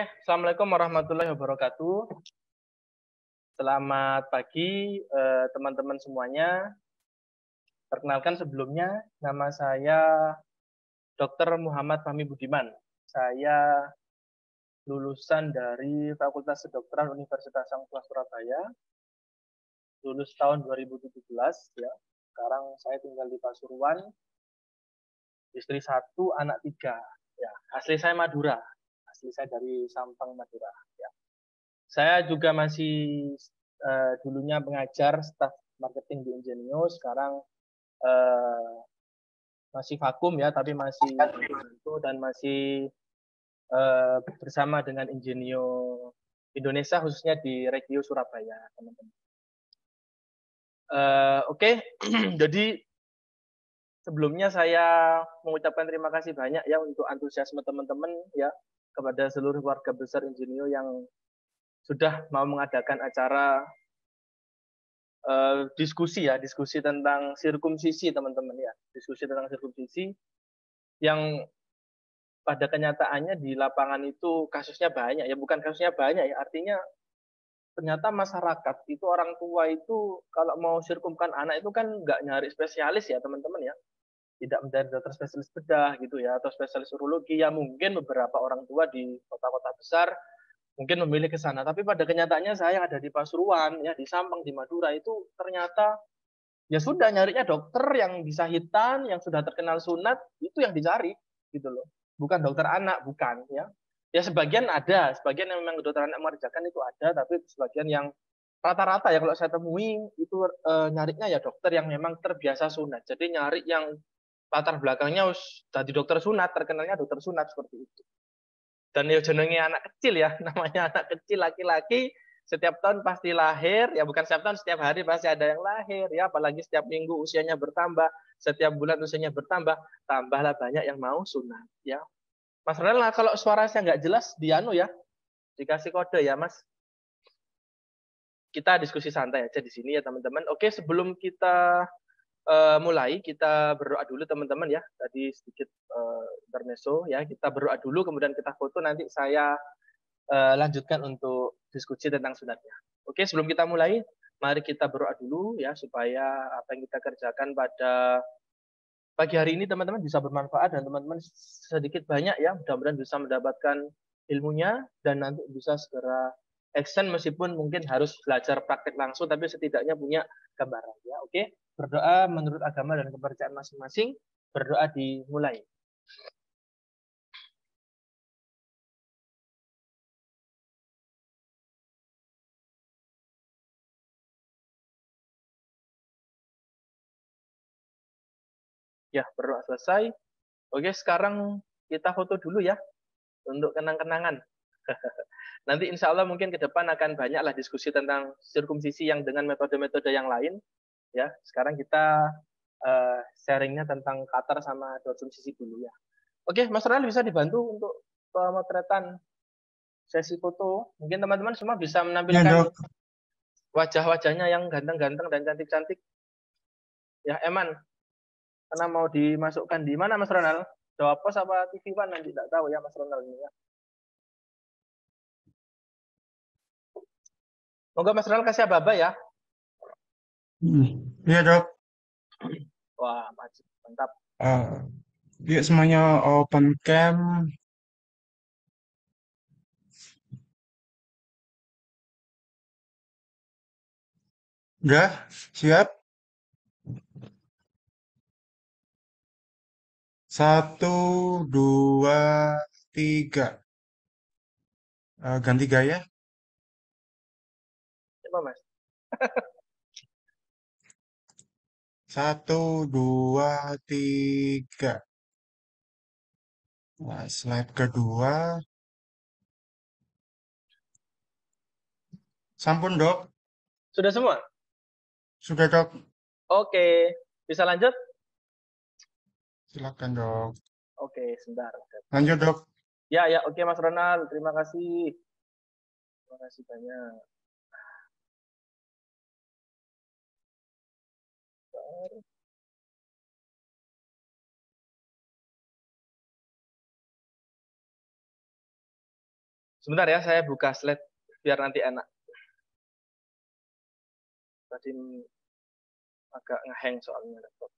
Assalamualaikum warahmatullahi wabarakatuh. Selamat pagi eh, teman-teman eh, semuanya. Perkenalkan sebelumnya, nama saya Dr. Muhammad Fahmi Budiman. Saya lulusan dari Fakultas Kedokteran Universitas Sang Surabaya. Lulus tahun 2017 ya. Sekarang saya tinggal di Pasuruan. Istri satu, anak tiga. Ya, asli saya Madura asli saya dari Sampang Madura. Ya. Saya juga masih uh, dulunya pengajar staf marketing di Ingenio, sekarang uh, masih vakum ya, tapi masih itu dan masih uh, bersama dengan Ingenio Indonesia khususnya di Regio Surabaya, teman-teman. Uh, Oke, okay. jadi sebelumnya saya mengucapkan terima kasih banyak ya untuk antusiasme teman-teman ya kepada seluruh warga besar Ingenio yang sudah mau mengadakan acara uh, diskusi ya, diskusi tentang sirkumsisi teman-teman ya, diskusi tentang sirkumsisi yang pada kenyataannya di lapangan itu kasusnya banyak ya, bukan kasusnya banyak ya, artinya ternyata masyarakat itu orang tua itu kalau mau sirkumkan anak itu kan nggak nyari spesialis ya teman-teman ya, tidak menjadi dokter spesialis bedah gitu ya atau spesialis urologi ya mungkin beberapa orang tua di kota-kota besar mungkin memilih ke sana tapi pada kenyataannya saya ada di Pasuruan ya di Sampang di Madura itu ternyata ya sudah nyarinya dokter yang bisa hitan yang sudah terkenal sunat itu yang dicari gitu loh bukan dokter anak bukan ya ya sebagian ada sebagian yang memang dokter anak mengerjakan itu ada tapi sebagian yang rata-rata ya kalau saya temui itu e, nyarinya ya dokter yang memang terbiasa sunat. Jadi nyari yang latar belakangnya us tadi dokter sunat, terkenalnya dokter sunat seperti itu. Dan ya jenenge anak kecil ya, namanya anak kecil laki-laki setiap tahun pasti lahir, ya bukan setiap tahun, setiap hari pasti ada yang lahir, ya apalagi setiap minggu usianya bertambah, setiap bulan usianya bertambah, tambahlah banyak yang mau sunat, ya. Mas Ronald, kalau suara saya nggak jelas, dianu ya, dikasih kode ya, Mas. Kita diskusi santai aja di sini ya, teman-teman. Oke, sebelum kita uh, mulai kita berdoa dulu teman-teman ya. Tadi sedikit uh, ya. Kita berdoa dulu kemudian kita foto nanti saya uh, lanjutkan untuk diskusi tentang sunatnya. Oke, sebelum kita mulai, mari kita berdoa dulu ya supaya apa yang kita kerjakan pada pagi hari ini teman-teman bisa bermanfaat dan teman-teman sedikit banyak ya mudah-mudahan bisa mendapatkan ilmunya dan nanti bisa segera action meskipun mungkin harus belajar praktek langsung tapi setidaknya punya gambaran ya. Oke berdoa menurut agama dan kepercayaan masing-masing, berdoa dimulai. Ya, berdoa selesai. Oke, sekarang kita foto dulu ya untuk kenang-kenangan. Nanti insya Allah mungkin ke depan akan banyaklah diskusi tentang sirkumsisi yang dengan metode-metode yang lain ya. Sekarang kita uh, sharingnya tentang Qatar sama Dortmund Sisi dulu ya. Oke, Mas Ronald bisa dibantu untuk pemotretan sesi foto. Mungkin teman-teman semua bisa menampilkan ya, wajah-wajahnya yang ganteng-ganteng dan cantik-cantik. Ya, Eman. Karena mau dimasukkan di mana Mas Ronald? Jawab pos apa TV One nanti tidak tahu ya Mas Ronald ini ya. Moga Mas Ronald kasih ababa ya. Iya dok. Wah maju mantap. Uh, yuk semuanya open cam. Udah siap. Satu, dua, tiga. Uh, ganti gaya. Coba mas. Satu, dua, tiga. Nah, slide kedua. Sampun, dok. Sudah semua? Sudah, dok. Oke, bisa lanjut? Silakan, dok. Oke, sebentar. Lanjut, dok. Ya, ya. Oke, Mas Ronald. Terima kasih. Terima kasih banyak. Sebentar ya, saya buka slide biar nanti enak. Tadi agak ngeheng soalnya laptop.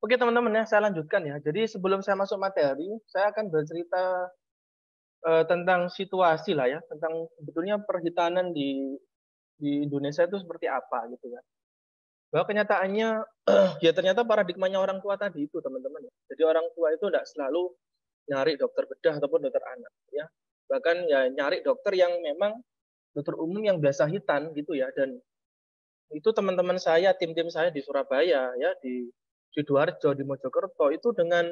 Oke teman-teman ya, saya lanjutkan ya. Jadi sebelum saya masuk materi, saya akan bercerita eh, tentang situasi lah ya, tentang sebetulnya perhitanan di di Indonesia itu seperti apa gitu ya. Bahwa kenyataannya ya ternyata paradigmanya orang tua tadi itu teman-teman ya. Jadi orang tua itu tidak selalu nyari dokter bedah ataupun dokter anak ya. Bahkan ya nyari dokter yang memang dokter umum yang biasa hitan gitu ya dan itu teman-teman saya, tim-tim saya di Surabaya ya di Sidoarjo di Mojokerto itu dengan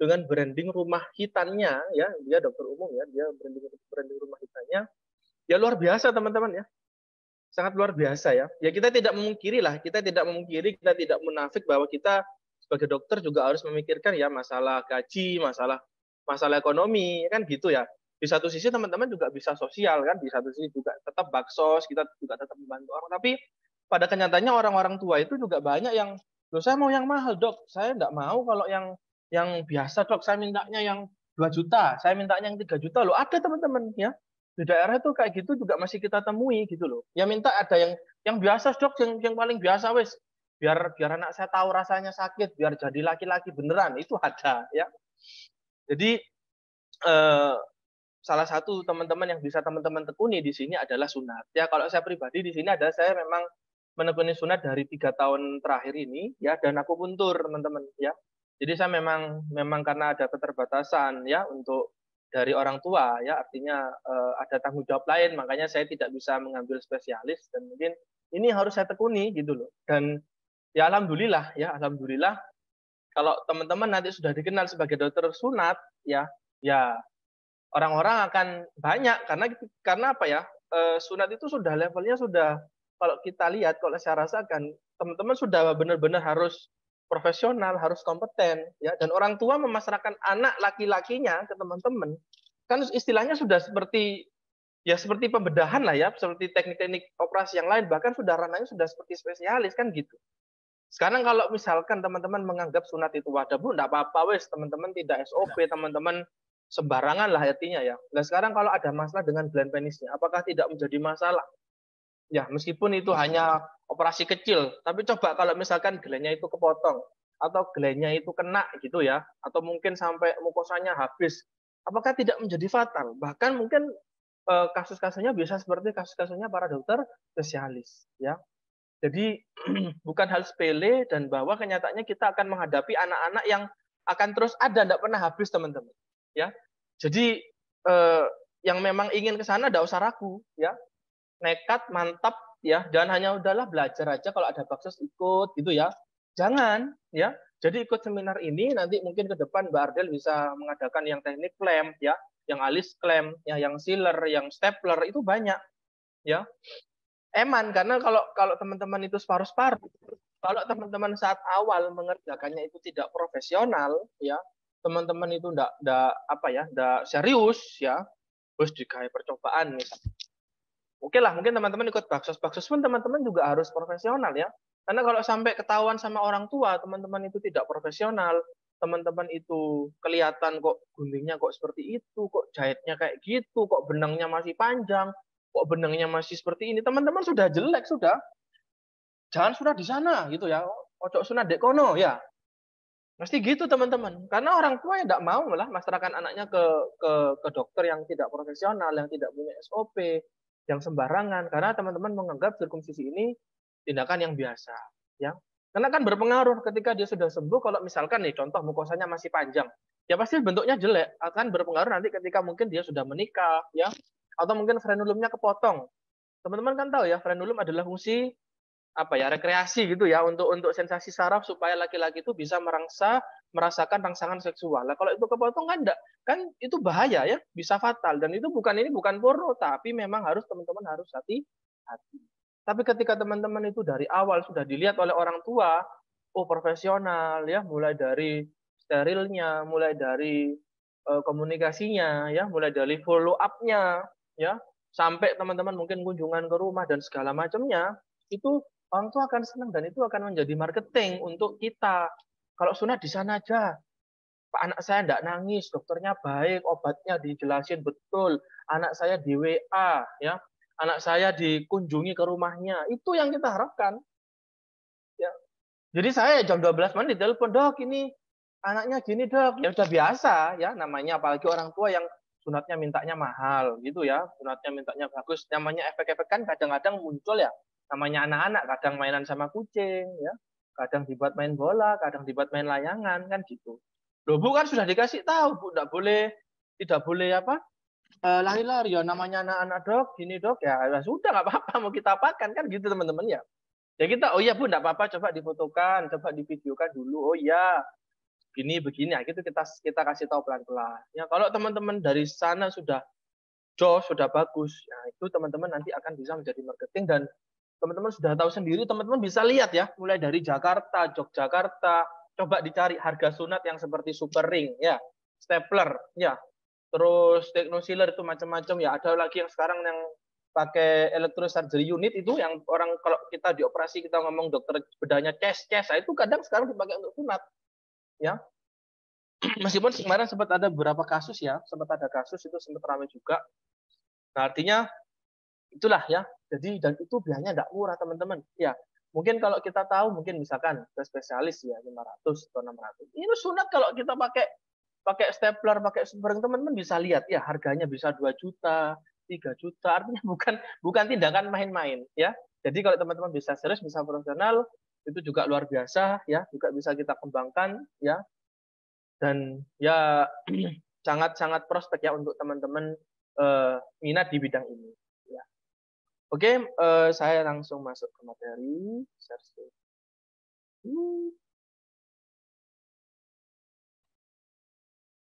dengan branding rumah hitannya ya dia dokter umum ya dia branding branding rumah hitannya ya luar biasa teman-teman ya sangat luar biasa ya ya kita tidak memungkiri lah kita tidak memungkiri kita tidak menafik bahwa kita sebagai dokter juga harus memikirkan ya masalah gaji masalah masalah ekonomi kan gitu ya di satu sisi teman-teman juga bisa sosial kan di satu sisi juga tetap baksos kita juga tetap membantu orang tapi pada kenyataannya orang-orang tua itu juga banyak yang Loh, saya mau yang mahal, Dok. Saya tidak mau kalau yang yang biasa, Dok. Saya mintanya yang 2 juta, saya mintanya yang 3 juta. Loh, ada teman-teman ya. Di daerah itu kayak gitu juga masih kita temui gitu loh. Ya minta ada yang yang biasa, Dok, yang yang paling biasa wes. Biar biar anak saya tahu rasanya sakit, biar jadi laki-laki beneran. Itu ada ya. Jadi eh, salah satu teman-teman yang bisa teman-teman tekuni di sini adalah sunat. Ya kalau saya pribadi di sini ada saya memang menekuni sunat dari tiga tahun terakhir ini ya dan aku pun teman-teman ya jadi saya memang memang karena ada keterbatasan ya untuk dari orang tua ya artinya uh, ada tanggung jawab lain makanya saya tidak bisa mengambil spesialis dan mungkin ini harus saya tekuni gitu loh dan ya alhamdulillah ya alhamdulillah kalau teman-teman nanti sudah dikenal sebagai dokter sunat ya ya orang-orang akan banyak karena karena apa ya uh, sunat itu sudah levelnya sudah kalau kita lihat, kalau saya rasakan, teman-teman sudah benar-benar harus profesional, harus kompeten, ya. Dan orang tua memasrahkan anak laki-lakinya ke teman-teman, kan istilahnya sudah seperti ya seperti pembedahan lah ya, seperti teknik-teknik operasi yang lain, bahkan sudah ranahnya sudah seperti spesialis kan gitu. Sekarang kalau misalkan teman-teman menganggap sunat itu wadah, bu, enggak apa-apa wes, teman-teman tidak SOP, ya. teman-teman sembarangan lah artinya ya. Nah sekarang kalau ada masalah dengan gland penisnya, apakah tidak menjadi masalah? Ya, meskipun itu hanya operasi kecil, tapi coba kalau misalkan gelenya itu kepotong atau gelenya itu kena gitu ya, atau mungkin sampai mukosanya habis, apakah tidak menjadi fatal? Bahkan mungkin eh, kasus-kasusnya bisa seperti kasus-kasusnya para dokter spesialis, ya. Jadi bukan hal sepele dan bahwa kenyataannya kita akan menghadapi anak-anak yang akan terus ada, tidak pernah habis teman-teman. Ya, jadi eh, yang memang ingin ke sana tidak usah ragu, ya nekat, mantap ya. Jangan hanya udahlah belajar aja kalau ada bakso ikut gitu ya. Jangan ya. Jadi ikut seminar ini nanti mungkin ke depan Mbak Ardel bisa mengadakan yang teknik klem ya, yang alis klem, ya, yang sealer, yang stapler itu banyak ya. Eman karena kalau kalau teman-teman itu separuh-separuh, kalau teman-teman saat awal mengerjakannya itu tidak profesional ya, teman-teman itu ndak ndak apa ya, ndak serius ya, terus dikai percobaan misalnya Oke lah, mungkin teman-teman ikut baksos. Baksos pun teman-teman juga harus profesional ya. Karena kalau sampai ketahuan sama orang tua, teman-teman itu tidak profesional, teman-teman itu kelihatan kok guntingnya kok seperti itu, kok jahitnya kayak gitu, kok benangnya masih panjang, kok benangnya masih seperti ini, teman-teman sudah jelek sudah. Jangan sudah di sana gitu ya. Ojo sunat dekono ya. Mesti gitu teman-teman. Karena orang tua ya tidak mau lah masyarakat anaknya ke, ke ke dokter yang tidak profesional, yang tidak punya SOP, yang sembarangan karena teman-teman menganggap sirkumsisi ini tindakan yang biasa ya karena kan berpengaruh ketika dia sudah sembuh kalau misalkan nih contoh mukosanya masih panjang ya pasti bentuknya jelek akan berpengaruh nanti ketika mungkin dia sudah menikah ya atau mungkin frenulumnya kepotong teman-teman kan tahu ya frenulum adalah fungsi apa ya rekreasi gitu ya untuk untuk sensasi saraf supaya laki-laki itu bisa merangsa merasakan rangsangan seksual. Nah, kalau itu kepotong kan enggak, kan itu bahaya ya, bisa fatal dan itu bukan ini bukan porno, tapi memang harus teman-teman harus hati-hati. Tapi ketika teman-teman itu dari awal sudah dilihat oleh orang tua, oh profesional ya, mulai dari sterilnya, mulai dari uh, komunikasinya ya, mulai dari follow up-nya ya, sampai teman-teman mungkin kunjungan ke rumah dan segala macamnya, itu orang tua akan senang dan itu akan menjadi marketing untuk kita kalau sunat di sana aja. Pak anak saya enggak nangis, dokternya baik, obatnya dijelasin betul. Anak saya di WA, ya. Anak saya dikunjungi ke rumahnya. Itu yang kita harapkan. Ya. Jadi saya jam 12 malam telepon "Dok, ini anaknya gini, Dok." Ya sudah biasa ya namanya apalagi orang tua yang sunatnya mintanya mahal gitu ya sunatnya mintanya bagus namanya efek-efek kan kadang-kadang muncul ya namanya anak-anak kadang mainan sama kucing ya kadang dibuat main bola, kadang dibuat main layangan kan gitu. Loh, Bu kan sudah dikasih tahu, Bu tidak boleh tidak boleh apa? Eh, lari-lari ya namanya anak-anak dok gini dok ya, ya sudah nggak apa-apa mau kita apakan kan gitu teman-teman ya ya kita oh iya bu tidak apa-apa coba difotokan coba divideokan dulu oh iya gini begini ya gitu kita kita kasih tahu pelan-pelan ya kalau teman-teman dari sana sudah jos sudah bagus ya itu teman-teman nanti akan bisa menjadi marketing dan teman-teman sudah tahu sendiri, teman-teman bisa lihat ya, mulai dari Jakarta, Yogyakarta, coba dicari harga sunat yang seperti super ring, ya, stapler, ya, terus sealer itu macam-macam ya, ada lagi yang sekarang yang pakai surgery unit itu yang orang kalau kita dioperasi kita ngomong dokter bedanya chest chest nah, itu kadang sekarang dipakai untuk sunat ya meskipun kemarin sempat ada beberapa kasus ya sempat ada kasus itu sempat ramai juga nah, artinya itulah ya. Jadi dan itu biayanya tidak murah teman-teman. Ya, mungkin kalau kita tahu mungkin misalkan ke spesialis ya 500 atau 600. Ini sunat kalau kita pakai pakai stapler, pakai sembarang teman-teman bisa lihat ya harganya bisa 2 juta, 3 juta. Artinya bukan bukan tindakan main-main ya. Jadi kalau teman-teman bisa serius, bisa profesional, itu juga luar biasa ya, juga bisa kita kembangkan ya. Dan ya sangat-sangat prospek ya untuk teman-teman eh, minat di bidang ini. Oke, uh, saya langsung masuk ke materi. Share screen.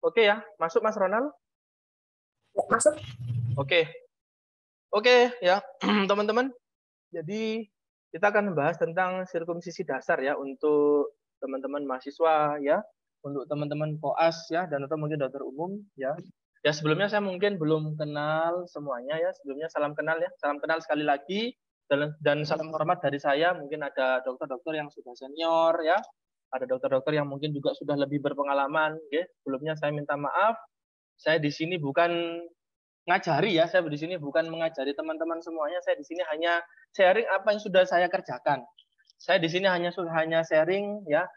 Oke ya, masuk Mas Ronald. Ya, masuk. Oke. Oke ya, teman-teman. Jadi kita akan membahas tentang sirkumsisi dasar ya untuk teman-teman mahasiswa ya, untuk teman-teman koas ya dan atau mungkin dokter umum ya. Ya sebelumnya saya mungkin belum kenal semuanya ya. Sebelumnya salam kenal ya. Salam kenal sekali lagi dan, dan iya. salam hormat dari saya. Mungkin ada dokter-dokter yang sudah senior ya. Ada dokter-dokter yang mungkin juga sudah lebih berpengalaman. ya Sebelumnya saya minta maaf. Saya di sini bukan ngajari ya. Saya di sini bukan mengajari teman-teman semuanya. Saya di sini hanya sharing apa yang sudah saya kerjakan. Saya di sini hanya hanya sharing ya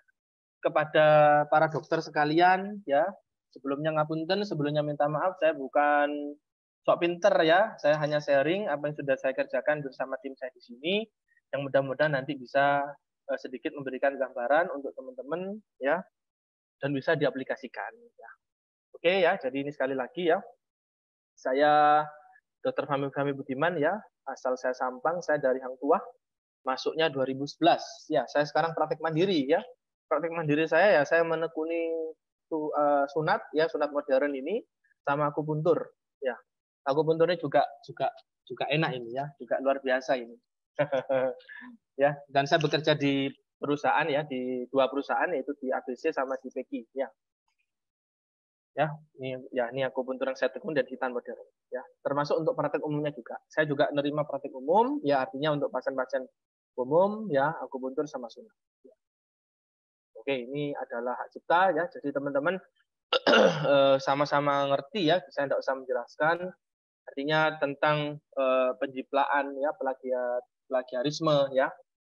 kepada para dokter sekalian ya Sebelumnya ngapunten, sebelumnya minta maaf, saya bukan sok pinter ya. Saya hanya sharing apa yang sudah saya kerjakan bersama tim saya di sini. Yang mudah-mudahan nanti bisa eh, sedikit memberikan gambaran untuk teman-teman ya dan bisa diaplikasikan ya. Oke ya, jadi ini sekali lagi ya. Saya Dr. Fahmi Fahmi Budiman ya, asal saya Sampang, saya dari Hang Tuah. Masuknya 2011. Ya, saya sekarang praktik mandiri ya. praktik mandiri saya ya saya menekuni su, uh, eh, sunat ya sunat modern ini sama aku buntur ya aku akupunturnya juga juga juga enak ini ya juga luar biasa ini ya dan saya bekerja di perusahaan ya di dua perusahaan yaitu di ABC sama di PKI ya ya ini ya ini aku buntur yang saya tekun dan hitam modern ya termasuk untuk praktek umumnya juga saya juga nerima praktek umum ya artinya untuk pasien-pasien umum ya aku buntur sama sunat ya. Oke, ini adalah hak cipta ya. Jadi teman-teman eh, sama-sama ngerti ya, saya tidak usah menjelaskan. Artinya tentang eh, penjiplaan ya, plagiat, plagiarisme ya,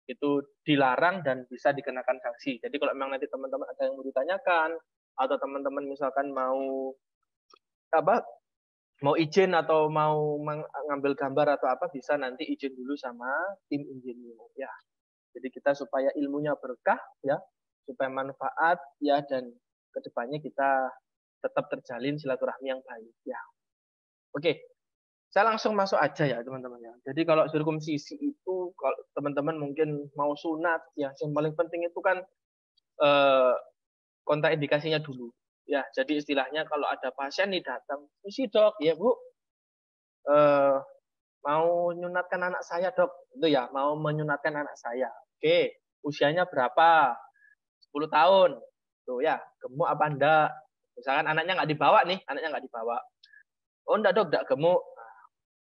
itu dilarang dan bisa dikenakan sanksi. Jadi kalau memang nanti teman-teman ada yang mau ditanyakan atau teman-teman misalkan mau apa mau izin atau mau mengambil gambar atau apa bisa nanti izin dulu sama tim engineer ya. Jadi kita supaya ilmunya berkah ya, supaya manfaat ya dan kedepannya kita tetap terjalin silaturahmi yang baik ya. Oke, saya langsung masuk aja ya teman-teman ya. Jadi kalau sirkumsisi itu kalau teman-teman mungkin mau sunat ya yang paling penting itu kan eh, kontak indikasinya dulu ya. Jadi istilahnya kalau ada pasien nih datang, misi dok ya bu eh, mau menyunatkan anak saya dok itu ya mau menyunatkan anak saya. Oke, usianya berapa? 10 tahun. Tuh ya, gemuk apa enggak? Misalkan anaknya nggak dibawa nih, anaknya nggak dibawa. Oh enggak dok, enggak gemuk.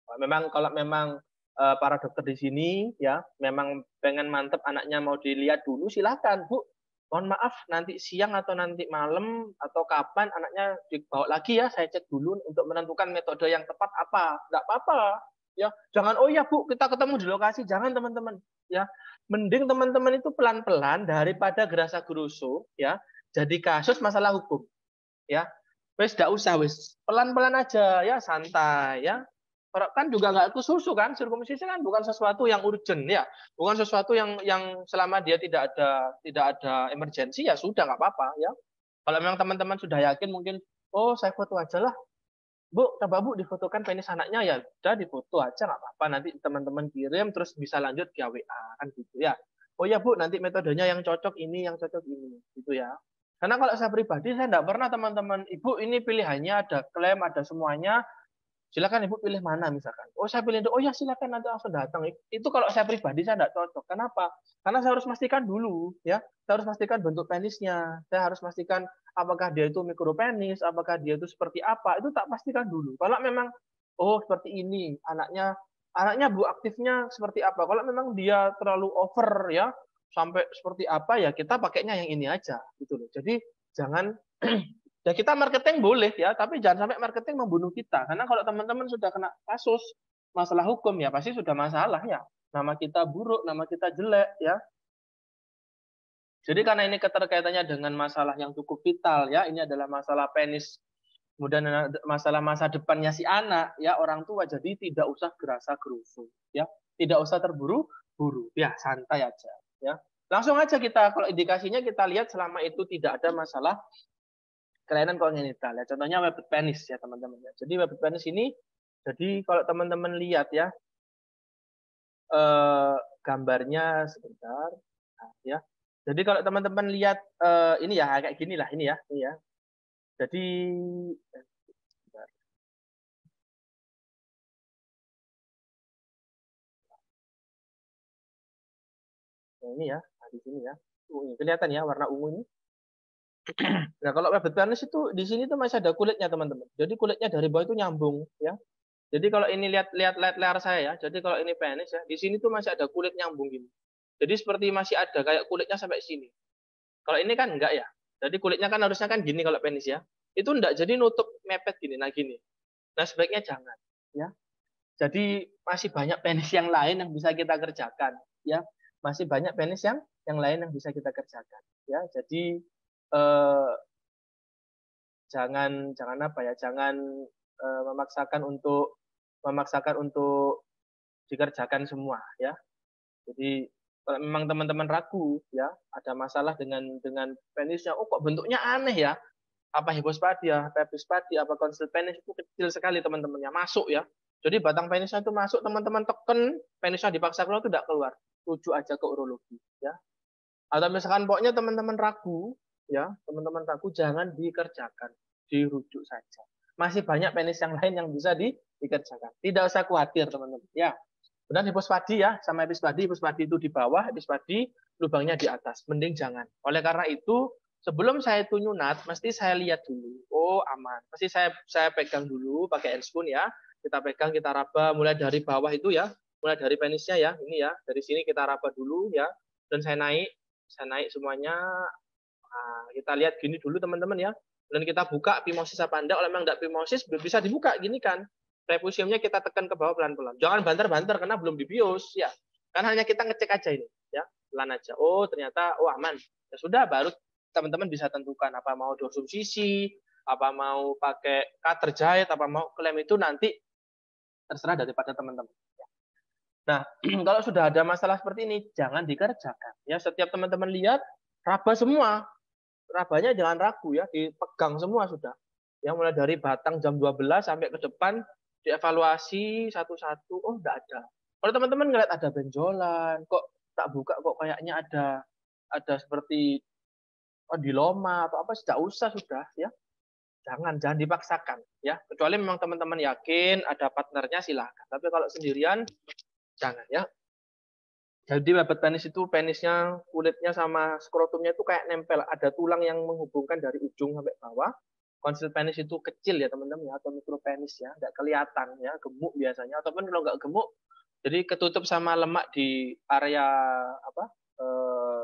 Nah, memang kalau memang eh, para dokter di sini ya memang pengen mantep anaknya mau dilihat dulu silakan bu mohon maaf nanti siang atau nanti malam atau kapan anaknya dibawa lagi ya saya cek dulu untuk menentukan metode yang tepat apa Enggak apa-apa ya jangan oh ya bu kita ketemu di lokasi jangan teman-teman ya mending teman-teman itu pelan-pelan daripada gerasa gerusu ya jadi kasus masalah hukum ya wes tidak usah wes pelan-pelan aja ya santai ya kan juga nggak susu kan sirkumsisi kan bukan sesuatu yang urgent ya bukan sesuatu yang yang selama dia tidak ada tidak ada emergensi ya sudah nggak apa-apa ya kalau memang teman-teman sudah yakin mungkin oh saya foto aja lah Bu, coba Bu difotokan penis anaknya ya udah difoto aja nggak apa-apa nanti teman-teman kirim terus bisa lanjut ke WA kan gitu ya. Oh ya Bu, nanti metodenya yang cocok ini, yang cocok ini gitu ya. Karena kalau saya pribadi saya tidak pernah teman-teman ibu ini pilihannya ada klaim ada semuanya silakan ibu pilih mana misalkan oh saya pilih itu oh ya silakan nanti langsung datang itu kalau saya pribadi saya tidak cocok kenapa karena saya harus pastikan dulu ya saya harus pastikan bentuk penisnya saya harus pastikan apakah dia itu mikro penis apakah dia itu seperti apa itu tak pastikan dulu kalau memang oh seperti ini anaknya anaknya bu aktifnya seperti apa kalau memang dia terlalu over ya sampai seperti apa ya kita pakainya yang ini aja gitu loh jadi jangan Ya kita marketing boleh ya, tapi jangan sampai marketing membunuh kita. Karena kalau teman-teman sudah kena kasus masalah hukum ya pasti sudah masalah ya. Nama kita buruk, nama kita jelek ya. Jadi karena ini keterkaitannya dengan masalah yang cukup vital ya, ini adalah masalah penis kemudian masalah masa depannya si anak ya orang tua jadi tidak usah gerasa gerusu ya, tidak usah terburu-buru ya, santai aja ya. Langsung aja kita kalau indikasinya kita lihat selama itu tidak ada masalah kelainan kongenital ya. Contohnya web penis ya teman-teman. Ya. Jadi web penis ini jadi kalau teman-teman lihat ya eh, gambarnya sebentar nah, ya. Jadi kalau teman-teman lihat eh, ini ya kayak gini lah ini ya, ini ya. Jadi Nah, ini ya, nah, di sini ya. Ungu kelihatan ya warna ungu ini. nah kalau rabbit penis itu di sini tuh masih ada kulitnya teman-teman. Jadi kulitnya dari bawah itu nyambung ya. Jadi kalau ini lihat lihat lihat layar saya ya. Jadi kalau ini penis ya, di sini tuh masih ada kulit nyambung gini. Jadi seperti masih ada kayak kulitnya sampai sini. Kalau ini kan enggak ya. Jadi kulitnya kan harusnya kan gini kalau penis ya. Itu enggak jadi nutup mepet gini nah gini. Nah sebaiknya jangan ya. Jadi masih banyak penis yang lain yang bisa kita kerjakan ya. Masih banyak penis yang yang lain yang bisa kita kerjakan ya. Jadi eh, jangan jangan apa ya jangan eh, memaksakan untuk memaksakan untuk dikerjakan semua ya jadi kalau memang teman-teman ragu ya ada masalah dengan dengan penisnya oh kok bentuknya aneh ya apa hibospadia, ya, pepispadia, apa konsil penis itu kecil sekali teman-temannya masuk ya. Jadi batang penisnya itu masuk teman-teman teken penisnya dipaksa keluar itu tidak keluar. Tuju aja ke urologi ya. Atau misalkan pokoknya teman-teman ragu ya teman-teman takut jangan dikerjakan, dirujuk saja. Masih banyak penis yang lain yang bisa di, dikerjakan. Tidak usah khawatir teman-teman. Ya, benar padi ya sama padi. Habis padi itu di bawah, padi lubangnya di atas. Mending jangan. Oleh karena itu sebelum saya tunyunat, mesti saya lihat dulu. Oh aman. Mesti saya saya pegang dulu pakai handspoon ya. Kita pegang, kita raba mulai dari bawah itu ya. Mulai dari penisnya ya, ini ya. Dari sini kita raba dulu ya. Dan saya naik, saya naik semuanya Nah, kita lihat gini dulu teman-teman ya. Dan kita buka pimosis apa enggak. Kalau memang enggak pimosis, bisa dibuka gini kan. Prepusiumnya kita tekan ke bawah pelan-pelan. Jangan banter-banter karena belum dibius ya. Kan hanya kita ngecek aja ini ya, pelan aja. Oh, ternyata oh aman. Ya sudah baru teman-teman bisa tentukan apa mau dorsum sisi, apa mau pakai cutter jahit, apa mau klaim itu nanti terserah daripada teman-teman. Ya. Nah, kalau sudah ada masalah seperti ini, jangan dikerjakan. Ya, setiap teman-teman lihat, raba semua rabanya jangan ragu ya, dipegang semua sudah. Yang mulai dari batang jam 12 sampai ke depan dievaluasi satu-satu, oh enggak ada. Kalau teman-teman ngeliat ada benjolan, kok tak buka kok kayaknya ada ada seperti oh, diloma atau apa sudah usah sudah ya. Jangan jangan dipaksakan ya. Kecuali memang teman-teman yakin ada partnernya silahkan. Tapi kalau sendirian jangan ya. Jadi babat penis itu penisnya kulitnya sama skrotumnya itu kayak nempel, ada tulang yang menghubungkan dari ujung sampai bawah. Konsil penis itu kecil ya teman-teman ya atau mikro penis ya, nggak kelihatan ya, gemuk biasanya ataupun kalau nggak gemuk jadi ketutup sama lemak di area apa eh,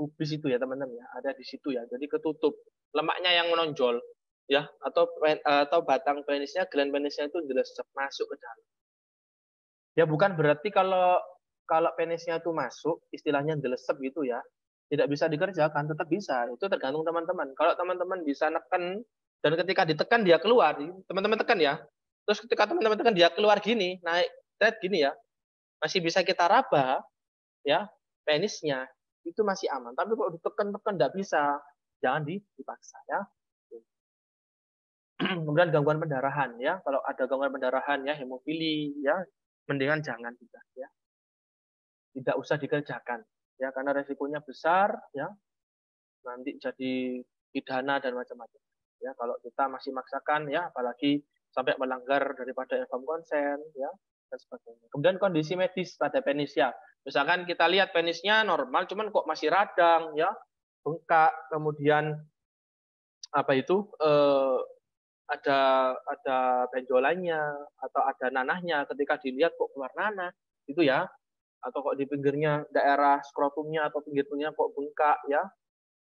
pubis itu ya teman-teman ya ada di situ ya jadi ketutup lemaknya yang menonjol ya atau eh, atau batang penisnya gland penisnya itu jelas masuk ke dalam ya bukan berarti kalau kalau penisnya itu masuk, istilahnya gelesep gitu ya, tidak bisa dikerjakan, tetap bisa. Itu tergantung teman-teman. Kalau teman-teman bisa neken, dan ketika ditekan dia keluar, teman-teman tekan ya. Terus ketika teman-teman tekan dia keluar gini, naik naik gini ya, masih bisa kita raba ya penisnya itu masih aman. Tapi kalau ditekan-tekan tidak bisa, jangan dipaksa ya. Kemudian gangguan pendarahan ya, kalau ada gangguan pendarahan ya hemofili ya, mendingan jangan juga ya tidak usah dikerjakan ya karena resikonya besar ya nanti jadi pidana dan macam-macam ya kalau kita masih maksakan ya apalagi sampai melanggar daripada inform konsen ya dan sebagainya kemudian kondisi medis pada penis ya misalkan kita lihat penisnya normal cuman kok masih radang ya bengkak kemudian apa itu eh, ada ada benjolannya atau ada nanahnya ketika dilihat kok keluar nanah itu ya atau kok di pinggirnya daerah skrotumnya atau pinggir pinggirnya kok bengkak ya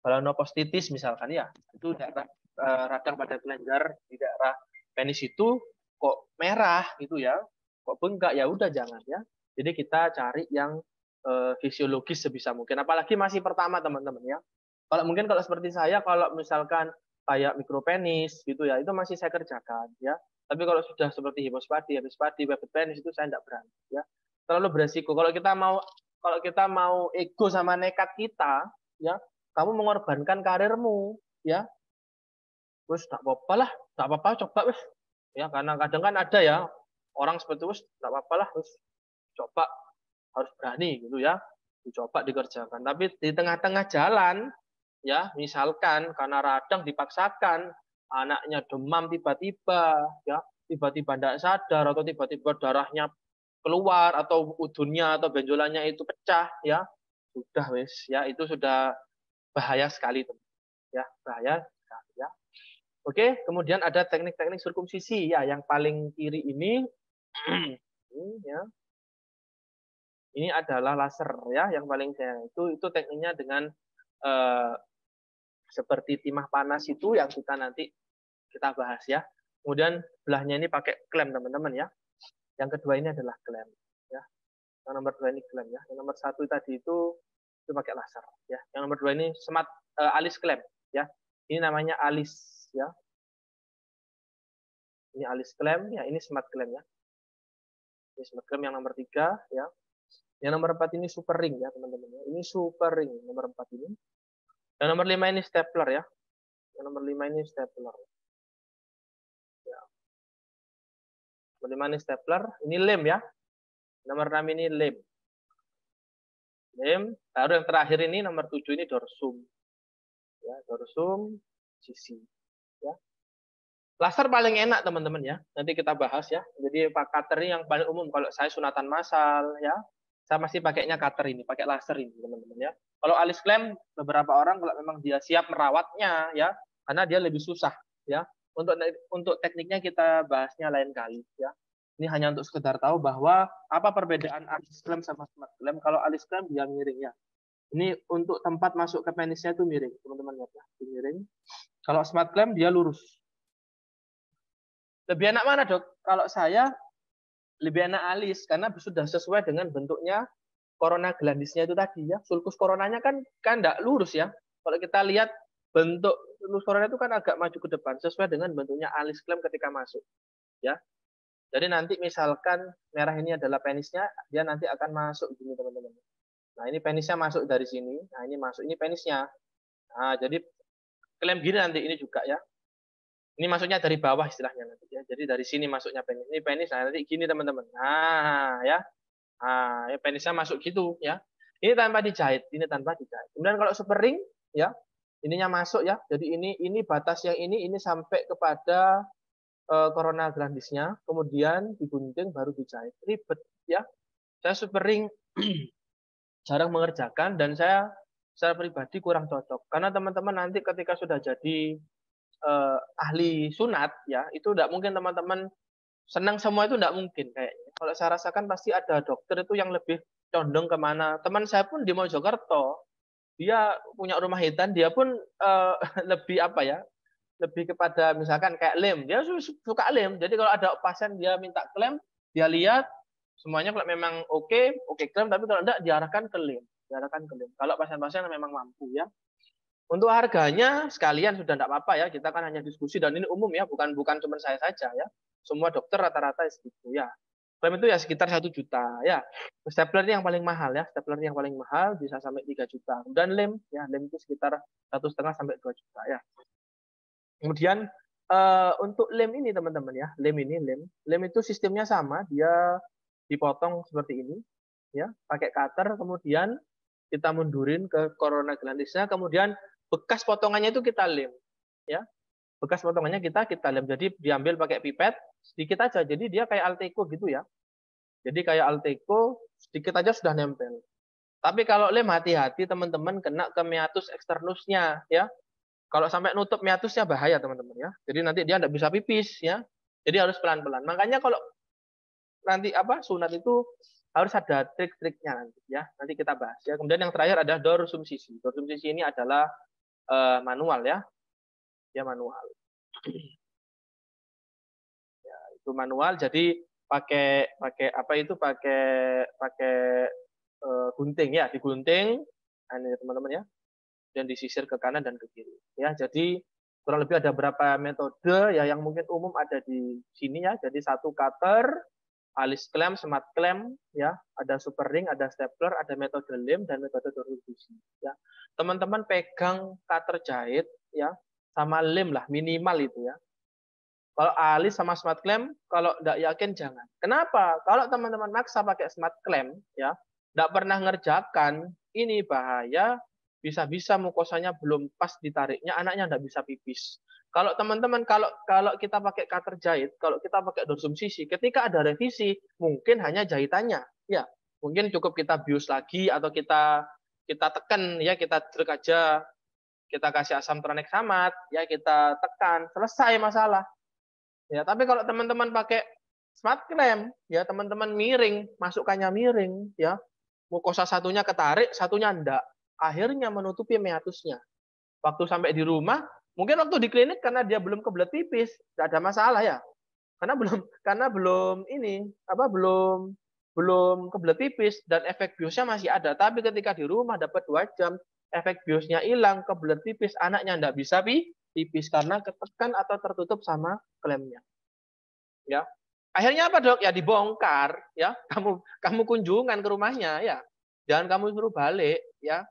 balanopostitis misalkan ya itu daerah eh, radang pada kelenjar di daerah penis itu kok merah gitu ya kok bengkak ya udah jangan ya jadi kita cari yang eh, fisiologis sebisa mungkin apalagi masih pertama teman-teman ya kalau mungkin kalau seperti saya kalau misalkan kayak mikropenis gitu ya itu masih saya kerjakan ya tapi kalau sudah seperti hipospadi hipospadi webet penis itu saya tidak berani ya terlalu beresiko. Kalau kita mau kalau kita mau ego sama nekat kita, ya, kamu mengorbankan karirmu, ya. Terus tak apa-apa lah, tak apa-apa coba wes. Ya, karena kadang kan ada ya orang seperti wes tak apa-apa lah coba harus berani gitu ya. Dicoba dikerjakan. Tapi di tengah-tengah jalan ya, misalkan karena radang dipaksakan, anaknya demam tiba-tiba, ya, tiba-tiba tidak sadar atau tiba-tiba darahnya keluar atau udunnya atau benjolannya itu pecah ya sudah wes ya itu sudah bahaya sekali teman ya bahaya sekali ya oke kemudian ada teknik-teknik sirkumsisi ya yang paling kiri ini ini ya ini adalah laser ya yang paling saya itu itu tekniknya dengan eh, seperti timah panas itu yang kita nanti kita bahas ya kemudian belahnya ini pakai klem teman-teman ya yang kedua ini adalah glam. Ya. Yang nomor dua ini glam. Ya. Yang nomor satu tadi itu itu pakai laser. Ya. Yang nomor dua ini smart uh, alis glam. Ya. Ini namanya alis. Ya. Ini alis glam. Ya. Ini smart glam. Ya. Ini smart glam yang nomor tiga. Ya. Yang nomor empat ini super ring ya teman-teman. Ya. Ini super ring nomor empat ini. Yang nomor lima ini stapler ya. Yang nomor lima ini stapler. Ya. Bagaimana stapler? Ini lem ya. Nomor 6 ini lem. Lem. Baru yang terakhir ini nomor 7 ini dorsum. Ya, dorsum sisi. Ya. Laser paling enak teman-teman ya. Nanti kita bahas ya. Jadi pak cutter ini yang paling umum kalau saya sunatan massal ya. Saya masih pakainya cutter ini, pakai laser ini teman-teman ya. Kalau alis klem beberapa orang kalau memang dia siap merawatnya ya, karena dia lebih susah ya untuk untuk tekniknya kita bahasnya lain kali ya. Ini hanya untuk sekedar tahu bahwa apa perbedaan alis klem sama smart klem. Kalau alis klem dia miring ya. Ini untuk tempat masuk ke penisnya itu miring, teman-teman lihat ya, itu miring. Kalau smart klem dia lurus. Lebih enak mana, Dok? Kalau saya lebih enak alis karena sudah sesuai dengan bentuknya corona glandisnya itu tadi ya. Sulkus coronanya kan kan enggak lurus ya. Kalau kita lihat bentuk lusurannya itu kan agak maju ke depan sesuai dengan bentuknya alis klem ketika masuk. Ya. Jadi nanti misalkan merah ini adalah penisnya, dia nanti akan masuk gini teman-teman. Nah, ini penisnya masuk dari sini. Nah, ini masuk, ini penisnya. Nah, jadi klem gini nanti ini juga ya. Ini masuknya dari bawah istilahnya nanti ya. Jadi dari sini masuknya penis. Ini penis nah, nanti gini teman-teman. Nah, ya. Nah, ya, penisnya masuk gitu ya. Ini tanpa dijahit, ini tanpa dijahit. Kemudian kalau spring ya, ininya masuk ya. Jadi ini ini batas yang ini ini sampai kepada eh, corona grandisnya, kemudian digunting baru dijahit. Ribet ya. Saya supering jarang mengerjakan dan saya secara pribadi kurang cocok. Karena teman-teman nanti ketika sudah jadi uh, ahli sunat ya, itu tidak mungkin teman-teman senang semua itu tidak mungkin kayaknya. Kalau saya rasakan pasti ada dokter itu yang lebih condong kemana. Teman saya pun di Mojokerto, dia punya rumah hitam dia pun uh, lebih apa ya lebih kepada misalkan kayak lem dia suka lem jadi kalau ada pasien dia minta klaim dia lihat semuanya kalau memang oke okay, oke okay klaim tapi kalau enggak diarahkan ke lem diarahkan ke lem kalau pasien-pasien memang mampu ya untuk harganya sekalian sudah tidak apa-apa ya kita kan hanya diskusi dan ini umum ya bukan bukan cuma saya saja ya semua dokter rata-rata segitu ya Frame itu ya sekitar satu juta ya. Stapler ini yang paling mahal ya, stapler ini yang paling mahal bisa sampai 3 juta. Dan lem ya, lem itu sekitar satu setengah sampai dua juta ya. Kemudian uh, untuk lem ini teman-teman ya, lem ini lem, lem itu sistemnya sama, dia dipotong seperti ini ya, pakai cutter kemudian kita mundurin ke corona glandisnya, kemudian bekas potongannya itu kita lem ya bekas potongannya kita kita lem. Jadi diambil pakai pipet sedikit aja. Jadi dia kayak alteco gitu ya. Jadi kayak alteco sedikit aja sudah nempel. Tapi kalau lem hati-hati teman-teman kena ke meatus eksternusnya ya. Kalau sampai nutup meatusnya bahaya teman-teman ya. Jadi nanti dia tidak bisa pipis ya. Jadi harus pelan-pelan. Makanya kalau nanti apa sunat itu harus ada trik-triknya nanti ya. Nanti kita bahas ya. Kemudian yang terakhir ada dorsum sisi. Dorsum sisi ini adalah uh, manual ya dia manual ya itu manual jadi pakai pakai apa itu pakai pakai e, gunting ya digunting ini ya, teman-teman ya dan disisir ke kanan dan ke kiri ya jadi kurang lebih ada berapa metode ya yang mungkin umum ada di sini ya jadi satu cutter alis klem, smart klem, ya, ada super ring, ada stapler, ada metode lem dan metode distribusi. Ya, teman-teman pegang cutter jahit, ya, sama lem lah minimal itu ya. Kalau alis sama smart clamp kalau tidak yakin jangan. Kenapa? Kalau teman-teman maksa pakai smart clamp ya, tidak pernah ngerjakan, ini bahaya. Bisa-bisa mukosanya belum pas ditariknya, anaknya tidak bisa pipis. Kalau teman-teman, kalau kalau kita pakai cutter jahit, kalau kita pakai dorsum sisi, ketika ada revisi, mungkin hanya jahitannya, ya. Mungkin cukup kita bius lagi atau kita kita tekan ya kita trek aja kita kasih asam tranexamat, ya kita tekan, selesai masalah. Ya, tapi kalau teman-teman pakai smart clamp, ya teman-teman miring, masukkannya miring, ya mukosa satunya ketarik, satunya enggak. Akhirnya menutupi meatusnya. Waktu sampai di rumah, mungkin waktu di klinik karena dia belum kebelet pipis, tidak ada masalah ya. Karena belum karena belum ini apa belum belum kebelet pipis dan efek biusnya masih ada. Tapi ketika di rumah dapat 2 jam, efek biusnya hilang, kebelet tipis anaknya tidak bisa tipis karena ketekan atau tertutup sama klemnya. Ya. Akhirnya apa, Dok? Ya dibongkar, ya. Kamu kamu kunjungan ke rumahnya, ya. Jangan kamu suruh balik, ya.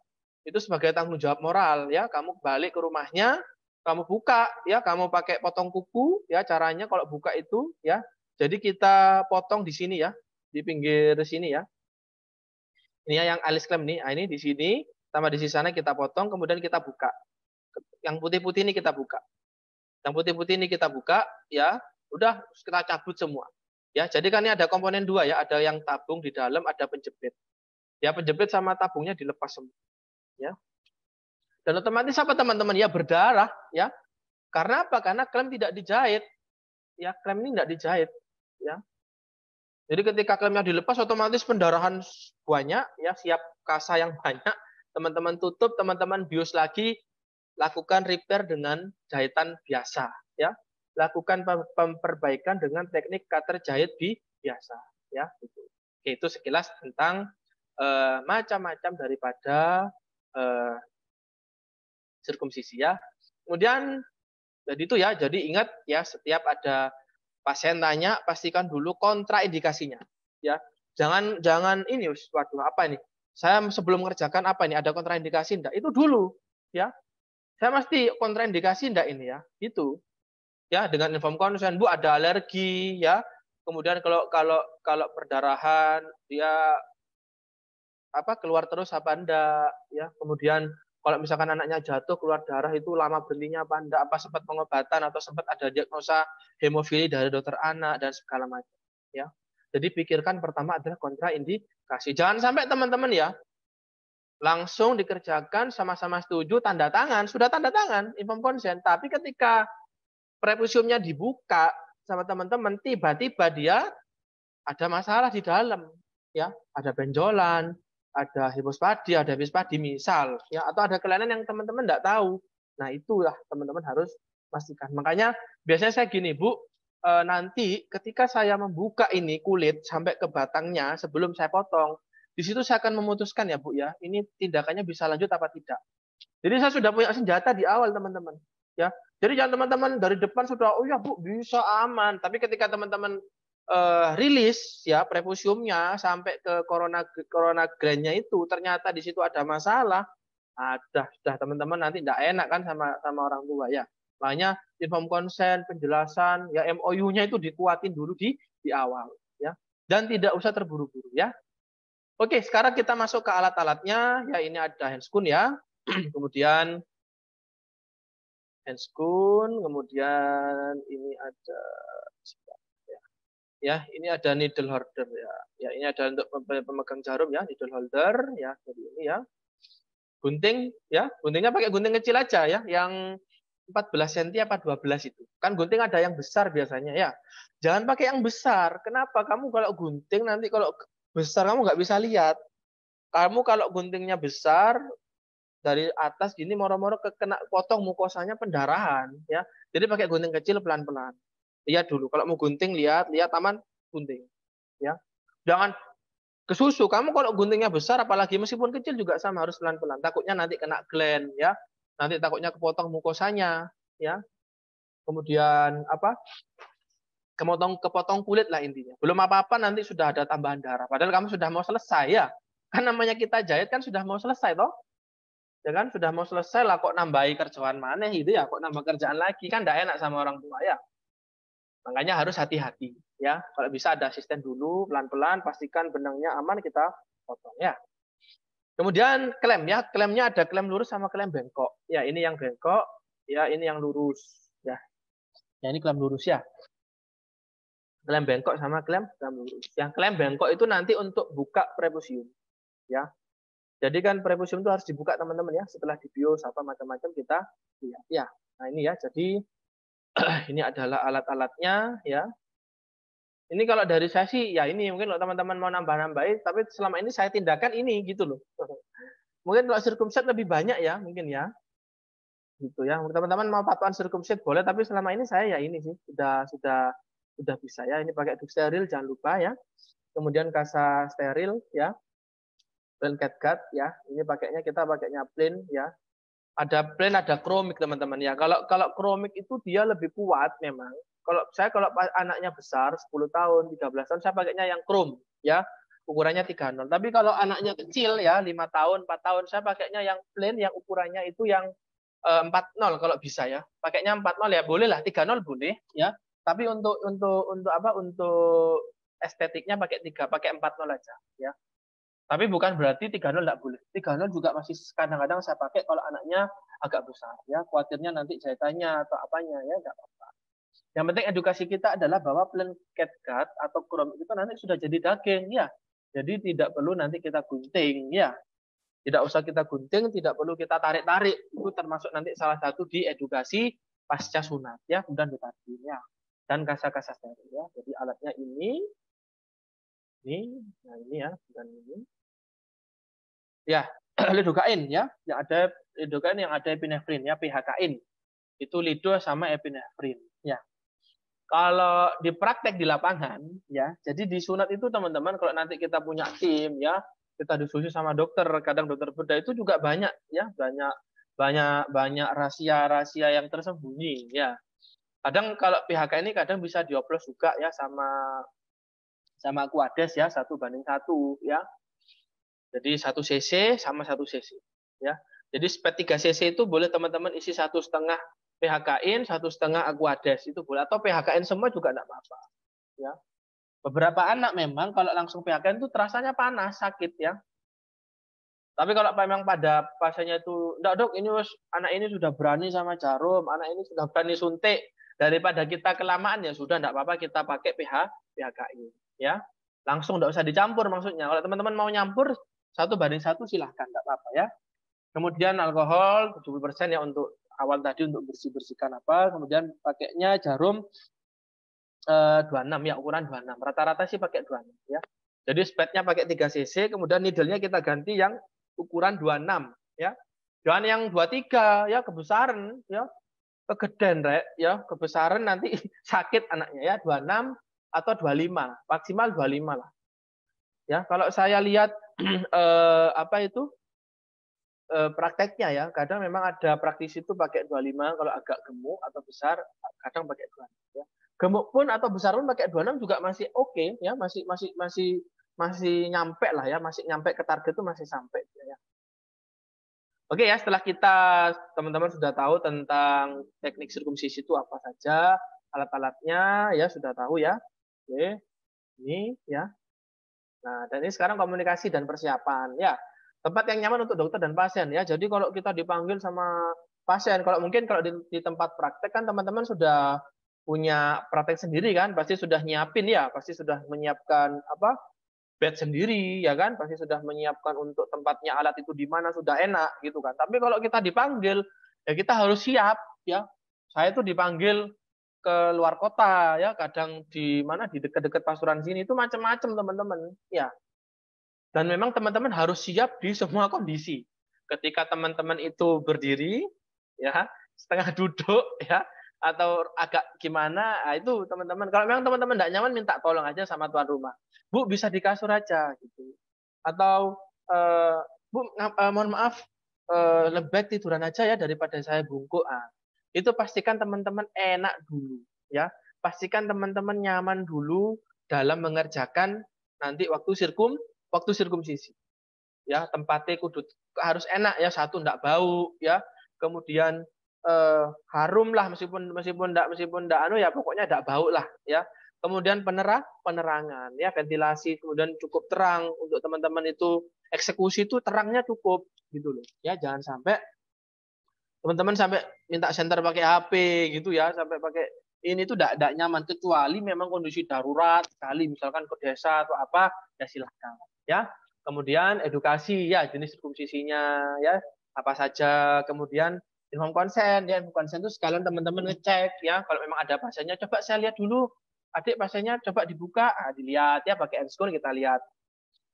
Itu sebagai tanggung jawab moral, ya. Kamu balik ke rumahnya, kamu buka, ya. Kamu pakai potong kuku, ya. Caranya kalau buka itu, ya. Jadi kita potong di sini, ya. Di pinggir sini, ya. Ini ya yang alis klem nih. Nah, ini di sini sama di sisanya kita potong, kemudian kita buka. Yang putih-putih ini kita buka. Yang putih-putih ini kita buka, ya udah kita cabut semua. Ya, jadi kan ini ada komponen dua ya, ada yang tabung di dalam, ada penjepit. Ya, penjepit sama tabungnya dilepas semua. Ya. Dan otomatis apa teman-teman? Ya berdarah, ya. Karena apa? Karena klem tidak dijahit. Ya, klem ini tidak dijahit, ya. Jadi ketika klemnya dilepas otomatis pendarahan banyak, ya siap kasa yang banyak, teman-teman tutup, teman-teman bius lagi, lakukan repair dengan jahitan biasa, ya. Lakukan perbaikan dengan teknik cutter jahit biasa, ya. Gitu. Oke, itu sekilas tentang eh, macam-macam uh, daripada uh, sirkumsisi, ya. Kemudian jadi itu ya, jadi ingat ya setiap ada pasien tanya pastikan dulu kontraindikasinya, ya. Jangan jangan ini waduh apa ini? saya sebelum mengerjakan apa ini ada kontraindikasi enggak? Itu dulu ya. Saya mesti kontraindikasi enggak ini ya. Itu. Ya, dengan inform konsen Bu ada alergi ya. Kemudian kalau kalau kalau perdarahan dia apa keluar terus apa enggak ya. Kemudian kalau misalkan anaknya jatuh keluar darah itu lama berhentinya apa enggak apa sempat pengobatan atau sempat ada diagnosa hemofili dari dokter anak dan segala macam ya jadi pikirkan pertama adalah kontraindikasi. Jangan sampai teman-teman ya langsung dikerjakan sama-sama setuju tanda tangan, sudah tanda tangan inform konsen, tapi ketika prepusiumnya dibuka sama teman-teman tiba-tiba dia ada masalah di dalam ya, ada benjolan, ada hipospadi, ada hipospadi misal ya atau ada kelainan yang teman-teman tidak tahu. Nah, itulah teman-teman harus pastikan. Makanya biasanya saya gini, Bu, e, nanti ketika saya membuka ini kulit sampai ke batangnya sebelum saya potong, di situ saya akan memutuskan ya Bu ya, ini tindakannya bisa lanjut apa tidak. Jadi saya sudah punya senjata di awal teman-teman. Ya, jadi jangan teman-teman dari depan sudah oh ya Bu bisa aman, tapi ketika teman-teman e, rilis ya prepusiumnya sampai ke corona corona grandnya itu ternyata di situ ada masalah ada ah, sudah teman-teman nanti tidak enak kan sama sama orang tua ya makanya inform konsen, penjelasan, ya MOU-nya itu dikuatin dulu di di awal, ya. Dan tidak usah terburu-buru, ya. Oke, sekarang kita masuk ke alat-alatnya. Ya, ini ada handscoon ya. kemudian handscoon, kemudian ini ada ya. ya, ini ada needle holder ya. Ya, ini ada untuk pemegang jarum ya, needle holder ya, jadi ini ya. Gunting ya, guntingnya pakai gunting kecil aja ya, yang 14 cm apa 12 itu. Kan gunting ada yang besar biasanya ya. Jangan pakai yang besar. Kenapa? Kamu kalau gunting nanti kalau besar kamu nggak bisa lihat. Kamu kalau guntingnya besar dari atas gini moro-moro ke kena potong mukosanya pendarahan ya. Jadi pakai gunting kecil pelan-pelan. Lihat dulu kalau mau gunting lihat, lihat taman gunting ya. Jangan kesusu. Kamu kalau guntingnya besar apalagi meskipun kecil juga sama harus pelan-pelan. Takutnya nanti kena glen ya nanti takutnya kepotong mukosanya ya kemudian apa kepotong kepotong kulit lah intinya belum apa apa nanti sudah ada tambahan darah padahal kamu sudah mau selesai ya kan namanya kita jahit kan sudah mau selesai toh ya kan sudah mau selesai lah kok nambahi kerjaan mana itu ya kok nambah kerjaan lagi kan tidak enak sama orang tua ya makanya harus hati-hati ya kalau bisa ada asisten dulu pelan-pelan pastikan benangnya aman kita potong ya Kemudian klaim ya, klaimnya ada klem lurus sama klem bengkok. Ya, ini yang bengkok, ya ini yang lurus, ya. Ya ini klem lurus ya. Klem bengkok sama klem klaim lurus. Yang klaim bengkok itu nanti untuk buka prepusium. Ya. Jadi kan prepusium itu harus dibuka teman-teman ya, setelah dibius apa macam-macam kita lihat ya. Nah, ini ya. Jadi ini adalah alat-alatnya ya. Ini kalau dari saya sih ya ini mungkin kalau teman-teman mau nambah-nambahin, tapi selama ini saya tindakan ini gitu loh. Mungkin kalau circumset lebih banyak ya mungkin ya. Gitu ya. Teman-teman mau patuan circumset boleh, tapi selama ini saya ya ini sih sudah sudah sudah bisa ya. Ini pakai duk steril jangan lupa ya. Kemudian kasa steril ya. Plain cat guard ya. Ini pakainya kita pakainya plain ya ada plain ada kromik teman-teman ya kalau kalau kromik itu dia lebih kuat memang kalau saya kalau anaknya besar 10 tahun, 13 tahun saya pakainya yang chrome ya. Ukurannya 30. Tapi kalau anaknya kecil ya 5 tahun, 4 tahun saya pakainya yang plain yang ukurannya itu yang 40 eh, kalau bisa ya. Pakainya 40 ya boleh lah, 30 boleh ya. Tapi untuk untuk untuk apa? Untuk estetiknya pakai 3, pakai 40 aja ya. Tapi bukan berarti 30 tidak boleh. 30 juga masih kadang-kadang saya pakai kalau anaknya agak besar ya. Khawatirnya nanti jahitannya atau apanya ya enggak apa-apa. Yang penting edukasi kita adalah bahwa cat cut atau chrome itu nanti sudah jadi daging, ya. Jadi tidak perlu nanti kita gunting, ya. Tidak usah kita gunting, tidak perlu kita tarik-tarik. Itu termasuk nanti salah satu di edukasi pasca sunat, ya. Kemudian ya. dan kasa-kasa steril, ya. Jadi alatnya ini, ini, nah ini ya, dan ini. Ya, lidokain ya, yang ada lidokain yang ada epinefrin ya, PHKin. Itu lido sama epinefrin ya kalau di praktek di lapangan ya jadi di sunat itu teman-teman kalau nanti kita punya tim ya kita diskusi sama dokter kadang dokter beda itu juga banyak ya banyak banyak banyak rahasia-rahasia yang tersembunyi ya kadang kalau PHK ini kadang bisa dioplos juga ya sama sama kuades ya satu banding satu ya jadi satu cc sama satu cc ya jadi sepertiga cc itu boleh teman-teman isi satu setengah PHKN satu setengah Aquades itu boleh atau PHKN semua juga tidak apa-apa. Ya. Beberapa anak memang kalau langsung PHKN itu terasanya panas, sakit ya. Tapi kalau memang pada pasiennya itu, tidak dok, ini wes, anak ini sudah berani sama jarum, anak ini sudah berani suntik, daripada kita kelamaan ya sudah tidak apa-apa kita pakai PH, PHKI. Ya, langsung tidak usah dicampur maksudnya. Kalau teman-teman mau nyampur satu banding satu silahkan, tidak apa-apa ya. Kemudian alkohol 70% ya untuk awal tadi untuk bersih-bersihkan apa, kemudian pakainya jarum eh, 26 ya ukuran 26. Rata-rata sih pakai 26 ya. Jadi spetnya pakai 3 cc, kemudian needle-nya kita ganti yang ukuran 26 ya. Jangan yang 23 ya kebesaran ya. Kegeden rek ya, kebesaran nanti sakit anaknya ya 26 atau 25, maksimal 25 lah. Ya, kalau saya lihat eh, apa itu Eh, prakteknya ya. Kadang memang ada praktisi itu pakai 25 kalau agak gemuk atau besar, kadang pakai 26 ya. Gemuk pun atau besar pun pakai 26 juga masih oke okay, ya, masih masih masih masih nyampe lah ya, masih nyampe ke target itu masih sampai ya. Oke ya, setelah kita teman-teman sudah tahu tentang teknik sirkumsisi itu apa saja, alat-alatnya ya sudah tahu ya. Oke. Ini ya. Nah, dan ini sekarang komunikasi dan persiapan ya tempat yang nyaman untuk dokter dan pasien ya. Jadi kalau kita dipanggil sama pasien, kalau mungkin kalau di, di tempat praktek kan teman-teman sudah punya praktek sendiri kan, pasti sudah nyiapin ya, pasti sudah menyiapkan apa bed sendiri ya kan, pasti sudah menyiapkan untuk tempatnya alat itu di mana sudah enak gitu kan. Tapi kalau kita dipanggil ya kita harus siap ya. Saya itu dipanggil ke luar kota ya kadang di mana di dekat-dekat pasuran sini itu macam-macam teman-teman ya dan memang teman-teman harus siap di semua kondisi. Ketika teman-teman itu berdiri, ya setengah duduk, ya atau agak gimana, nah, itu teman-teman. Kalau memang teman-teman tidak nyaman, minta tolong aja sama tuan rumah. Bu bisa di kasur aja, gitu. Atau eh, bu eh, mohon maaf eh, lebek tiduran aja ya daripada saya bungkuk. Ah. Itu pastikan teman-teman enak dulu, ya. Pastikan teman-teman nyaman dulu dalam mengerjakan nanti waktu sirkum waktu sirkumsisi. Ya, tempatnya kudu harus enak ya, satu ndak bau ya. Kemudian eh, harum lah meskipun meskipun ndak meskipun ndak anu ya pokoknya ndak bau lah ya. Kemudian penerang penerangan ya, ventilasi kemudian cukup terang untuk teman-teman itu eksekusi itu terangnya cukup gitu loh. Ya, jangan sampai teman-teman sampai minta senter pakai HP gitu ya, sampai pakai ini tuh tidak nyaman kecuali memang kondisi darurat sekali misalkan ke desa atau apa ya silahkan ya. Kemudian edukasi ya jenis sisinya ya apa saja. Kemudian inform konsen ya inform konsen itu sekalian teman-teman ngecek ya kalau memang ada pasiennya coba saya lihat dulu adik pasiennya coba dibuka ah, dilihat ya pakai endoskop kita lihat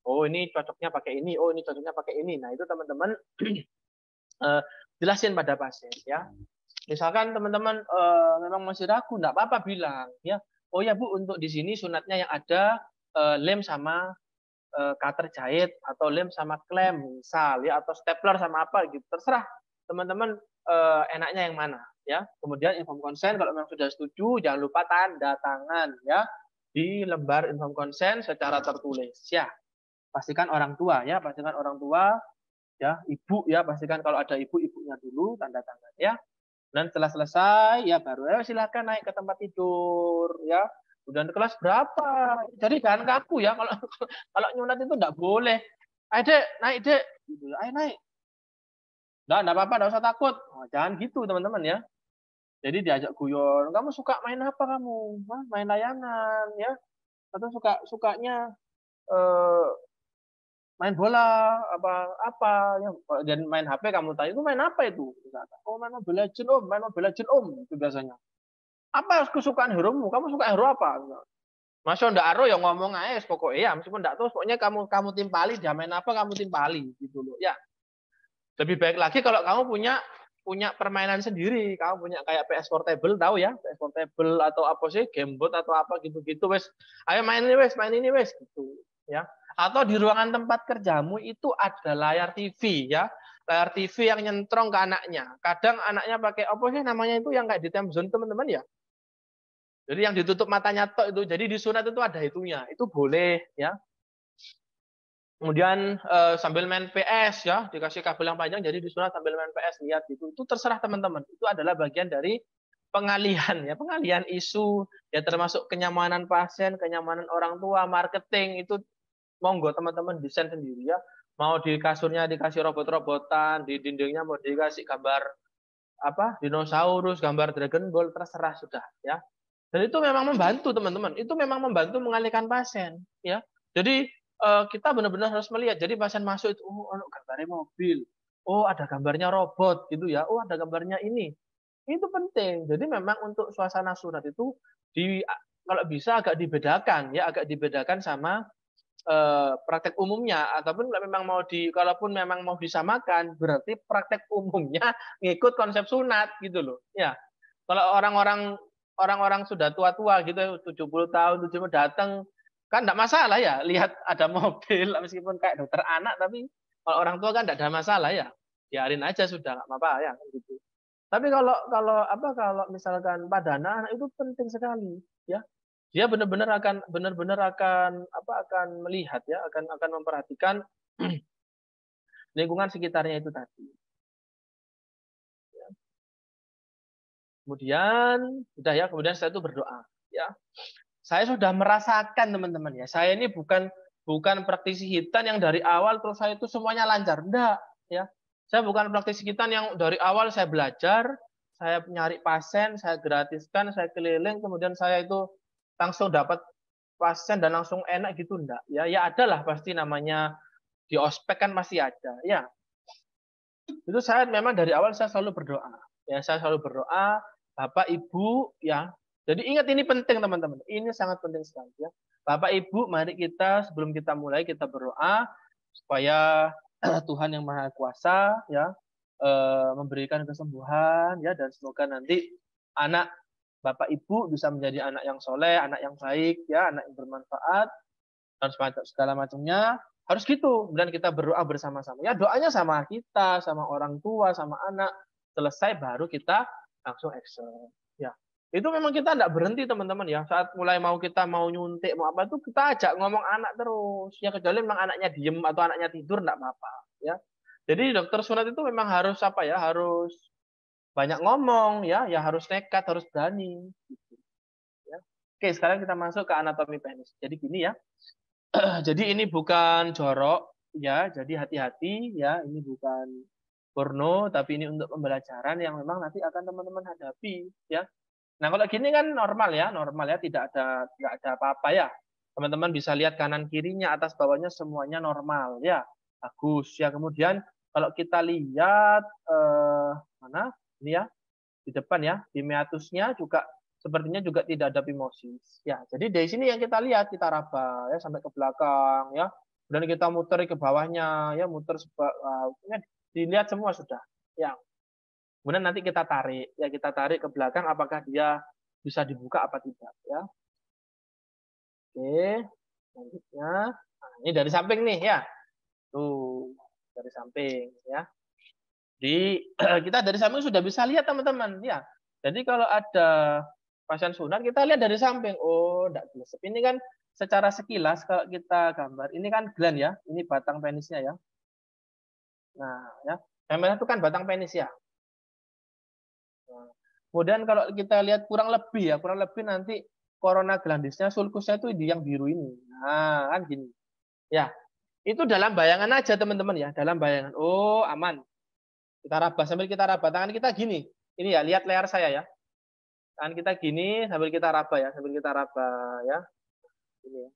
oh ini cocoknya pakai ini oh ini cocoknya pakai ini nah itu teman-teman eh, jelasin pada pasien ya misalkan teman-teman eh, memang masih ragu nggak apa-apa bilang ya oh ya bu untuk di sini sunatnya yang ada eh, lem sama Eh, cutter jahit atau lem sama klem misal ya atau stapler sama apa gitu terserah teman-teman uh, enaknya yang mana ya kemudian inform konsen, kalau memang sudah setuju jangan lupa tanda tangan ya di lembar inform konsen secara tertulis ya pastikan orang tua ya pastikan orang tua ya ibu ya pastikan kalau ada ibu ibunya dulu tanda tangan ya dan setelah selesai ya baru ya silakan naik ke tempat tidur ya udah kelas berapa jadi jangan kaku ya kalau kalau nyunat itu enggak boleh ayo dek naik dek gitu ayo naik enggak enggak apa-apa enggak usah takut oh, jangan gitu teman-teman ya jadi diajak guyon kamu suka main apa kamu Hah, main layangan ya atau suka sukanya eh, main bola apa apa ya dan main HP kamu tanya itu main apa itu misalkan oh main Mobile Legends om main Mobile Legends om itu biasanya apa kesukaan hero-mu? Kamu suka hero apa? Masuk ndak aro yang ngomong aja pokoknya ya meskipun ndak tahu pokoknya kamu kamu timpali jamin apa kamu timpali gitu loh ya lebih baik lagi kalau kamu punya punya permainan sendiri kamu punya kayak PS Portable tahu ya PS Portable atau apa sih gamebot atau apa gitu-gitu wes ayo main ini wes main ini wes gitu ya atau di ruangan tempat kerjamu itu ada layar TV ya layar TV yang nyentrong ke anaknya kadang anaknya pakai apa sih namanya itu yang kayak di time zone teman-teman ya jadi yang ditutup matanya tok itu. Jadi di sunat itu ada itunya. Itu boleh ya. Kemudian eh, sambil main PS ya, dikasih kabel yang panjang jadi di sunat sambil main PS lihat itu. Itu terserah teman-teman. Itu adalah bagian dari pengalihan ya, pengalihan isu ya termasuk kenyamanan pasien, kenyamanan orang tua, marketing itu monggo teman-teman desain sendiri ya. Mau di kasurnya dikasih robot-robotan, di dindingnya mau dikasih gambar apa dinosaurus, gambar Dragon Ball terserah sudah ya. Dan itu memang membantu teman-teman. Itu memang membantu mengalihkan pasien, ya. Jadi eh, kita benar-benar harus melihat. Jadi pasien masuk itu, oh, ada gambarnya mobil, oh ada gambarnya robot gitu ya, oh ada gambarnya ini. Itu penting. Jadi memang untuk suasana surat itu di kalau bisa agak dibedakan ya, agak dibedakan sama eh, praktek umumnya ataupun kalau memang mau di kalaupun memang mau disamakan berarti praktek umumnya ngikut konsep sunat gitu loh ya kalau orang-orang orang-orang sudah tua-tua gitu 70 tahun 70 datang kan tidak masalah ya lihat ada mobil meskipun kayak dokter anak tapi kalau orang tua kan tidak ada masalah ya biarin aja sudah nggak apa-apa ya kan gitu tapi kalau kalau apa kalau misalkan pada anak itu penting sekali ya dia benar-benar akan benar-benar akan apa akan melihat ya akan akan memperhatikan lingkungan sekitarnya itu tadi Kemudian udah ya, kemudian saya itu berdoa ya. Saya sudah merasakan teman-teman ya. Saya ini bukan bukan praktisi hitan yang dari awal terus saya itu semuanya lancar. Enggak ya. Saya bukan praktisi hitan yang dari awal saya belajar, saya nyari pasien, saya gratiskan, saya keliling, kemudian saya itu langsung dapat pasien dan langsung enak gitu enggak ya ya adalah pasti namanya di ospek kan masih ada ya itu saya memang dari awal saya selalu berdoa ya saya selalu berdoa Bapak, Ibu, ya. Jadi ingat ini penting teman-teman. Ini sangat penting sekali ya. Bapak Ibu, mari kita sebelum kita mulai kita berdoa supaya eh, Tuhan yang Maha Kuasa ya eh, memberikan kesembuhan ya dan semoga nanti anak Bapak Ibu bisa menjadi anak yang soleh, anak yang baik ya, anak yang bermanfaat dan segala macamnya harus gitu. Kemudian kita berdoa bersama-sama. Ya doanya sama kita, sama orang tua, sama anak. Selesai baru kita langsung Excel, Ya, itu memang kita tidak berhenti teman-teman ya. Saat mulai mau kita mau nyuntik mau apa itu kita ajak ngomong anak terus. Ya kecuali memang anaknya diem atau anaknya tidur tidak apa-apa. Ya, jadi dokter sunat itu memang harus apa ya? Harus banyak ngomong ya, ya harus nekat, harus berani. Gitu. Ya. Oke, sekarang kita masuk ke anatomi penis. Jadi gini ya. Jadi ini bukan jorok ya, jadi hati-hati ya, ini bukan porno, tapi ini untuk pembelajaran yang memang nanti akan teman-teman hadapi, ya. Nah kalau gini kan normal ya, normal ya, tidak ada tidak ada apa-apa ya. Teman-teman bisa lihat kanan kirinya, atas bawahnya semuanya normal ya, bagus ya. Kemudian kalau kita lihat eh, mana ini ya di depan ya, di meatusnya juga sepertinya juga tidak ada pimosis. Ya, jadi dari sini yang kita lihat kita raba ya sampai ke belakang ya. Kemudian kita muter ke bawahnya ya, muter sebab uh, eh, dilihat semua sudah yang kemudian nanti kita tarik ya kita tarik ke belakang apakah dia bisa dibuka apa tidak ya oke selanjutnya nah, ini dari samping nih ya tuh dari samping ya di kita dari samping sudah bisa lihat teman-teman ya jadi kalau ada pasien sunat kita lihat dari samping oh tidak gelesep ini kan secara sekilas kalau kita gambar ini kan gland ya ini batang penisnya ya Nah, ya. merah itu kan batang penis ya. kemudian kalau kita lihat kurang lebih ya, kurang lebih nanti korona glandisnya, sulkusnya itu yang biru ini. Nah, kan gini. Ya, itu dalam bayangan aja teman-teman ya, dalam bayangan. Oh, aman. Kita raba sambil kita raba tangan kita gini. Ini ya, lihat layar saya ya. Tangan kita gini sambil kita raba ya, sambil kita raba ya. Ini. ya.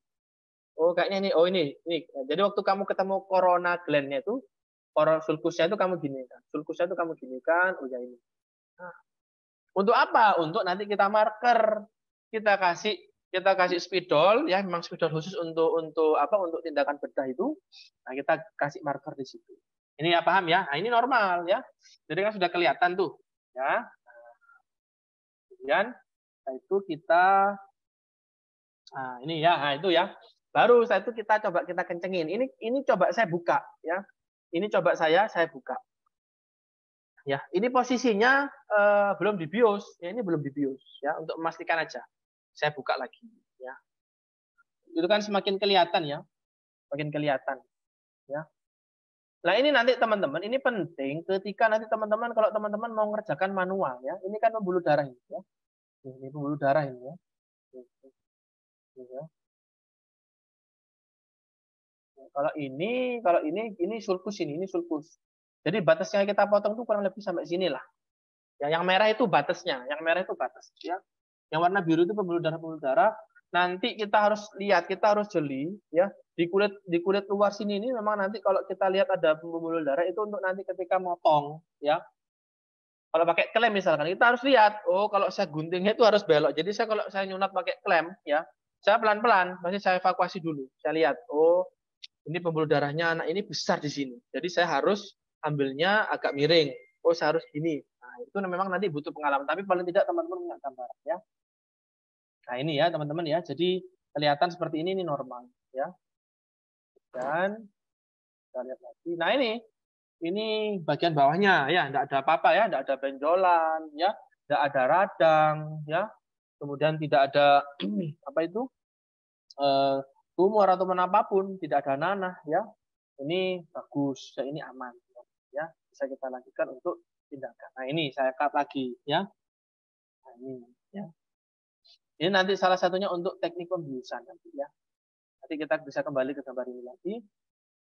Oh, kayaknya ini. Oh, ini. Ini. Jadi waktu kamu ketemu corona glandnya itu orang sulkusnya itu kamu gini kan, sulkusnya itu kamu kan. oh ya ini. Nah, untuk apa? Untuk nanti kita marker, kita kasih kita kasih spidol ya memang spidol khusus untuk untuk apa untuk tindakan bedah itu nah kita kasih marker di situ ini ya paham ya nah, ini normal ya jadi kan sudah kelihatan tuh ya kemudian nah, itu kita nah ini ya nah, itu ya baru saya itu kita coba kita kencengin ini ini coba saya buka ya ini coba saya, saya buka. Ya, ini posisinya eh, belum dibius. Ya, ini belum dibius. Ya, untuk memastikan aja. Saya buka lagi. Ya, itu kan semakin kelihatan ya, semakin kelihatan. Ya, Nah ini nanti teman-teman, ini penting ketika nanti teman-teman kalau teman-teman mau ngerjakan manual ya, ini kan pembuluh darah ini ya, ini pembuluh darah ini, ya. ya. Kalau ini, kalau ini, ini sulkus ini, ini sulkus. Jadi batas yang kita potong itu kurang lebih sampai sini lah. Ya, yang merah itu batasnya, yang merah itu batas. Ya. Yang warna biru itu pembuluh darah pembuluh darah. Nanti kita harus lihat, kita harus jeli ya di kulit di kulit luar sini ini memang nanti kalau kita lihat ada pembuluh darah itu untuk nanti ketika motong ya kalau pakai klem misalkan kita harus lihat oh kalau saya guntingnya itu harus belok jadi saya kalau saya nyunat pakai klem ya saya pelan pelan masih saya evakuasi dulu saya lihat oh ini pembuluh darahnya anak ini besar di sini. Jadi saya harus ambilnya agak miring. Oh, saya harus gini. Nah, itu memang nanti butuh pengalaman. Tapi paling tidak teman-teman punya gambaran ya. Nah, ini ya teman-teman ya. Jadi kelihatan seperti ini ini normal ya. Dan kita lihat lagi. Nah, ini ini bagian bawahnya ya, tidak ada apa-apa ya, tidak ada benjolan ya, tidak ada radang ya. Kemudian tidak ada apa itu? Eh, umur atau apapun tidak ada nanah ya ini bagus ya ini aman ya bisa kita lanjutkan untuk tindakan nah ini saya cut lagi ya nah, ini ya ini nanti salah satunya untuk teknik pembiusan nanti ya nanti kita bisa kembali ke gambar ini lagi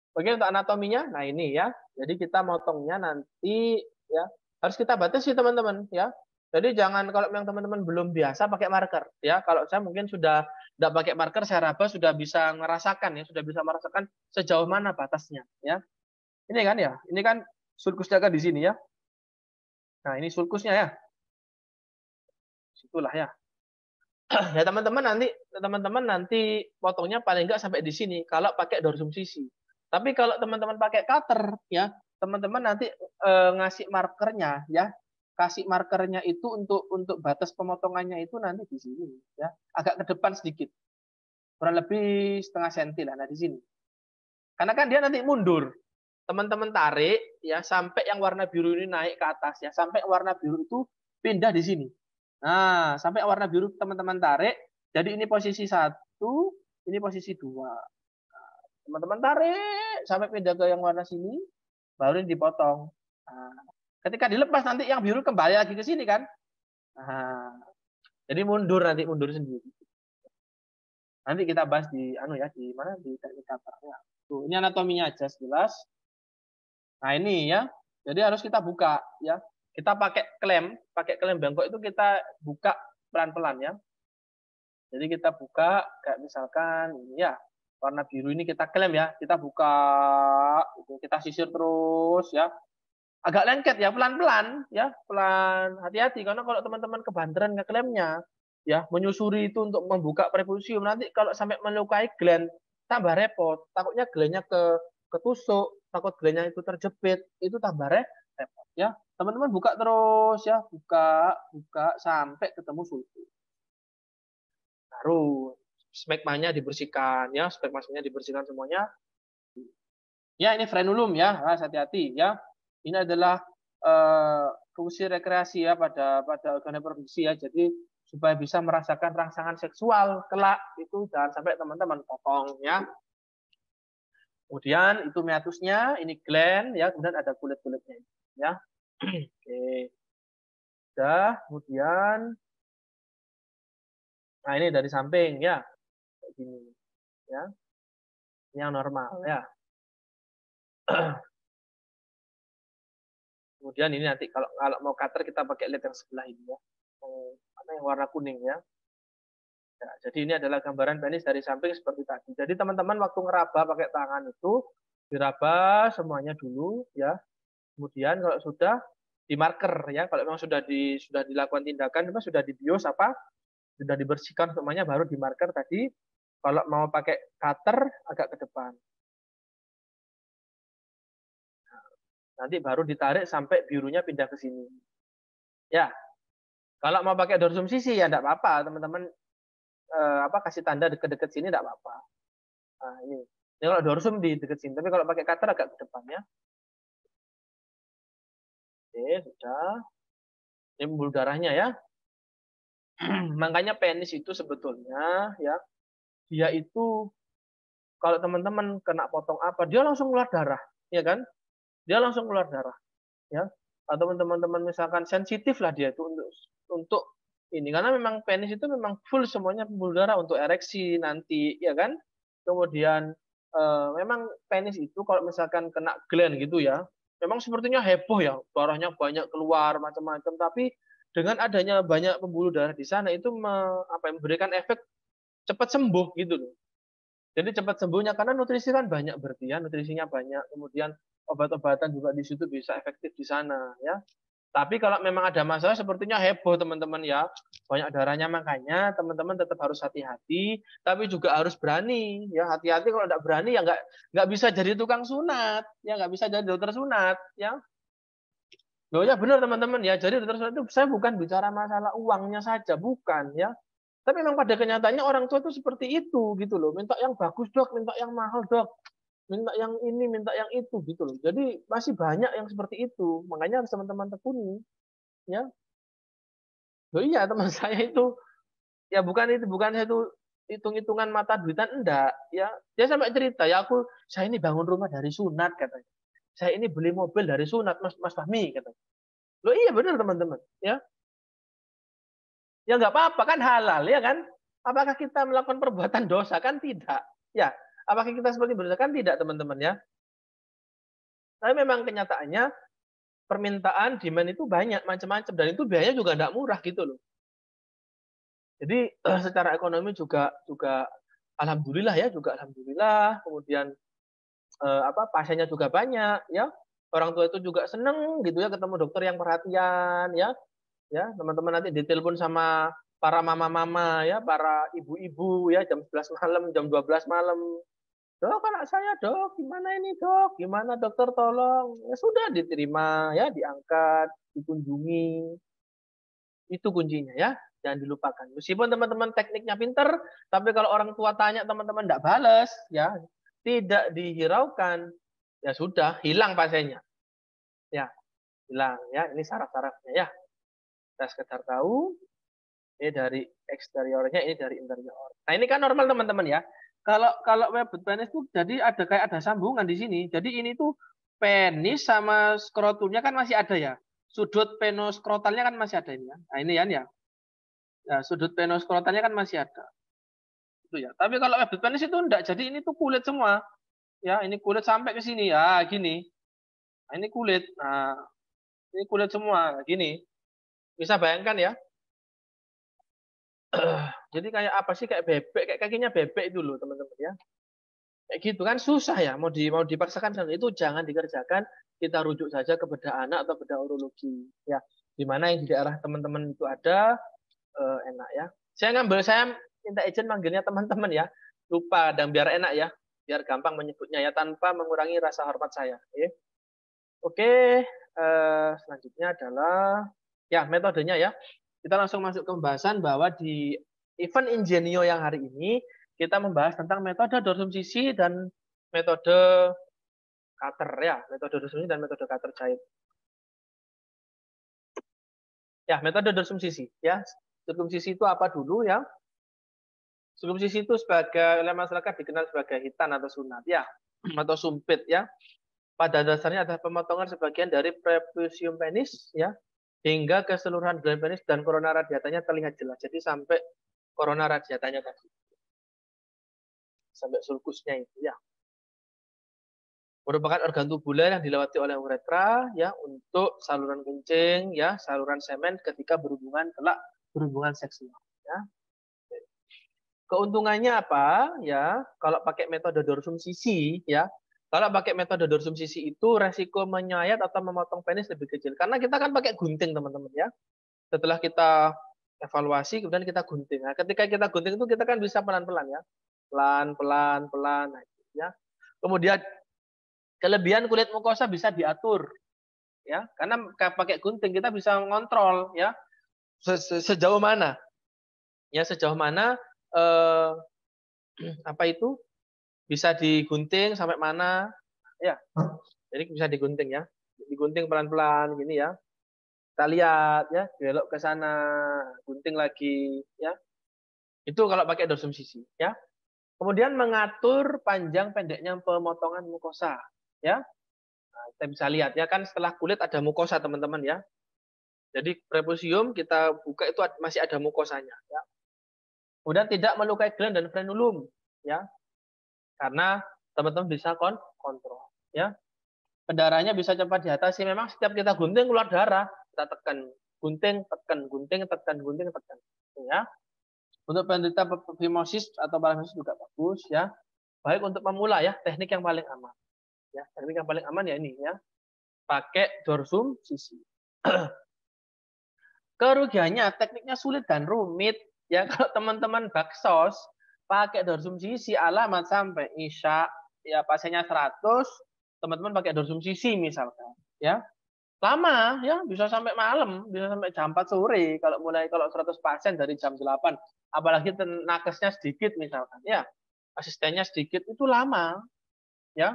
bagian untuk anatominya, nah ini ya. Jadi kita motongnya nanti ya harus kita batasi ya, teman-teman ya. Jadi jangan kalau yang teman-teman belum biasa pakai marker ya. Kalau saya mungkin sudah tidak pakai marker, saya raba sudah bisa merasakan ya, sudah bisa merasakan sejauh mana batasnya ya. Ini kan ya, ini kan sulkusnya kan di sini ya. Nah ini sulkusnya ya. Itulah ya. ya teman-teman nanti teman-teman nanti potongnya paling nggak sampai di sini kalau pakai dorsum sisi. Tapi kalau teman-teman pakai cutter ya, teman-teman nanti e, ngasih markernya ya kasih markernya itu untuk untuk batas pemotongannya itu nanti di sini ya agak ke depan sedikit kurang lebih setengah senti lah nah di sini karena kan dia nanti mundur teman-teman tarik ya sampai yang warna biru ini naik ke atas ya sampai warna biru itu pindah di sini nah sampai warna biru teman-teman tarik jadi ini posisi satu ini posisi dua nah, teman-teman nah, tarik sampai pindah ke yang warna sini baru ini dipotong nah, Ketika dilepas nanti yang biru kembali lagi ke sini kan. Nah, jadi mundur nanti mundur sendiri. Nanti kita bahas di anu ya di mana di teknik katarnya. Tuh, ini anatominya aja jelas. Nah, ini ya. Jadi harus kita buka ya. Kita pakai klem, pakai klem bengkok itu kita buka pelan-pelan ya. Jadi kita buka kayak misalkan ini ya, warna biru ini kita klem ya, kita buka, gitu. kita sisir terus ya, agak lengket ya pelan-pelan ya pelan hati-hati karena kalau teman-teman kebanteran ngeklaimnya ya menyusuri itu untuk membuka prepusium nanti kalau sampai melukai gland tambah repot takutnya glandnya ke ketusuk takut glandnya itu terjepit itu tambah repot ya teman-teman buka terus ya buka buka sampai ketemu sulfur baru smegmanya dibersihkan ya smegmanya dibersihkan semuanya ya ini frenulum ya hati-hati ya ini adalah uh, fungsi rekreasi ya pada pada organ reproduksi ya. Jadi supaya bisa merasakan rangsangan seksual kelak itu jangan sampai teman-teman potong ya. Kemudian itu meatusnya, ini gland ya, kemudian ada kulit-kulitnya ya. Oke. Sudah, kemudian Nah, ini dari samping ya. Kayak gini. Ya. yang normal ya. Kemudian ini nanti kalau kalau mau cutter kita pakai LED yang sebelah ini ya. Yang, yang warna kuning ya. ya. Jadi ini adalah gambaran penis dari samping seperti tadi. Jadi teman-teman waktu ngeraba pakai tangan itu diraba semuanya dulu ya. Kemudian kalau sudah di marker ya, kalau memang sudah di sudah dilakukan tindakan memang sudah di bios apa? Sudah dibersihkan semuanya baru di marker tadi. Kalau mau pakai cutter agak ke depan. Nanti baru ditarik sampai birunya pindah ke sini. Ya, kalau mau pakai dorsum sisi ya tidak apa-apa, teman-teman eh, apa kasih tanda dekat-dekat sini tidak apa-apa. Nah, ini. ini kalau dorsum di dekat sini, tapi kalau pakai cutter agak ke depannya. Oke, sudah. Ini bulu darahnya ya. Makanya penis itu sebetulnya ya dia itu kalau teman-teman kena potong apa, dia langsung keluar darah, ya kan? dia langsung keluar darah ya atau teman-teman misalkan sensitif lah dia itu untuk untuk ini karena memang penis itu memang full semuanya pembuluh darah untuk ereksi nanti ya kan kemudian e, memang penis itu kalau misalkan kena gland gitu ya memang sepertinya heboh ya darahnya banyak keluar macam-macam tapi dengan adanya banyak pembuluh darah di sana itu me, apa ya, memberikan efek cepat sembuh gitu loh jadi cepat sembuhnya karena nutrisi kan banyak berarti ya, nutrisinya banyak. Kemudian obat-obatan juga di situ bisa efektif di sana ya. Tapi kalau memang ada masalah sepertinya heboh teman-teman ya. Banyak darahnya makanya teman-teman tetap harus hati-hati, tapi juga harus berani ya. Hati-hati kalau tidak berani ya nggak nggak bisa jadi tukang sunat, ya nggak bisa jadi dokter sunat ya. Loh ya benar teman-teman ya. Jadi dokter sunat itu saya bukan bicara masalah uangnya saja, bukan ya. Tapi memang pada kenyataannya orang tua itu seperti itu gitu loh. Minta yang bagus dok, minta yang mahal dok, minta yang ini, minta yang itu gitu loh. Jadi masih banyak yang seperti itu. Makanya harus teman-teman tekuni. Ya. Loh iya teman saya itu ya bukan itu bukan itu hitung-hitungan mata duitan enggak ya dia sampai cerita ya aku saya ini bangun rumah dari sunat katanya saya ini beli mobil dari sunat mas mas Fahmi katanya lo iya benar teman-teman ya Ya nggak apa-apa kan halal ya kan? Apakah kita melakukan perbuatan dosa kan tidak? Ya, apakah kita seperti berdosa kan tidak teman-teman ya? Tapi memang kenyataannya permintaan demand itu banyak macam-macam dan itu biayanya juga tidak murah gitu loh. Jadi eh, secara ekonomi juga juga alhamdulillah ya juga alhamdulillah kemudian eh, apa pasiennya juga banyak ya orang tua itu juga seneng gitu ya ketemu dokter yang perhatian ya ya teman-teman nanti ditelepon sama para mama-mama ya para ibu-ibu ya jam 11 malam jam 12 malam dok anak saya dok gimana ini dok gimana dokter tolong ya sudah diterima ya diangkat dikunjungi itu kuncinya ya jangan dilupakan meskipun teman-teman tekniknya pinter tapi kalau orang tua tanya teman-teman tidak balas ya tidak dihiraukan ya sudah hilang pasiennya ya hilang ya ini saraf-sarafnya ya kita sekedar tahu ini dari eksteriornya, ini dari interior. Nah, ini kan normal teman-teman ya. Kalau kalau web penis itu jadi ada kayak ada sambungan di sini. Jadi ini tuh penis sama skrotumnya kan masih ada ya. Sudut penoskrotalnya kan masih ada ini ya. Nah, ini ya, ya. Nah, sudut penoskrotalnya kan masih ada. Itu ya. Tapi kalau web penis itu enggak. Jadi ini tuh kulit semua. Ya, ini kulit sampai ke sini ya, gini. Nah, ini kulit. Nah, ini kulit semua, gini. Bisa bayangkan ya? Jadi kayak apa sih kayak bebek, kayak kakinya bebek itu loh teman-teman ya. Kayak gitu kan susah ya mau di mau dipaksakan dan itu jangan dikerjakan, kita rujuk saja ke bedah anak atau bedah urologi ya. Di mana yang di daerah teman-teman itu ada eh, enak ya. Saya ngambil saya minta izin manggilnya teman-teman ya. Lupa dan biar enak ya, biar gampang menyebutnya ya tanpa mengurangi rasa hormat saya. Oke, eh, selanjutnya adalah Ya, metodenya ya. Kita langsung masuk ke pembahasan bahwa di event Ingenio yang hari ini kita membahas tentang metode dorsum sisi dan metode cutter ya, metode dorsum sisi dan metode cutter jahit. Ya, metode dorsum sisi ya. Dorsum sisi itu apa dulu ya? Dorsum sisi itu sebagai oleh masyarakat dikenal sebagai hitan atau sunat ya, atau sumpit ya. Pada dasarnya adalah pemotongan sebagian dari prepusium penis ya, hingga keseluruhan gland penis dan korona radiatanya terlihat jelas. Jadi sampai korona radiatanya tadi. Sampai sulkusnya itu ya. Merupakan organ tubular yang dilewati oleh uretra ya untuk saluran kencing ya, saluran semen ketika berhubungan kelak berhubungan seksual ya. Keuntungannya apa ya? Kalau pakai metode dorsum sisi ya, kalau pakai metode dorsum sisi itu resiko menyayat atau memotong penis lebih kecil. Karena kita kan pakai gunting, teman-teman ya. Setelah kita evaluasi, kemudian kita gunting. Nah, ketika kita gunting itu kita kan bisa pelan-pelan ya. Pelan, pelan, pelan. Nah, gitu, ya. Kemudian kelebihan kulit mukosa bisa diatur. Ya, karena pakai gunting kita bisa mengontrol ya sejauh mana. Ya, sejauh mana eh, apa itu bisa digunting sampai mana? Ya. Jadi bisa digunting ya. Digunting pelan-pelan gini ya. Kita lihat ya, belok ke sana, gunting lagi ya. Itu kalau pakai dorsum sisi ya. Kemudian mengatur panjang pendeknya pemotongan mukosa ya. Nah, kita bisa lihat ya kan setelah kulit ada mukosa teman-teman ya. Jadi prepusium kita buka itu masih ada mukosanya ya. Kemudian tidak melukai gland dan frenulum ya karena teman-teman bisa kon kontrol ya kendaraannya bisa cepat diatasi memang setiap kita gunting keluar darah kita tekan gunting tekan gunting tekan gunting tekan ya untuk penderita fibrosis atau paralisis juga bagus ya baik untuk pemula ya teknik yang paling aman ya teknik yang paling aman ya ini ya pakai dorsum sisi kerugiannya tekniknya sulit dan rumit ya kalau teman-teman baksos pakai dorsum sisi alamat sampai isya ya pasiennya 100 teman-teman pakai dorsum sisi misalkan ya lama ya bisa sampai malam bisa sampai jam 4 sore kalau mulai kalau 100 pasien dari jam 8 apalagi nakesnya sedikit misalkan ya asistennya sedikit itu lama ya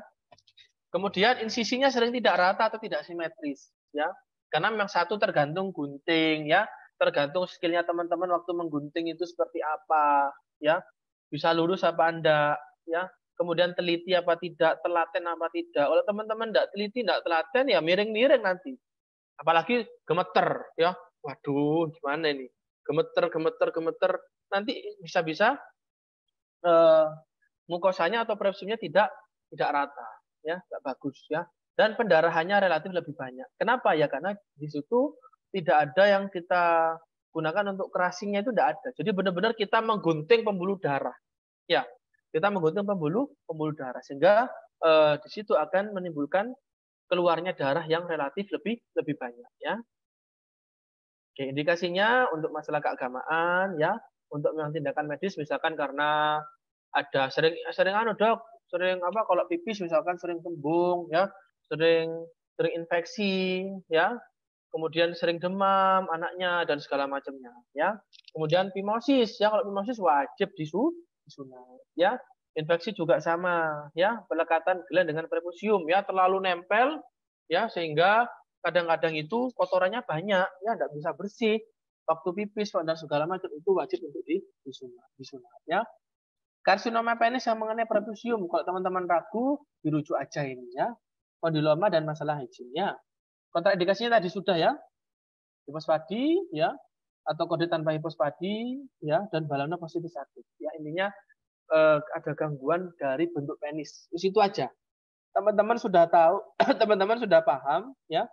kemudian insisinya sering tidak rata atau tidak simetris ya karena memang satu tergantung gunting ya tergantung skillnya teman-teman waktu menggunting itu seperti apa ya bisa lurus apa Anda, ya. Kemudian teliti apa tidak, telaten apa tidak. Kalau teman-teman tidak teliti, tidak telaten, ya miring-miring nanti. Apalagi gemeter, ya. Waduh, gimana ini? Gemeter, gemeter, gemeter. Nanti bisa-bisa eh, mukosanya atau prepsumnya tidak tidak rata, ya, tidak bagus, ya. Dan pendarahannya relatif lebih banyak. Kenapa ya? Karena di situ tidak ada yang kita gunakan untuk kerasingnya itu tidak ada. Jadi benar-benar kita menggunting pembuluh darah. Ya, kita menggunakan pembuluh pembuluh darah sehingga eh, di situ akan menimbulkan keluarnya darah yang relatif lebih lebih banyak ya. Oke, indikasinya untuk masalah keagamaan ya, untuk memang tindakan medis misalkan karena ada sering sering anu dok, sering apa kalau pipis misalkan sering kembung ya, sering sering infeksi ya, kemudian sering demam anaknya dan segala macamnya ya. Kemudian pimosis ya kalau pimosis wajib disu disunat ya infeksi juga sama ya pelekatan gland dengan prepusium ya terlalu nempel ya sehingga kadang-kadang itu kotorannya banyak ya tidak bisa bersih waktu pipis dan segala macam itu wajib untuk disunat disunat ya karsinoma penis yang mengenai prepusium kalau teman-teman ragu dirujuk aja ini ya kondiloma dan masalah hijinnya kontraindikasinya tadi sudah ya hiposfadi ya atau kode tanpa hipospadi ya dan balonnya positif satu ya intinya eh, ada gangguan dari bentuk penis di situ aja teman-teman sudah tahu teman-teman sudah paham ya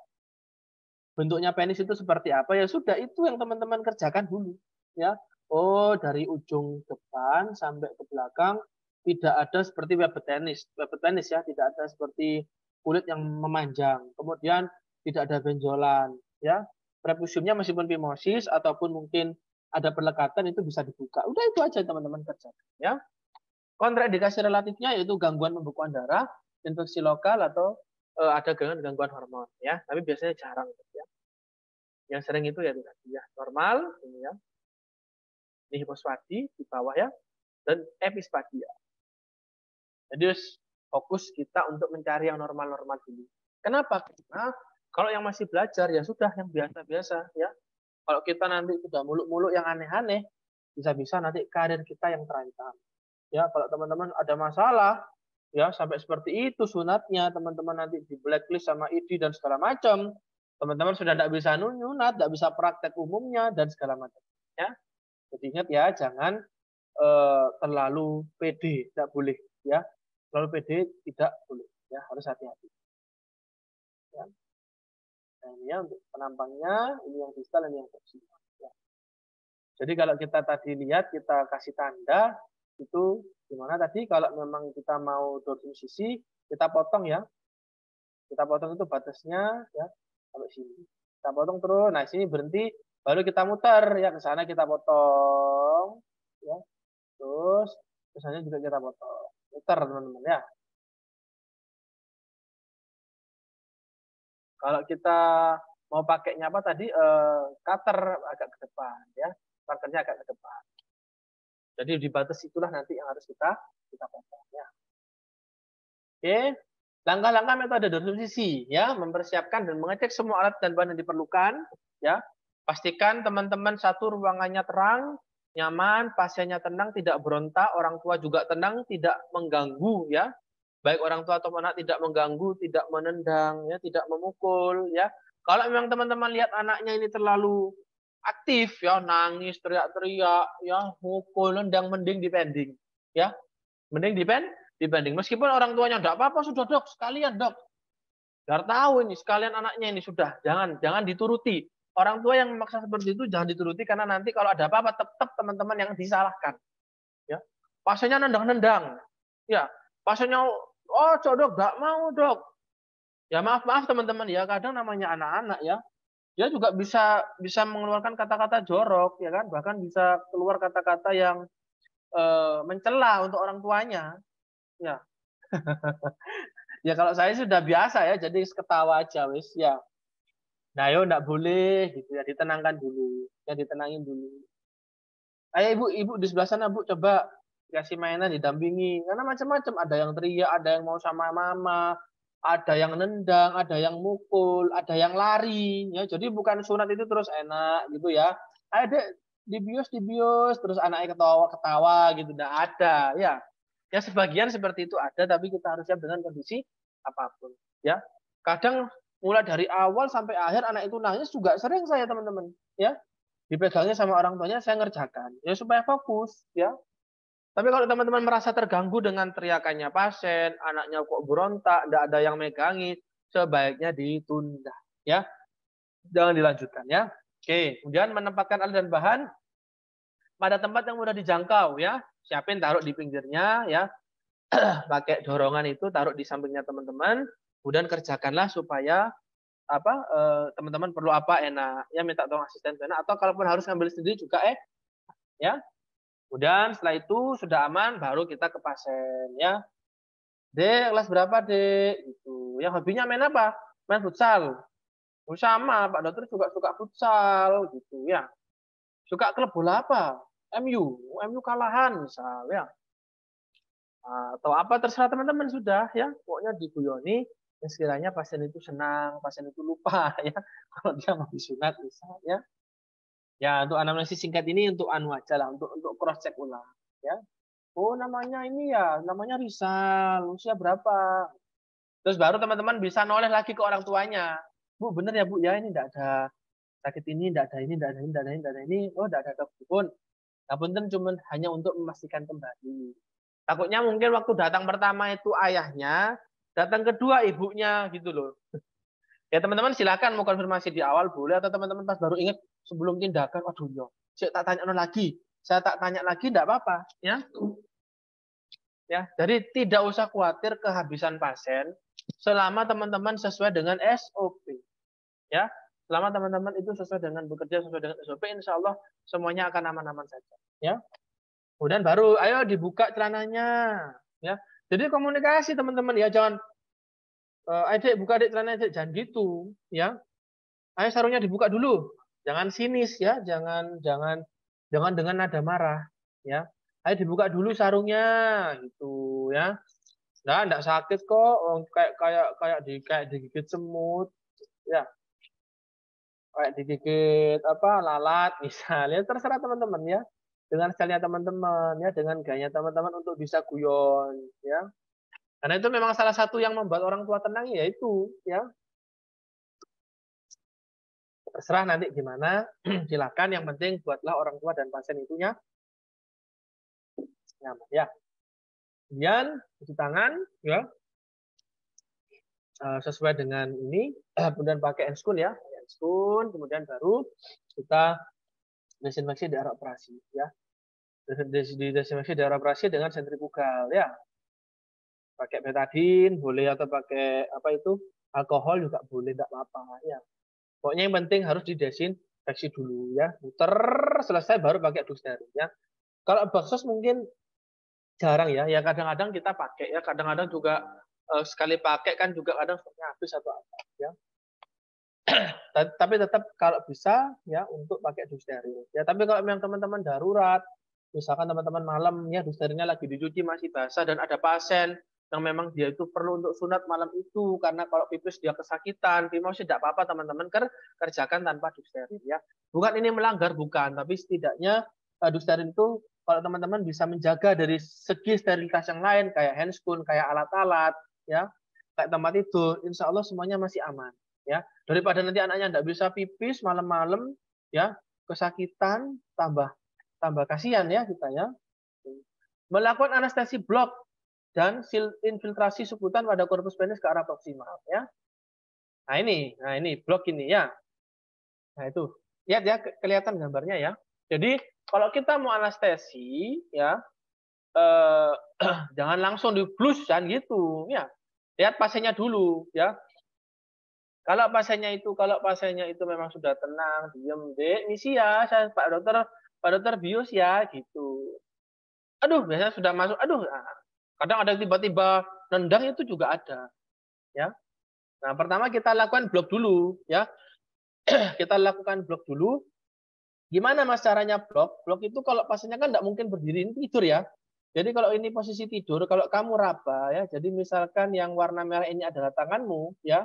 bentuknya penis itu seperti apa ya sudah itu yang teman-teman kerjakan dulu ya oh dari ujung depan sampai ke belakang tidak ada seperti web tenis web tenis ya tidak ada seperti kulit yang memanjang kemudian tidak ada benjolan ya prepusiumnya meskipun pimosis ataupun mungkin ada perlekatan itu bisa dibuka. Udah itu aja teman-teman kerja. Ya. Kontraindikasi relatifnya yaitu gangguan pembekuan darah, infeksi lokal atau e, ada gangguan-gangguan hormon. Ya, tapi biasanya jarang. Gitu ya. Yang sering itu ya tadi ya normal ini ya. Ini hipospadi di bawah ya dan epispadi ya Jadi fokus kita untuk mencari yang normal-normal dulu. Kenapa? Karena kalau yang masih belajar ya sudah yang biasa-biasa ya. Kalau kita nanti sudah muluk-muluk yang aneh-aneh, bisa-bisa nanti karir kita yang terancam. Ya, kalau teman-teman ada masalah, ya sampai seperti itu sunatnya teman-teman nanti di blacklist sama ID dan segala macam. Teman-teman sudah tidak bisa nunyunat tidak bisa praktek umumnya dan segala macam. Ya, jadi ingat ya, jangan eh, terlalu pede, tidak boleh ya. Terlalu pede tidak boleh ya, harus hati-hati. Ya. Nah, ini ya, untuk penampangnya, ini yang distal, ini yang proximal Ya. Jadi kalau kita tadi lihat, kita kasih tanda, itu gimana tadi kalau memang kita mau dorsum sisi, kita potong ya. Kita potong itu batasnya ya sampai sini. Kita potong terus, nah sini berhenti, baru kita muter ya ke sana kita potong ya. Terus, terusnya juga kita potong. Muter teman-teman ya. Kalau kita mau pakainya apa tadi uh, cutter agak ke depan ya, markernya agak ke depan. Jadi di batas itulah nanti yang harus kita kita potong ya. Oke, langkah-langkah metode dosisi ya, mempersiapkan dan mengecek semua alat dan bahan yang diperlukan ya. Pastikan teman-teman satu ruangannya terang, nyaman, pasiennya tenang, tidak berontak, orang tua juga tenang, tidak mengganggu ya baik orang tua atau anak tidak mengganggu, tidak menendang, ya, tidak memukul, ya. Kalau memang teman-teman lihat anaknya ini terlalu aktif, ya, nangis, teriak-teriak, ya, mukul, nendang, mending dipending, ya, mending dipen, dibanding. Meskipun orang tuanya tidak apa-apa, sudah dok, sekalian dok. Biar tahu ini, sekalian anaknya ini sudah, jangan, jangan dituruti. Orang tua yang memaksa seperti itu jangan dituruti karena nanti kalau ada apa-apa tetap teman-teman yang disalahkan. Ya. Pasiennya nendang-nendang. Ya, pasiennya Oh, cok dok, nggak mau dok. Ya maaf maaf teman-teman ya, kadang namanya anak-anak ya, dia juga bisa bisa mengeluarkan kata-kata jorok ya kan, bahkan bisa keluar kata-kata yang e, mencela untuk orang tuanya. Ya. ya kalau saya sudah biasa ya, jadi ketawa aja wis ya. Nah, yo enggak boleh gitu ya, ditenangkan dulu. Ya ditenangin dulu. Ayo Ibu, Ibu di sebelah sana Bu coba dikasih mainan didampingi karena macam-macam ada yang teriak ada yang mau sama mama ada yang nendang ada yang mukul ada yang lari ya jadi bukan sunat itu terus enak gitu ya ada dibius dibius terus anaknya ketawa ketawa gitu tidak ada ya ya sebagian seperti itu ada tapi kita harus siap dengan kondisi apapun ya kadang mulai dari awal sampai akhir anak itu nangis juga sering saya teman-teman ya dipegangnya sama orang tuanya saya ngerjakan ya supaya fokus ya tapi kalau teman-teman merasa terganggu dengan teriakannya pasien, anaknya kok berontak, tidak ada yang megangi, sebaiknya ditunda. Ya, jangan dilanjutkan ya. Oke, kemudian menempatkan alat dan bahan pada tempat yang mudah dijangkau ya. Siapin taruh di pinggirnya ya. Pakai dorongan itu taruh di sampingnya teman-teman. Kemudian kerjakanlah supaya apa eh, teman-teman eh, perlu apa enak ya minta tolong asisten enak atau kalaupun harus ngambil sendiri juga eh ya Kemudian setelah itu sudah aman, baru kita ke pasien ya. Dek, kelas berapa dek? Itu Yang hobinya main apa? Main futsal. Oh, sama, Pak Dokter juga suka futsal gitu ya. Suka klub bola apa? MU. MU kalahan misalnya. Atau apa terserah teman-teman sudah ya. Pokoknya diguyoni yang sekiranya pasien itu senang, pasien itu lupa ya. Kalau dia mau disunat misalnya. ya. Ya, untuk anamnesis singkat ini untuk anu aja lah, untuk untuk cross check ulang, ya. Oh, namanya ini ya, namanya Rizal, usia berapa? Terus baru teman-teman bisa noleh lagi ke orang tuanya. Bu, bener ya, Bu, ya ini enggak ada sakit ini, enggak ada ini, enggak ada ini, enggak ada ini, enggak ada ini. Oh, enggak ada kebun. Ngapunten cuma hanya untuk memastikan kembali. Takutnya mungkin waktu datang pertama itu ayahnya, datang kedua ibunya gitu loh. Ya teman-teman silakan mau konfirmasi di awal boleh atau teman-teman pas baru ingat sebelum tindakan waduh yo saya tak tanya lagi saya tak tanya lagi tidak apa-apa ya ya jadi tidak usah khawatir kehabisan pasien selama teman-teman sesuai dengan SOP ya selama teman-teman itu sesuai dengan bekerja sesuai dengan SOP insya Allah semuanya akan aman-aman saja ya kemudian baru ayo dibuka celananya ya jadi komunikasi teman-teman ya jangan eh, adik buka adik celana adik jangan gitu ya ayo sarungnya dibuka dulu Jangan sinis ya, jangan jangan jangan dengan nada marah ya. Ayo dibuka dulu sarungnya gitu ya. Nah, enggak sakit kok, oh, kayak kayak kayak di kayak digigit semut ya. Kayak digigit apa lalat misalnya terserah teman-teman ya. Dengan sekalian teman-teman ya, dengan gayanya teman-teman untuk bisa guyon ya. Karena itu memang salah satu yang membuat orang tua tenang yaitu ya, ya terserah nanti gimana, silakan. Yang penting buatlah orang tua dan pasien itunya nyaman ya. Kemudian cuci tangan ya eh, sesuai dengan ini, kemudian pakai handskoon ya, handskoon, kemudian baru kita desinfeksi daerah operasi ya, desinfeksi daerah operasi dengan sentrifugal ya, pakai betadin boleh atau pakai apa itu alkohol juga boleh tidak apa-apa ya Pokoknya yang penting harus didesinfeksi dulu ya. Muter selesai baru pakai dusteri ya. Kalau baksos mungkin jarang ya. Ya kadang-kadang kita pakai ya. Kadang-kadang juga uh, sekali pakai kan juga kadang stoknya habis atau apa ya. tapi tetap kalau bisa ya untuk pakai dusteri Ya tapi kalau memang teman-teman darurat misalkan teman-teman malam ya dusterinya lagi dicuci masih basah dan ada pasien yang memang dia itu perlu untuk sunat malam itu karena kalau pipis dia kesakitan pipis tidak apa-apa teman-teman ker kerjakan tanpa dusterin ya bukan ini melanggar bukan tapi setidaknya uh, eh, dusterin itu kalau teman-teman bisa menjaga dari segi sterilitas yang lain kayak handscoon kayak alat-alat ya kayak tempat itu, insya Allah semuanya masih aman ya daripada nanti anaknya tidak bisa pipis malam-malam ya kesakitan tambah tambah kasihan ya kita ya melakukan anestesi blok dan infiltrasi sebutan pada korpus penis ke arah proksimal ya. Nah ini, nah ini blok ini ya. Nah itu lihat ya kelihatan gambarnya ya. Jadi kalau kita mau anestesi ya eh, jangan langsung diblus kan gitu ya. Lihat pasiennya dulu ya. Kalau pasiennya itu kalau pasiennya itu memang sudah tenang, diam, dek, misi ya, saya Pak Dokter, Pak Dokter bius ya gitu. Aduh, biasanya sudah masuk. Aduh, ah, Kadang ada tiba-tiba nendang itu juga ada. Ya. Nah, pertama kita lakukan blok dulu, ya. kita lakukan blok dulu. Gimana mas caranya blok? Blok itu kalau pastinya kan tidak mungkin berdiri ini tidur ya. Jadi kalau ini posisi tidur, kalau kamu raba ya, jadi misalkan yang warna merah ini adalah tanganmu ya,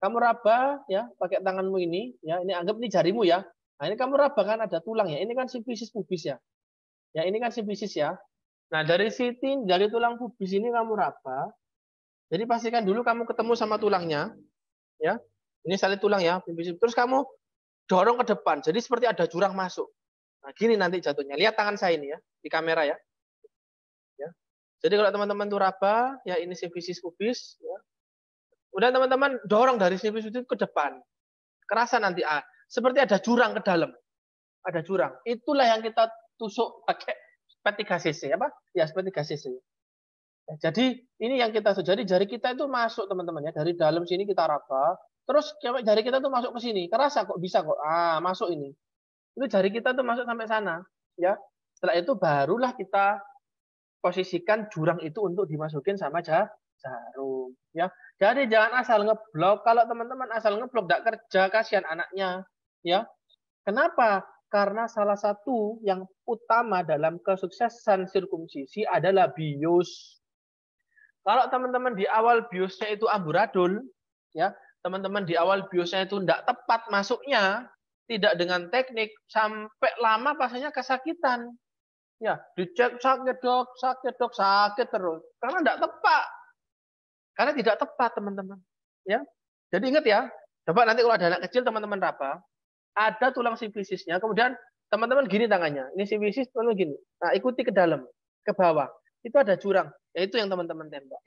kamu raba ya pakai tanganmu ini ya, ini anggap ini jarimu ya. Nah ini kamu raba kan ada tulang ya, ini kan simfisis pubis ya. Ya ini kan simfisis ya. Nah, dari sini dari tulang pubis ini kamu raba. Jadi pastikan dulu kamu ketemu sama tulangnya, ya. Ini salit tulang ya, pubis. Terus kamu dorong ke depan. Jadi seperti ada jurang masuk. Nah, gini nanti jatuhnya. Lihat tangan saya ini ya, di kamera ya. Ya. Jadi kalau teman-teman tuh raba, ya ini sifisis pubis, ya. Udah teman-teman dorong dari sini itu ke depan. Kerasa nanti ah, seperti ada jurang ke dalam. Ada jurang. Itulah yang kita tusuk pakai P3 cc apa? Ya P3 cc. Ya, jadi ini yang kita jadi jari kita itu masuk teman-teman ya dari dalam sini kita raba, terus jari kita tuh masuk ke sini. Kerasa kok bisa kok. Ah, masuk ini. Itu jari kita tuh masuk sampai sana, ya. Setelah itu barulah kita posisikan jurang itu untuk dimasukin sama jarum, ya. Jadi jangan asal ngeblok. Kalau teman-teman asal ngeblok tidak kerja, kasihan anaknya, ya. Kenapa? karena salah satu yang utama dalam kesuksesan sirkumsisi adalah bius. Kalau teman-teman di awal biusnya itu amburadul, ya teman-teman di awal biusnya itu tidak tepat masuknya, tidak dengan teknik, sampai lama pasalnya kesakitan. Ya, dicek sakit dok, sakit dok, sakit terus. Karena tidak tepat. Karena tidak tepat teman-teman. Ya, jadi ingat ya, coba nanti kalau ada anak kecil teman-teman raba, ada tulang simfisisnya. Kemudian teman-teman gini tangannya. Ini simfisis teman-teman gini. Nah, ikuti ke dalam, ke bawah. Itu ada jurang, ya, Itu yang teman-teman tembak.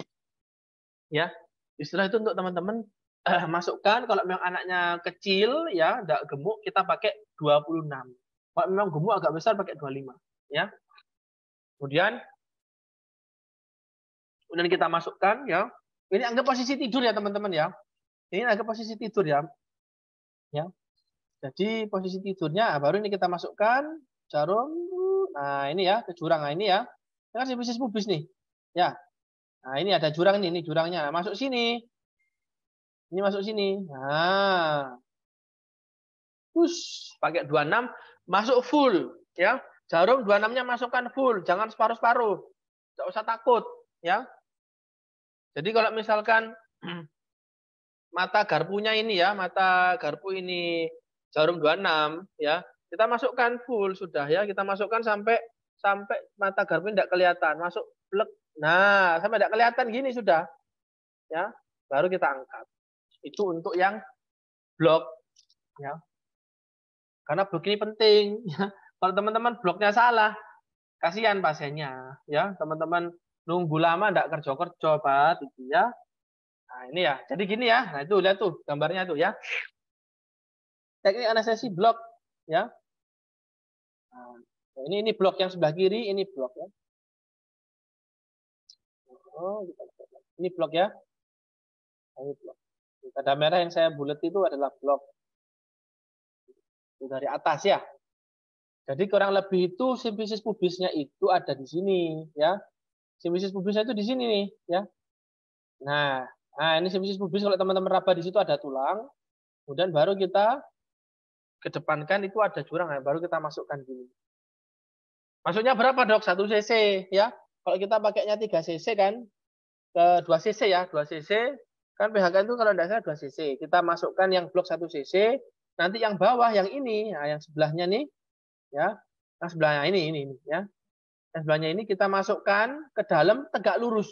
Ya. Istilah itu untuk teman-teman eh, masukkan kalau memang anaknya kecil ya, enggak gemuk, kita pakai 26. Kalau memang gemuk agak besar pakai 25, ya. Kemudian kemudian kita masukkan ya. Ini anggap posisi tidur ya, teman-teman ya. Ini anggap posisi tidur ya. Ya, jadi posisi tidurnya ah, baru ini kita masukkan jarum. Nah, ini ya ke jurang nah, ini ya. Ini kan bisnis pubis nih. Ya. Nah, ini ada jurang nih, ini jurangnya. Nah, masuk sini. Ini masuk sini. Nah. Push, pakai 26 masuk full ya. Jarum 26-nya masukkan full, jangan separuh-separuh. Enggak usah takut ya. Jadi kalau misalkan mata garpunya ini ya, mata garpu ini jarum 26 ya. Kita masukkan full sudah ya, kita masukkan sampai sampai mata garpu tidak kelihatan, masuk blek. Nah, sampai tidak kelihatan gini sudah. Ya, baru kita angkat. Itu untuk yang blok ya. Karena blok ini penting ya. Kalau teman-teman bloknya salah, kasihan pasiennya ya, teman-teman nunggu lama tidak kerja-kerja, Pak, gitu ya. Nah, ini ya. Jadi gini ya. Nah, itu lihat tuh gambarnya tuh ya teknik anestesi blok ya. Nah, ini ini blok yang sebelah kiri, ini blok ya. Oh, ini blok ya. Ini blok. Ya. Oh, merah yang saya bulat itu adalah blok. dari atas ya. Jadi kurang lebih itu simfisis pubisnya itu ada di sini ya. simfisis pubisnya itu di sini nih ya. Nah, nah ini simbiosis pubis kalau teman-teman raba di situ ada tulang. Kemudian baru kita kedepankan itu ada jurang ya, baru kita masukkan gini. Masuknya berapa dok? 1 cc ya. Kalau kita pakainya 3 cc kan, ke 2 cc ya, 2 cc. Kan PHK itu kalau tidak salah 2 cc. Kita masukkan yang blok 1 cc, nanti yang bawah yang ini, nah, yang sebelahnya nih, ya, yang sebelahnya ini, ini, ini ya. Yang sebelahnya ini kita masukkan ke dalam tegak lurus,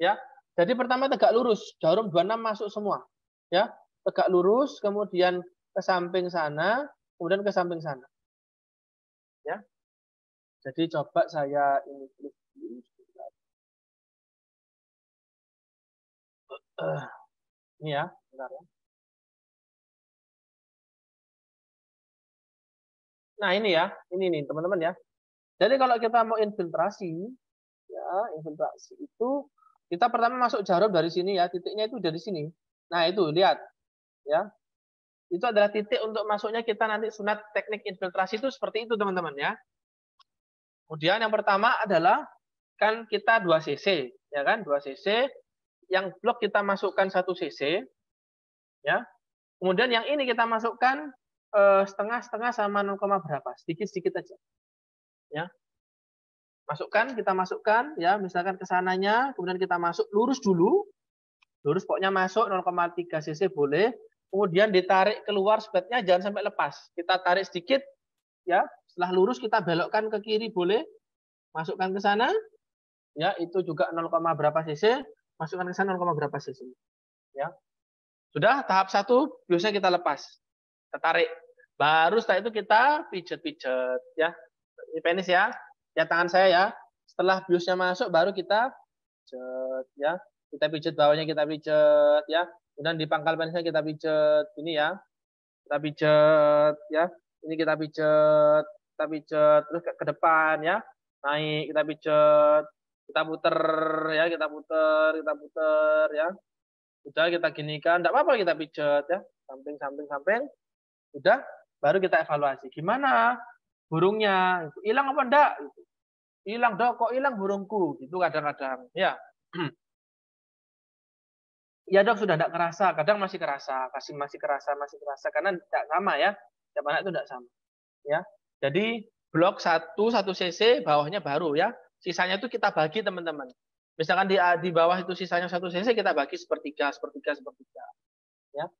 ya. Jadi pertama tegak lurus, jarum 26 masuk semua, ya. Tegak lurus, kemudian ke samping sana, kemudian ke samping sana. Ya. Jadi coba saya ini klik dulu. Eh, ini ya, bentar ya. Nah ini ya, ini nih teman-teman ya. Jadi kalau kita mau infiltrasi, ya infiltrasi itu kita pertama masuk jarum dari sini ya, titiknya itu dari sini. Nah itu lihat, ya itu adalah titik untuk masuknya kita nanti sunat teknik infiltrasi itu seperti itu teman-teman ya. Kemudian yang pertama adalah kan kita 2 cc ya kan 2 cc yang blok kita masukkan 1 cc ya. Kemudian yang ini kita masukkan eh, setengah-setengah sama 0, berapa? Sedikit-sedikit aja. Ya. Masukkan, kita masukkan ya, misalkan ke sananya, kemudian kita masuk lurus dulu. Lurus pokoknya masuk 0,3 cc boleh, kemudian ditarik keluar sebetnya jangan sampai lepas. Kita tarik sedikit, ya. Setelah lurus kita belokkan ke kiri boleh, masukkan ke sana, ya itu juga 0, berapa cc, masukkan ke sana 0, berapa cc, ya. Sudah tahap satu biasanya kita lepas, kita tarik. Baru setelah itu kita pijet pijet ya. Ini penis ya, ya tangan saya ya. Setelah biusnya masuk baru kita pijet ya. Kita pijet bawahnya kita pijet ya. Kemudian di pangkal penisnya kita pijet ini ya. Kita pijet ya. Ini kita pijet, kita pijet terus ke, ke depan ya. Naik, kita pijet, kita puter ya, kita puter, kita puter ya. Udah kita ginikan, enggak apa-apa kita pijet ya. Samping samping samping. Udah, baru kita evaluasi. Gimana burungnya? Hilang apa enggak? Hilang dok, kok hilang burungku? Itu kadang-kadang. Ya. ya dok sudah tidak kerasa kadang masih kerasa kasih masih kerasa masih kerasa karena tidak sama ya tiap anak itu tidak sama ya jadi blok satu satu cc bawahnya baru ya sisanya itu kita bagi teman-teman misalkan di di bawah itu sisanya satu cc kita bagi sepertiga sepertiga sepertiga ya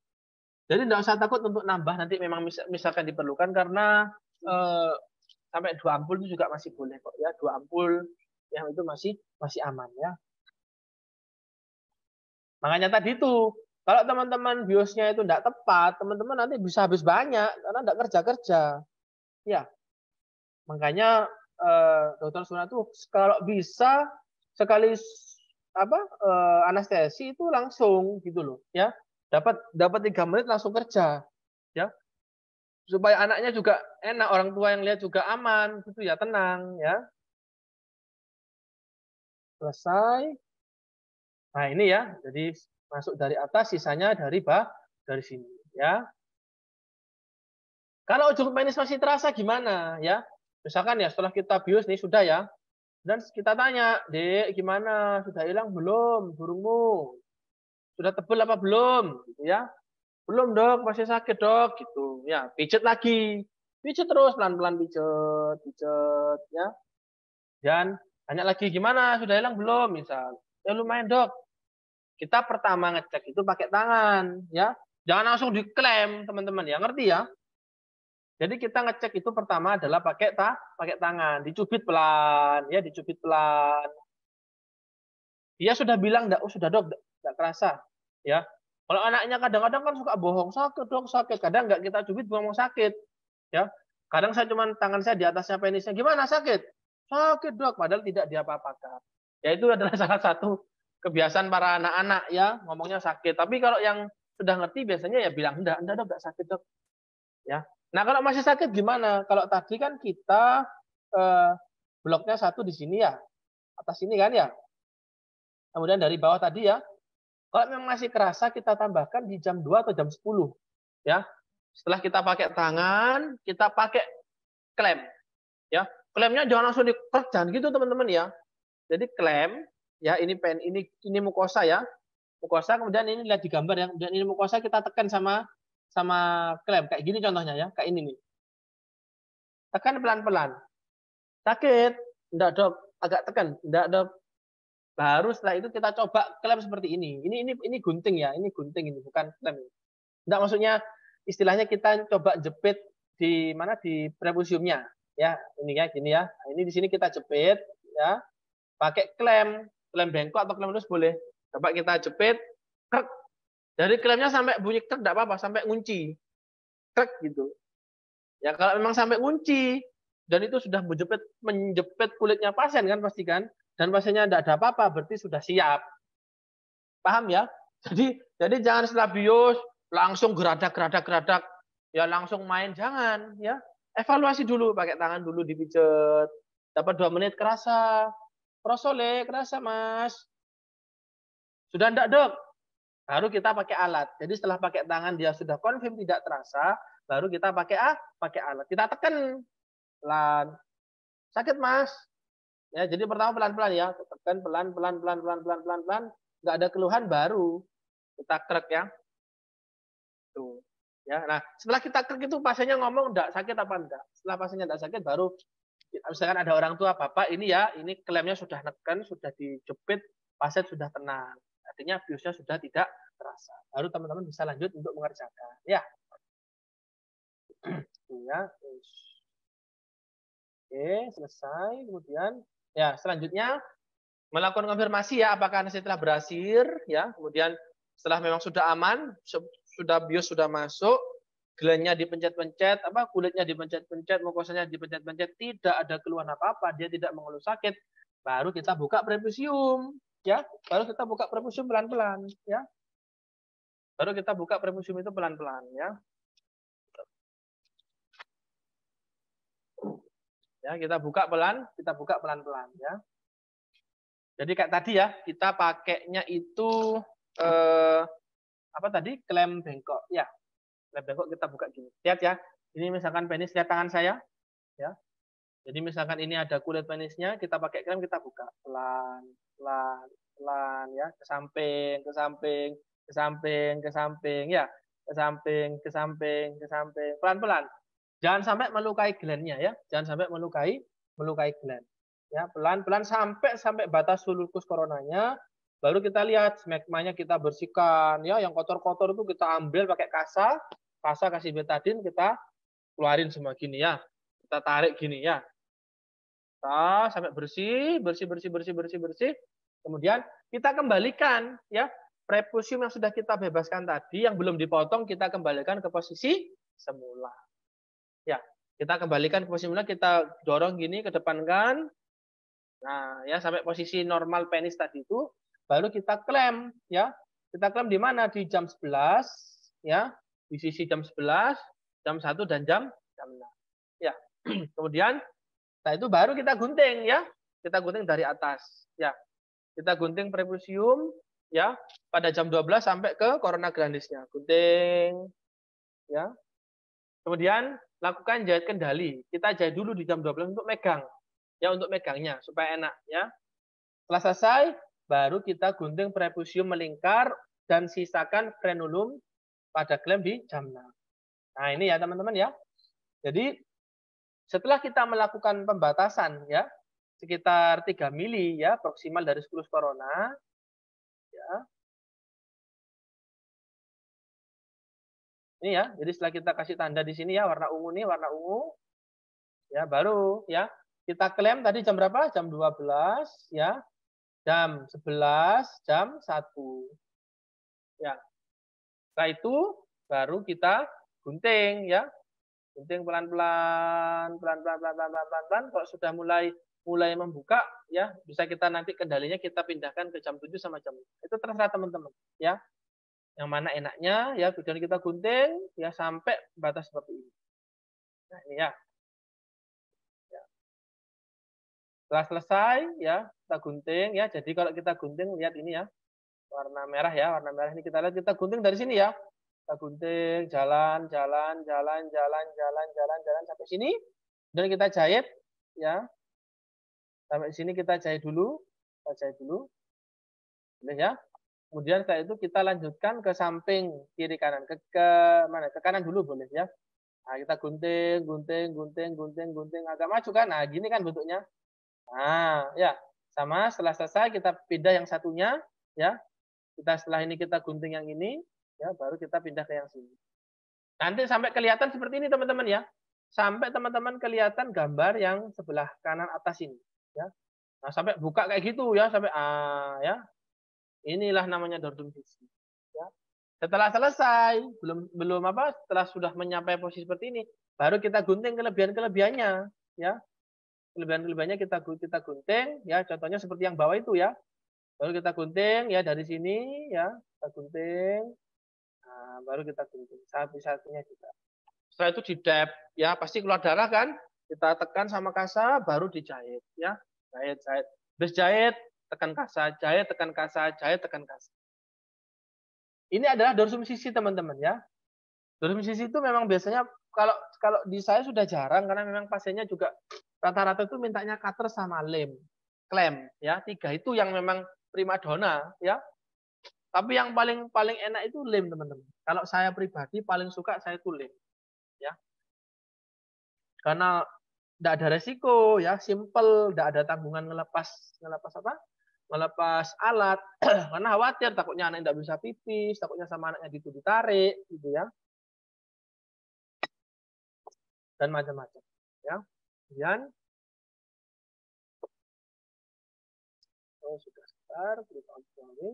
jadi tidak usah takut untuk nambah nanti memang misalkan diperlukan karena eh, sampai dua ampul itu juga masih boleh kok ya dua ampul yang itu masih masih aman ya Makanya tadi itu, kalau teman-teman biosnya itu tidak tepat, teman-teman nanti bisa habis banyak karena tidak kerja-kerja. Ya, makanya eh, dokter Sunat tuh kalau bisa sekali apa eh, anestesi itu langsung gitu loh, ya dapat dapat tiga menit langsung kerja, ya supaya anaknya juga enak, orang tua yang lihat juga aman, gitu ya tenang, ya selesai. Nah, ini ya. Jadi masuk dari atas, sisanya dari bah dari sini, ya. Kalau ujung penis masih terasa gimana, ya? Misalkan ya setelah kita bius nih sudah ya. Dan kita tanya, "Dek, gimana? Sudah hilang belum burungmu? Sudah tebel apa belum?" gitu ya. "Belum, Dok. Masih sakit, Dok." gitu. Ya, pijet lagi. Pijet terus pelan-pelan pijet, pijet, ya. Dan tanya lagi, "Gimana? Sudah hilang belum?" misal ya lumayan dok. Kita pertama ngecek itu pakai tangan, ya. Jangan langsung diklaim teman-teman ya, ngerti ya? Jadi kita ngecek itu pertama adalah pakai ta, pakai tangan, dicubit pelan, ya dicubit pelan. Dia sudah bilang, oh sudah dok, tidak kerasa, ya. Kalau anaknya kadang-kadang kan suka bohong, sakit dok, sakit. Kadang nggak kita cubit, ngomong sakit, ya. Kadang saya cuma tangan saya di atasnya penisnya, gimana sakit? Sakit dok, padahal tidak apa apakan Ya itu adalah salah satu kebiasaan para anak-anak ya ngomongnya sakit. Tapi kalau yang sudah ngerti biasanya ya bilang enggak, enggak udah enggak sakit dok. Ya. Nah kalau masih sakit gimana? Kalau tadi kan kita eh, bloknya satu di sini ya, atas sini kan ya. Kemudian dari bawah tadi ya. Kalau memang masih kerasa kita tambahkan di jam 2 atau jam 10. Ya. Setelah kita pakai tangan, kita pakai klem. Ya, klemnya jangan langsung dikerjakan gitu teman-teman ya. Jadi klaim ya ini pen ini ini mukosa ya. Mukosa kemudian ini lihat di gambar ya. Kemudian ini mukosa kita tekan sama sama klaim kayak gini contohnya ya, kayak ini nih. Tekan pelan-pelan. Sakit? Enggak, Dok. Agak tekan. Enggak, Dok. Baru setelah itu kita coba klaim seperti ini. Ini ini ini gunting ya, ini gunting ini bukan klaim. Enggak maksudnya istilahnya kita coba jepit di mana di prepusiumnya ya ini ya gini ya nah, ini di sini kita jepit ya pakai klem, klem bengkok atau klem lurus boleh. Coba kita jepit, krek. Dari klemnya sampai bunyi krek tidak apa-apa, sampai kunci. Krek gitu. Ya kalau memang sampai kunci dan itu sudah menjepit menjepit kulitnya pasien kan pasti kan dan pasiennya tidak ada apa-apa berarti sudah siap. Paham ya? Jadi jadi jangan setelah bios langsung geradak-geradak-geradak ya langsung main jangan ya. Evaluasi dulu pakai tangan dulu dipijet. Dapat dua menit kerasa, Prosole, kerasa mas. Sudah ndak dok? Baru kita pakai alat. Jadi setelah pakai tangan dia sudah konfirm tidak terasa, baru kita pakai ah, pakai alat. Kita tekan pelan. Sakit mas. Ya, jadi pertama pelan-pelan ya, tekan pelan pelan pelan pelan pelan pelan pelan, nggak ada keluhan baru kita krek ya. Tuh. Ya, nah setelah kita krek itu pasiennya ngomong tidak sakit apa enggak. Setelah pasiennya tidak sakit baru misalkan ada orang tua bapak ini ya ini klaimnya sudah neken sudah dijepit pasien sudah tenang artinya biusnya sudah tidak terasa baru teman-teman bisa lanjut untuk mengerjakan ya ya oke selesai kemudian ya selanjutnya melakukan konfirmasi ya apakah anestesi telah berhasil ya kemudian setelah memang sudah aman sudah bius sudah masuk gelangnya dipencet-pencet, apa kulitnya dipencet-pencet, mukosanya dipencet-pencet, tidak ada keluhan apa-apa, dia tidak mengeluh sakit, baru kita buka prepusium, ya, baru kita buka prepusium pelan-pelan, ya. Baru kita buka prepusium itu pelan-pelan, ya. Ya, kita buka pelan, kita buka pelan-pelan, ya. Jadi kayak tadi ya, kita pakainya itu eh, apa tadi? Klem bengkok, ya lab kok kita buka gini. Lihat ya, ini misalkan penis, lihat tangan saya. ya. Jadi misalkan ini ada kulit penisnya, kita pakai krem, kita buka. Pelan, pelan, pelan ya. Ke samping, ke samping, ke samping, ke samping ya. Ke samping, ke samping, ke samping. Pelan-pelan. Jangan sampai melukai glandnya ya. Jangan sampai melukai melukai gland. Ya, pelan-pelan sampai sampai batas sulcus koronanya, baru kita lihat smegmanya kita bersihkan ya yang kotor-kotor itu kita ambil pakai kasa fase kasih betadin, kita keluarin semua gini ya. Kita tarik gini ya. Kita sampai bersih, bersih, bersih, bersih, bersih, bersih. Kemudian kita kembalikan ya prepusium yang sudah kita bebaskan tadi yang belum dipotong kita kembalikan ke posisi semula. Ya, kita kembalikan ke posisi semula, kita dorong gini ke depan kan. Nah, ya sampai posisi normal penis tadi itu baru kita klem ya. Kita klem di mana? Di jam 11 ya di sisi jam 11, jam 1 dan jam jam 6. Ya. Kemudian setelah itu baru kita gunting ya. Kita gunting dari atas. Ya. Kita gunting prepusium ya pada jam 12 sampai ke corona grandisnya. Gunting ya. Kemudian lakukan jahit kendali. Kita jahit dulu di jam 12 untuk megang. Ya, untuk megangnya supaya enak ya. Setelah selesai baru kita gunting prepusium melingkar dan sisakan frenulum pada klaim di jam 6. Nah, ini ya teman-teman ya. Jadi setelah kita melakukan pembatasan ya sekitar 3 mili ya proksimal dari 10 corona ya. Ini ya, jadi setelah kita kasih tanda di sini ya warna ungu nih, warna ungu. Ya, baru ya kita klaim tadi jam berapa? Jam 12 ya. Jam 11, jam 1. Ya. Setelah itu baru kita gunting ya. Gunting pelan-pelan, pelan-pelan, pelan-pelan, pelan-pelan. Kalau sudah mulai mulai membuka ya bisa kita nanti kendalinya kita pindahkan ke jam 7 sama jam 5. Itu terserah teman-teman ya. Yang mana enaknya ya kemudian kita gunting ya sampai batas seperti ini. Nah, ini ya. ya. Setelah selesai ya kita gunting ya. Jadi kalau kita gunting lihat ini ya warna merah ya warna merah ini kita lihat kita gunting dari sini ya kita gunting jalan jalan jalan jalan jalan jalan jalan sampai sini dan kita jahit ya sampai sini kita jahit dulu kita jahit dulu boleh ya kemudian setelah itu kita lanjutkan ke samping kiri kanan ke, ke mana ke kanan dulu boleh ya nah, kita gunting gunting gunting gunting gunting agak maju kan nah gini kan bentuknya nah ya sama setelah selesai kita pindah yang satunya ya kita setelah ini kita gunting yang ini, ya baru kita pindah ke yang sini. Nanti sampai kelihatan seperti ini teman-teman ya. Sampai teman-teman kelihatan gambar yang sebelah kanan atas ini, ya. Nah, sampai buka kayak gitu ya, sampai ah ya. Inilah namanya dordum visi, ya. Setelah selesai, belum belum apa, setelah sudah menyampaikan posisi seperti ini, baru kita gunting kelebihan-kelebihannya, ya. Kelebihan-kelebihannya kita kita gunting, ya. Contohnya seperti yang bawah itu ya. Baru kita gunting ya dari sini ya, kita gunting. Nah, baru kita gunting satu-satunya juga Setelah itu di dab ya, pasti keluar darah kan? Kita tekan sama kasa baru dijahit ya. Jahit, jahit. Terus jahit, tekan kasa, jahit, tekan kasa, jahit, tekan kasa. Ini adalah dorsum sisi teman-teman ya. Dorsum sisi itu memang biasanya kalau kalau di saya sudah jarang karena memang pasiennya juga rata-rata itu mintanya cutter sama lem, klem ya. Tiga itu yang memang primadona ya. Tapi yang paling paling enak itu lem teman-teman. Kalau saya pribadi paling suka saya itu lem ya. Karena tidak ada resiko ya, simple, tidak ada tanggungan ngelepas ngelepas apa? Ngelepas alat karena khawatir takutnya anak tidak bisa pipis, takutnya sama anaknya gitu ditarik gitu ya. Dan macam-macam ya. Kemudian Oh, sudah sebentar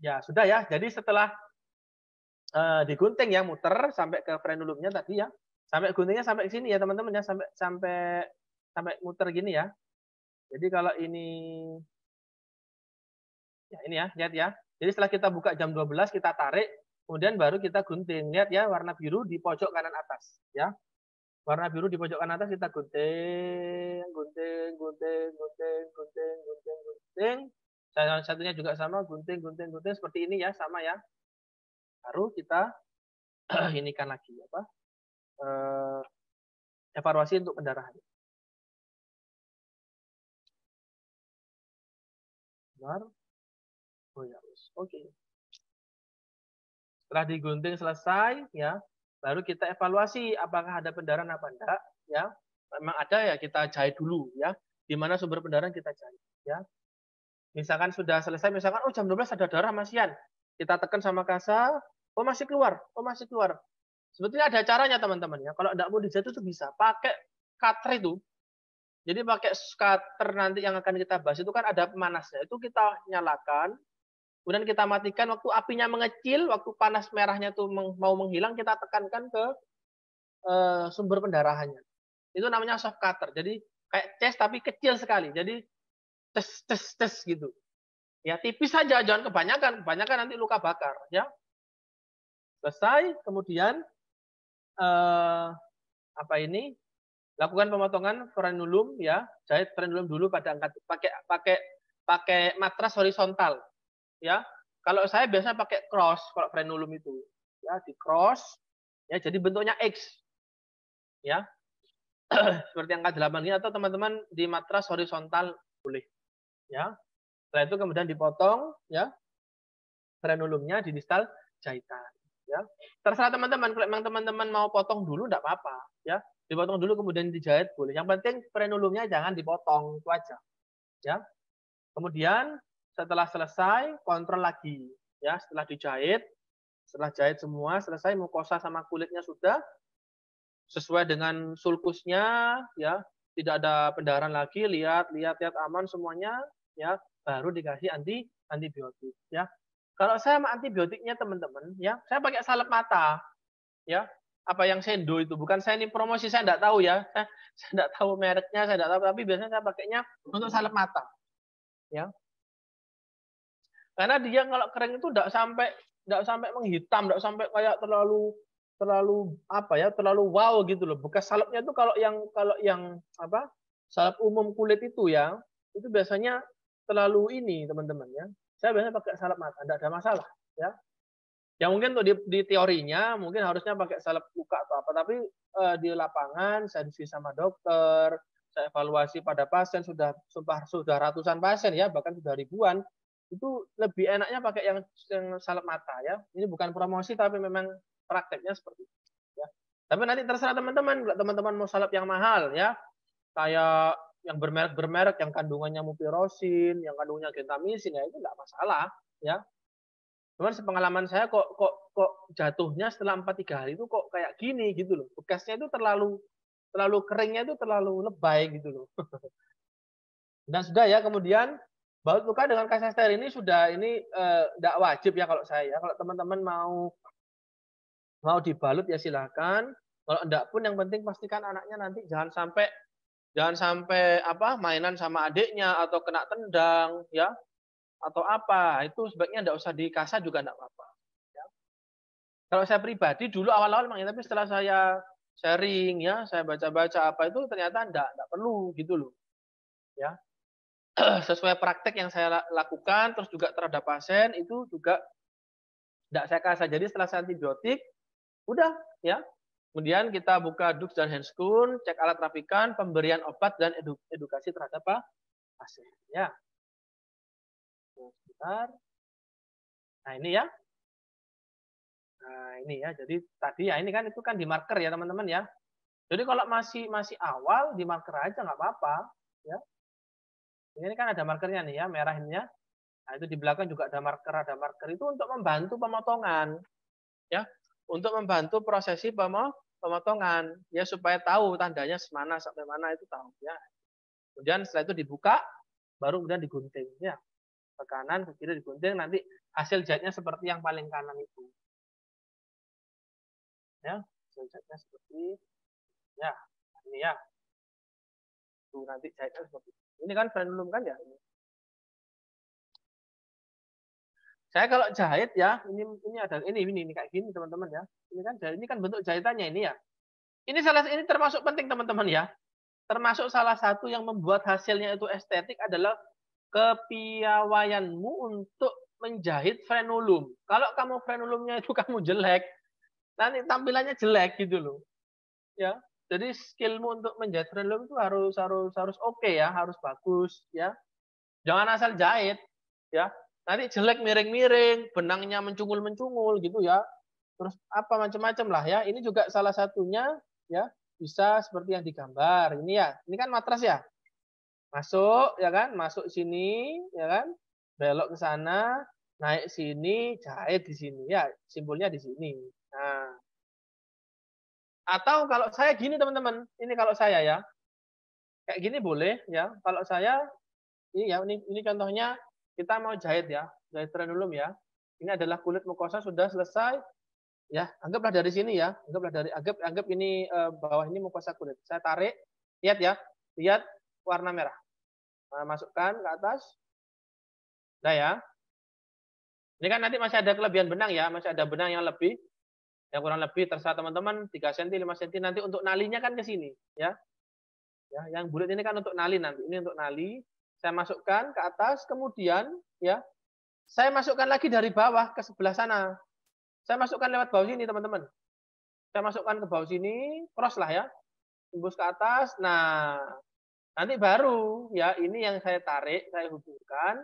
ya sudah ya jadi setelah uh, digunting ya muter sampai ke frenulumnya tadi ya sampai guntingnya sampai sini ya teman-teman ya sampai sampai sampai muter gini ya jadi kalau ini ya ini ya lihat ya jadi setelah kita buka jam 12 kita tarik kemudian baru kita gunting lihat ya warna biru di pojok kanan atas ya warna biru di pojok kanan atas kita gunting, gunting, gunting, gunting, gunting, gunting, gunting. Salah satunya juga sama, gunting, gunting, gunting seperti ini ya, sama ya. Baru kita ini kan lagi apa? Eh, evaluasi untuk pendarahan. Benar. Oh ya, oke. Okay. Setelah digunting selesai ya, baru kita evaluasi apakah ada pendarahan apa enggak ya memang ada ya kita jahit dulu ya di mana sumber pendarahan kita jahit ya misalkan sudah selesai misalkan oh jam 12 ada darah masian kita tekan sama kasa oh masih keluar oh masih keluar sebetulnya ada caranya teman-teman ya kalau enggak mau dijahit itu bisa pakai cutter itu jadi pakai scatter nanti yang akan kita bahas itu kan ada pemanasnya. Itu kita nyalakan, Kemudian kita matikan waktu apinya mengecil, waktu panas merahnya tuh mau menghilang, kita tekankan ke e, sumber pendarahannya. Itu namanya soft cutter. Jadi kayak chest tapi kecil sekali. Jadi tes tes tes gitu. Ya tipis saja, jangan kebanyakan. Kebanyakan nanti luka bakar. Ya selesai. Kemudian e, apa ini? Lakukan pemotongan frenulum ya, jahit frenulum dulu pada angkat pakai pakai pakai matras horizontal ya kalau saya biasanya pakai cross kalau frenulum itu ya di cross ya jadi bentuknya X ya seperti angka 8 ini atau teman-teman di matras horizontal boleh ya setelah itu kemudian dipotong ya frenulumnya di distal jahitan ya terserah teman-teman kalau memang teman-teman mau potong dulu tidak apa-apa ya dipotong dulu kemudian dijahit boleh yang penting frenulumnya jangan dipotong itu aja ya kemudian setelah selesai kontrol lagi ya setelah dijahit setelah jahit semua selesai mukosa sama kulitnya sudah sesuai dengan sulkusnya ya tidak ada pendarahan lagi lihat lihat lihat aman semuanya ya baru dikasih anti antibiotik ya kalau saya sama antibiotiknya teman-teman ya saya pakai salep mata ya apa yang sendo itu bukan saya ini promosi saya tidak tahu ya saya, saya tidak tahu mereknya saya tidak tahu tapi biasanya saya pakainya untuk salep mata ya karena dia kalau kering itu tidak sampai tidak sampai menghitam, tidak sampai kayak terlalu terlalu apa ya, terlalu wow gitu loh. Bekas salepnya itu kalau yang kalau yang apa? salep umum kulit itu ya, itu biasanya terlalu ini teman-teman ya. Saya biasanya pakai salep mata, tidak ada masalah ya. Ya mungkin tuh di, di teorinya mungkin harusnya pakai salep luka atau apa, tapi eh, di lapangan saya diskusi sama dokter, saya evaluasi pada pasien sudah sudah ratusan pasien ya bahkan sudah ribuan itu lebih enaknya pakai yang yang salep mata ya. Ini bukan promosi tapi memang prakteknya seperti itu. Ya. Tapi nanti terserah teman-teman, teman-teman mau salep yang mahal ya, kayak yang bermerek-bermerek, yang kandungannya mupirosin, yang kandungannya gentamisin ya itu nggak masalah ya. Cuman sepengalaman saya kok kok kok jatuhnya setelah empat tiga hari itu kok kayak gini gitu loh. Bekasnya itu terlalu terlalu keringnya itu terlalu lebay gitu loh. Dan sudah ya kemudian baut muka dengan kasaster ini sudah ini tidak eh, uh, wajib ya kalau saya. Kalau teman-teman mau mau dibalut ya silahkan. Kalau tidak pun yang penting pastikan anaknya nanti jangan sampai jangan sampai apa mainan sama adiknya atau kena tendang ya atau apa itu sebaiknya tidak usah dikasa juga tidak apa-apa. Ya. Kalau saya pribadi dulu awal-awal memang ya, tapi setelah saya sharing ya saya baca-baca apa itu ternyata tidak tidak perlu gitu loh. Ya, sesuai praktek yang saya lakukan terus juga terhadap pasien itu juga tidak saya kasih Jadi setelah saya antibiotik, udah ya. Kemudian kita buka Dux dan Handscoon, cek alat rapikan, pemberian obat dan edukasi terhadap pasien. Ya. Sebentar. Nah ini ya. Nah ini ya. Jadi tadi ya ini kan itu kan di marker ya teman-teman ya. Jadi kalau masih masih awal di marker aja nggak apa-apa ya ini kan ada markernya nih ya, merah ini ya. Nah, itu di belakang juga ada marker, ada marker itu untuk membantu pemotongan. Ya, untuk membantu prosesi pemotongan, ya supaya tahu tandanya semana sampai mana itu tahu ya. Kemudian setelah itu dibuka, baru kemudian digunting ya. Ke kanan, ke kiri digunting, nanti hasil jahitnya seperti yang paling kanan itu. Ya, hasil jahitnya seperti ya, ini ya. Tuh nanti jahitnya seperti itu. Ini kan frenulum kan ya. Saya kalau jahit ya, ini ini ada ini ini, ini kayak gini teman-teman ya. Ini kan ini kan bentuk jahitannya ini ya. Ini salah ini termasuk penting teman-teman ya. Termasuk salah satu yang membuat hasilnya itu estetik adalah kepiawaianmu untuk menjahit frenulum. Kalau kamu frenulumnya itu kamu jelek, nanti tampilannya jelek gitu loh. Ya, jadi skillmu untuk menjahit relung itu harus harus harus oke okay ya, harus bagus ya. Jangan asal jahit ya. Nanti jelek miring-miring, benangnya mencungul-mencungul gitu ya. Terus apa macam-macam lah ya. Ini juga salah satunya ya bisa seperti yang digambar. Ini ya, ini kan matras ya. Masuk ya kan, masuk sini ya kan, belok ke sana, naik sini, jahit di sini ya, simbolnya di sini. Nah, atau kalau saya gini teman-teman, ini kalau saya ya, kayak gini boleh ya. Kalau saya ini ya, ini, ini contohnya kita mau jahit ya, jahit frenulum ya. Ini adalah kulit mukosa sudah selesai. Ya, anggaplah dari sini ya, anggaplah dari anggap anggap ini eh, bawah ini mukosa kulit. Saya tarik, lihat ya, lihat warna merah. Nah, masukkan ke atas. Nah ya. Ini kan nanti masih ada kelebihan benang ya, masih ada benang yang lebih. Ya kurang lebih terserah teman-teman 3 cm, 5 cm nanti untuk nalinya kan ke sini, ya. Ya, yang bulat ini kan untuk nali nanti. Ini untuk nali. Saya masukkan ke atas, kemudian ya, saya masukkan lagi dari bawah ke sebelah sana. Saya masukkan lewat bawah sini, teman-teman. Saya masukkan ke bawah sini, cross lah ya. Tembus ke atas. Nah, nanti baru ya ini yang saya tarik, saya hubungkan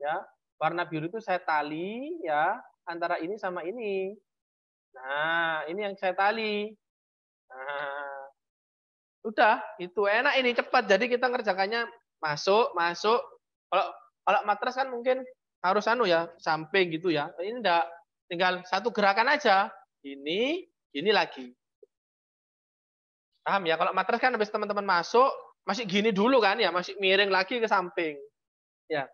ya. Warna biru itu saya tali ya antara ini sama ini. Nah, ini yang saya tali. Nah, udah, itu enak ini cepat. Jadi kita ngerjakannya masuk, masuk. Kalau kalau matras kan mungkin harus anu ya, samping gitu ya. Ini enggak tinggal satu gerakan aja. Ini, ini lagi. Paham ya? Kalau matras kan habis teman-teman masuk, masih gini dulu kan ya, masih miring lagi ke samping. Ya.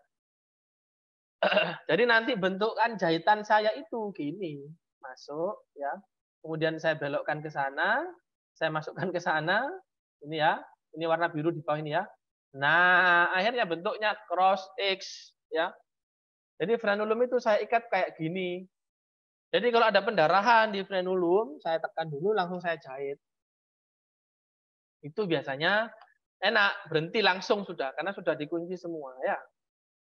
Jadi nanti bentukan jahitan saya itu gini masuk ya. Kemudian saya belokkan ke sana, saya masukkan ke sana, ini ya, ini warna biru di bawah ini ya. Nah, akhirnya bentuknya cross X ya. Jadi frenulum itu saya ikat kayak gini. Jadi kalau ada pendarahan di frenulum, saya tekan dulu langsung saya jahit. Itu biasanya enak, berhenti langsung sudah karena sudah dikunci semua ya.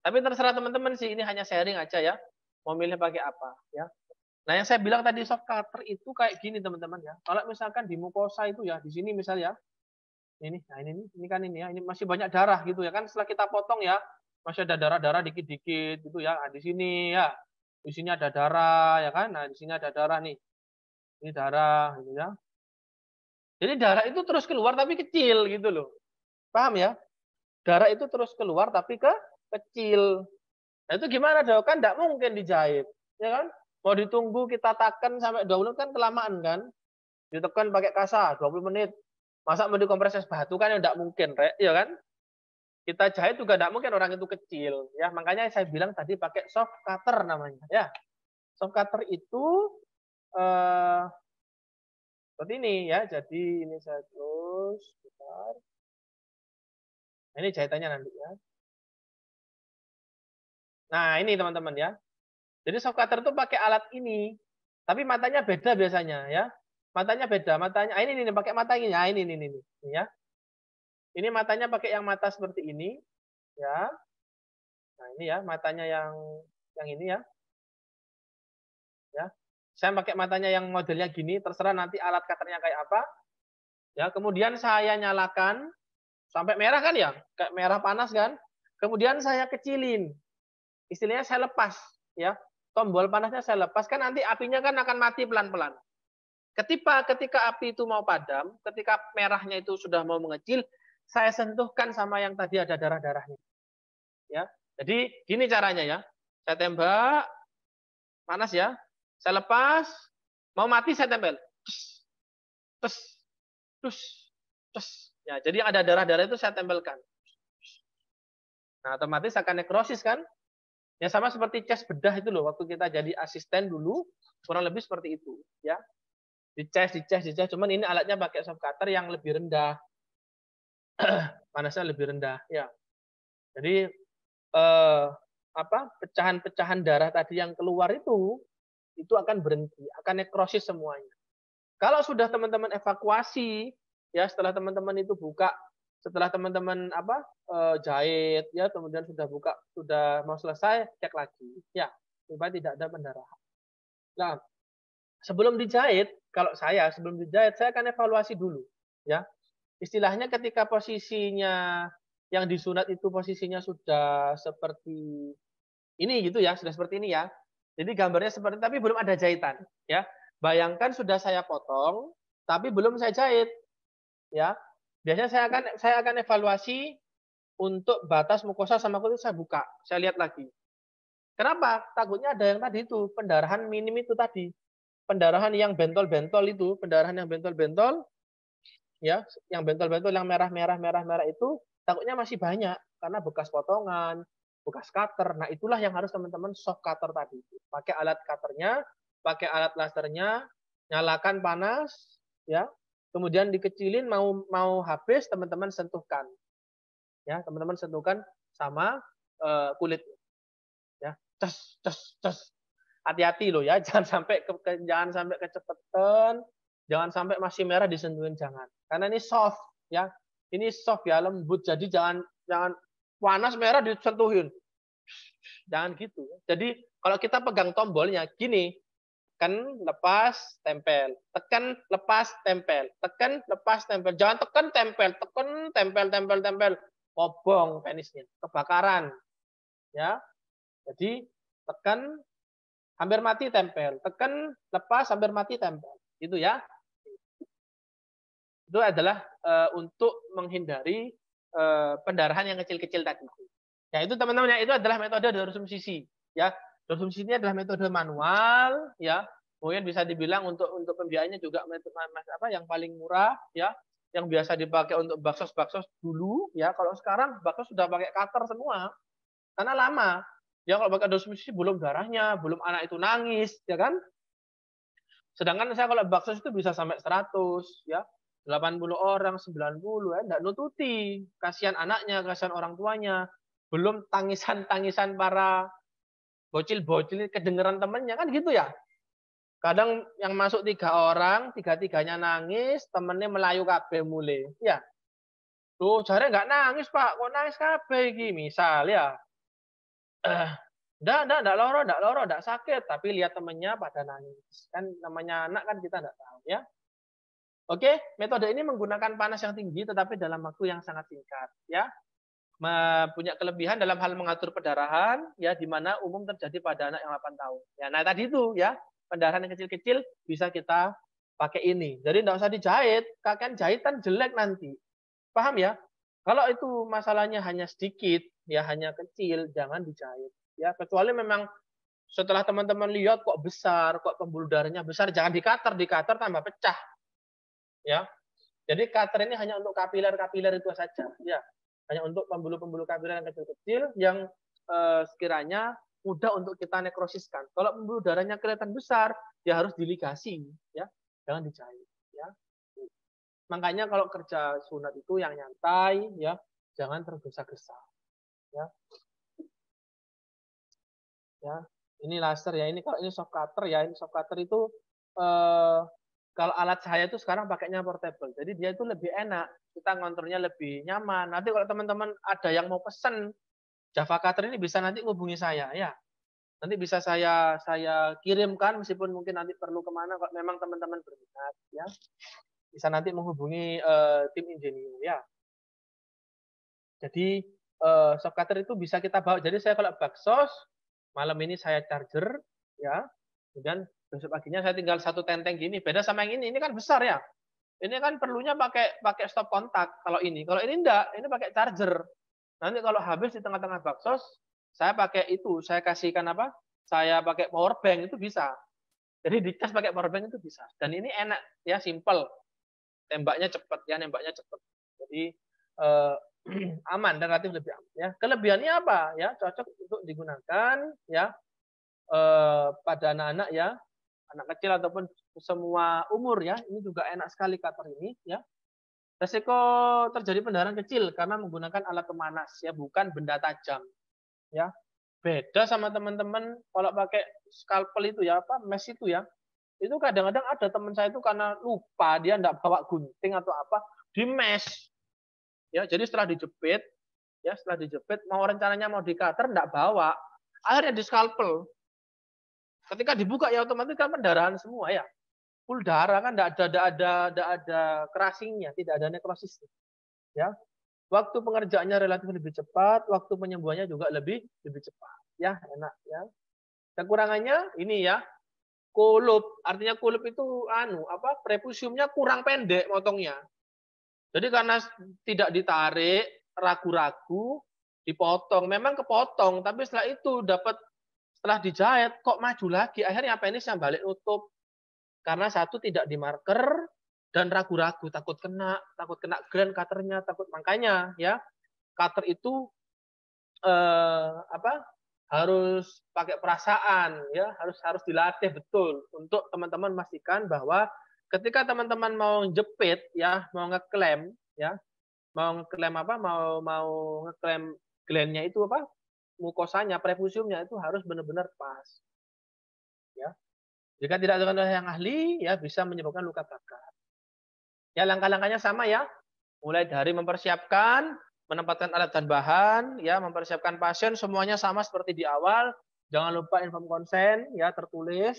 Tapi terserah teman-teman sih, ini hanya sharing aja ya. Mau milih pakai apa ya. Nah, yang saya bilang tadi soft cutter itu kayak gini teman-teman ya. Kalau misalkan di mukosa itu ya, di sini misalnya ini, nah ini ini kan ini ya, ini masih banyak darah gitu ya kan. Setelah kita potong ya, masih ada darah-darah dikit-dikit gitu ya. Nah, di sini ya, di sini ada darah ya kan. Nah, di sini ada darah nih. Ini darah gitu ya. Jadi darah itu terus keluar tapi kecil gitu loh. Paham ya? Darah itu terus keluar tapi ke kecil. Nah, itu gimana dok? Kan tidak mungkin dijahit, ya kan? Mau ditunggu kita tekan sampai 20 kan kelamaan kan? Ditekan pakai kasa 20 menit. Masa mau dikompres es batu kan ya tidak mungkin, Rek, ya kan? Kita jahit juga tidak mungkin orang itu kecil, ya. Makanya saya bilang tadi pakai soft cutter namanya, ya. Soft cutter itu eh seperti ini ya. Jadi ini saya terus besar. Nah, ini jahitannya nanti ya. Nah, ini teman-teman ya. Jadi soft cutter itu pakai alat ini, tapi matanya beda biasanya ya. Matanya beda, matanya ah, ini ini pakai mata ah, ini, ini ini ini ya. Ini matanya pakai yang mata seperti ini ya. Nah, ini ya matanya yang yang ini ya. Ya. Saya pakai matanya yang modelnya gini, terserah nanti alat cutternya kayak apa. Ya, kemudian saya nyalakan sampai merah kan ya? Kayak merah panas kan? Kemudian saya kecilin. Istilahnya saya lepas ya tombol panasnya saya lepaskan nanti apinya kan akan mati pelan-pelan. Ketika ketika api itu mau padam, ketika merahnya itu sudah mau mengecil, saya sentuhkan sama yang tadi ada darah-darahnya. Ya. Jadi gini caranya ya. Saya tembak panas ya. Saya lepas, mau mati saya tempel. Tus. Tus. Tus. Tus. Ya, jadi ada darah-darah itu saya tempelkan. Nah, otomatis akan nekrosis kan? Ya sama seperti chest bedah itu loh, waktu kita jadi asisten dulu kurang lebih seperti itu, ya. Di chest, di chest, di chest. Cuman ini alatnya pakai soft cutter yang lebih rendah, panasnya lebih rendah, ya. Jadi eh, apa pecahan-pecahan darah tadi yang keluar itu itu akan berhenti, akan nekrosis semuanya. Kalau sudah teman-teman evakuasi, ya setelah teman-teman itu buka setelah teman-teman apa eh, jahit ya kemudian sudah buka sudah mau selesai cek lagi ya supaya tidak ada pendarahan. Nah sebelum dijahit kalau saya sebelum dijahit saya akan evaluasi dulu ya istilahnya ketika posisinya yang disunat itu posisinya sudah seperti ini gitu ya sudah seperti ini ya jadi gambarnya seperti tapi belum ada jahitan ya bayangkan sudah saya potong tapi belum saya jahit ya Biasanya saya akan saya akan evaluasi untuk batas mukosa sama kulit saya buka, saya lihat lagi. Kenapa? Takutnya ada yang tadi itu, pendarahan minim itu tadi. Pendarahan yang bentol-bentol itu, pendarahan yang bentol-bentol ya, yang bentol-bentol yang merah-merah merah-merah itu takutnya masih banyak karena bekas potongan, bekas cutter. Nah, itulah yang harus teman-teman soft cutter tadi. Pakai alat cutternya, pakai alat lasernya, nyalakan panas, ya, kemudian dikecilin mau mau habis teman-teman sentuhkan. Ya, teman-teman sentuhkan sama uh, kulit. Ya, cas cas cas. Hati-hati loh ya, jangan sampai ke, jangan sampai kecepetan, jangan sampai masih merah disentuhin jangan. Karena ini soft ya. Ini soft ya, lembut. Jadi jangan jangan panas merah disentuhin. Jangan gitu. Jadi kalau kita pegang tombolnya gini, tekan lepas tempel tekan lepas tempel tekan lepas tempel jangan tekan tempel tekan tempel tempel tempel obong penisnya kebakaran ya jadi tekan hampir mati tempel tekan lepas hampir mati tempel itu ya itu adalah e, untuk menghindari e, pendarahan yang kecil-kecil tadi. Ya itu teman-teman ya itu adalah metode dorsum sisi ya Konsumsi ini adalah metode manual, ya. Mungkin bisa dibilang untuk untuk pembiayaannya juga metode apa yang paling murah, ya, yang biasa dipakai untuk baksos-baksos dulu, ya. Kalau sekarang baksos sudah pakai cutter semua, karena lama. Ya kalau pakai konsumsi belum darahnya, belum anak itu nangis, ya kan? Sedangkan saya kalau baksos itu bisa sampai 100, ya. 80 orang, 90, ya, Tidak nututi. Kasihan anaknya, kasihan orang tuanya. Belum tangisan-tangisan para bocil-bocil kedengeran temennya kan gitu ya kadang yang masuk tiga orang tiga tiganya nangis temennya melayu kabe mulai ya tuh cara nggak nangis pak kok nangis kabe gini. misal ya eh ndak ndak ndak loro ndak loro ndak sakit tapi lihat temennya pada nangis kan namanya anak kan kita nggak tahu ya oke metode ini menggunakan panas yang tinggi tetapi dalam waktu yang sangat singkat ya punya kelebihan dalam hal mengatur pendarahan ya di mana umum terjadi pada anak yang 8 tahun. Ya, nah tadi itu ya, pendarahan yang kecil-kecil bisa kita pakai ini. Jadi tidak usah dijahit, kalian jahitan jelek nanti. Paham ya? Kalau itu masalahnya hanya sedikit, ya hanya kecil, jangan dijahit. Ya, kecuali memang setelah teman-teman lihat kok besar, kok pembuluh darahnya besar, jangan dikater, dikater tambah pecah. Ya. Jadi cutter ini hanya untuk kapiler-kapiler itu saja, ya hanya untuk pembuluh-pembuluh kapiler yang kecil-kecil yang eh, sekiranya mudah untuk kita nekrosiskan. Kalau pembuluh darahnya kelihatan besar, ya harus diligasi, ya, jangan dijahit, ya. Makanya kalau kerja sunat itu yang nyantai, ya, jangan tergesa-gesa, ya. Ya, ini laser ya, ini kalau ini soft cutter ya, ini soft cutter itu eh, kalau alat saya itu sekarang pakainya portable. Jadi dia itu lebih enak, kita ngontrolnya lebih nyaman. Nanti kalau teman-teman ada yang mau pesen Java Cutter ini bisa nanti hubungi saya ya. Nanti bisa saya saya kirimkan meskipun mungkin nanti perlu kemana kalau memang teman-teman berminat ya. Bisa nanti menghubungi uh, tim engineer ya. Jadi uh, soft cutter itu bisa kita bawa. Jadi saya kalau baksos malam ini saya charger ya. Kemudian besok paginya saya tinggal satu tenteng gini. Beda sama yang ini, ini kan besar ya. Ini kan perlunya pakai pakai stop kontak kalau ini. Kalau ini enggak, ini pakai charger. Nanti kalau habis di tengah-tengah baksos, saya pakai itu, saya kasihkan apa? Saya pakai power bank itu bisa. Jadi dicas pakai power bank itu bisa. Dan ini enak ya, simple. Tembaknya cepat ya, nembaknya cepat. Jadi eh, aman dan relatif lebih aman ya. Kelebihannya apa? Ya, cocok untuk digunakan ya eh, pada anak-anak ya anak kecil ataupun semua umur ya. Ini juga enak sekali cutter ini ya. Resiko terjadi pendarahan kecil karena menggunakan alat pemanas ya, bukan benda tajam. Ya. Beda sama teman-teman kalau pakai scalpel itu ya apa mes itu ya. Itu kadang-kadang ada teman saya itu karena lupa dia tidak bawa gunting atau apa di mesh. Ya, jadi setelah dijepit ya setelah dijepit mau rencananya mau di cutter tidak bawa. Akhirnya di scalpel. Ketika dibuka ya otomatis kan pendarahan semua ya. Full darah kan tidak ada, tidak ada, tidak ada kerasingnya, tidak ada nekrosis Ya, waktu pengerjaannya relatif lebih cepat, waktu penyembuhannya juga lebih lebih cepat. Ya, enak ya. Kekurangannya ini ya, kulup. Artinya kulup itu anu apa prepusiumnya kurang pendek motongnya. Jadi karena tidak ditarik, ragu-ragu, dipotong. Memang kepotong, tapi setelah itu dapat setelah dijahit, kok maju lagi? Akhirnya apa ini yang balik nutup. Karena satu tidak di marker dan ragu-ragu, takut kena, takut kena grand cutternya, takut makanya ya cutter itu eh, apa harus pakai perasaan ya harus harus dilatih betul untuk teman-teman memastikan bahwa ketika teman-teman mau jepit ya mau ngeklaim ya mau ngeklaim apa mau mau ngeklaim glennya itu apa mukosanya, prefusiumnya itu harus benar-benar pas. Ya. Jika tidak dengan oleh yang ahli, ya bisa menyebabkan luka bakar. Ya langkah-langkahnya sama ya. Mulai dari mempersiapkan, menempatkan alat dan bahan, ya mempersiapkan pasien semuanya sama seperti di awal. Jangan lupa inform konsen ya tertulis,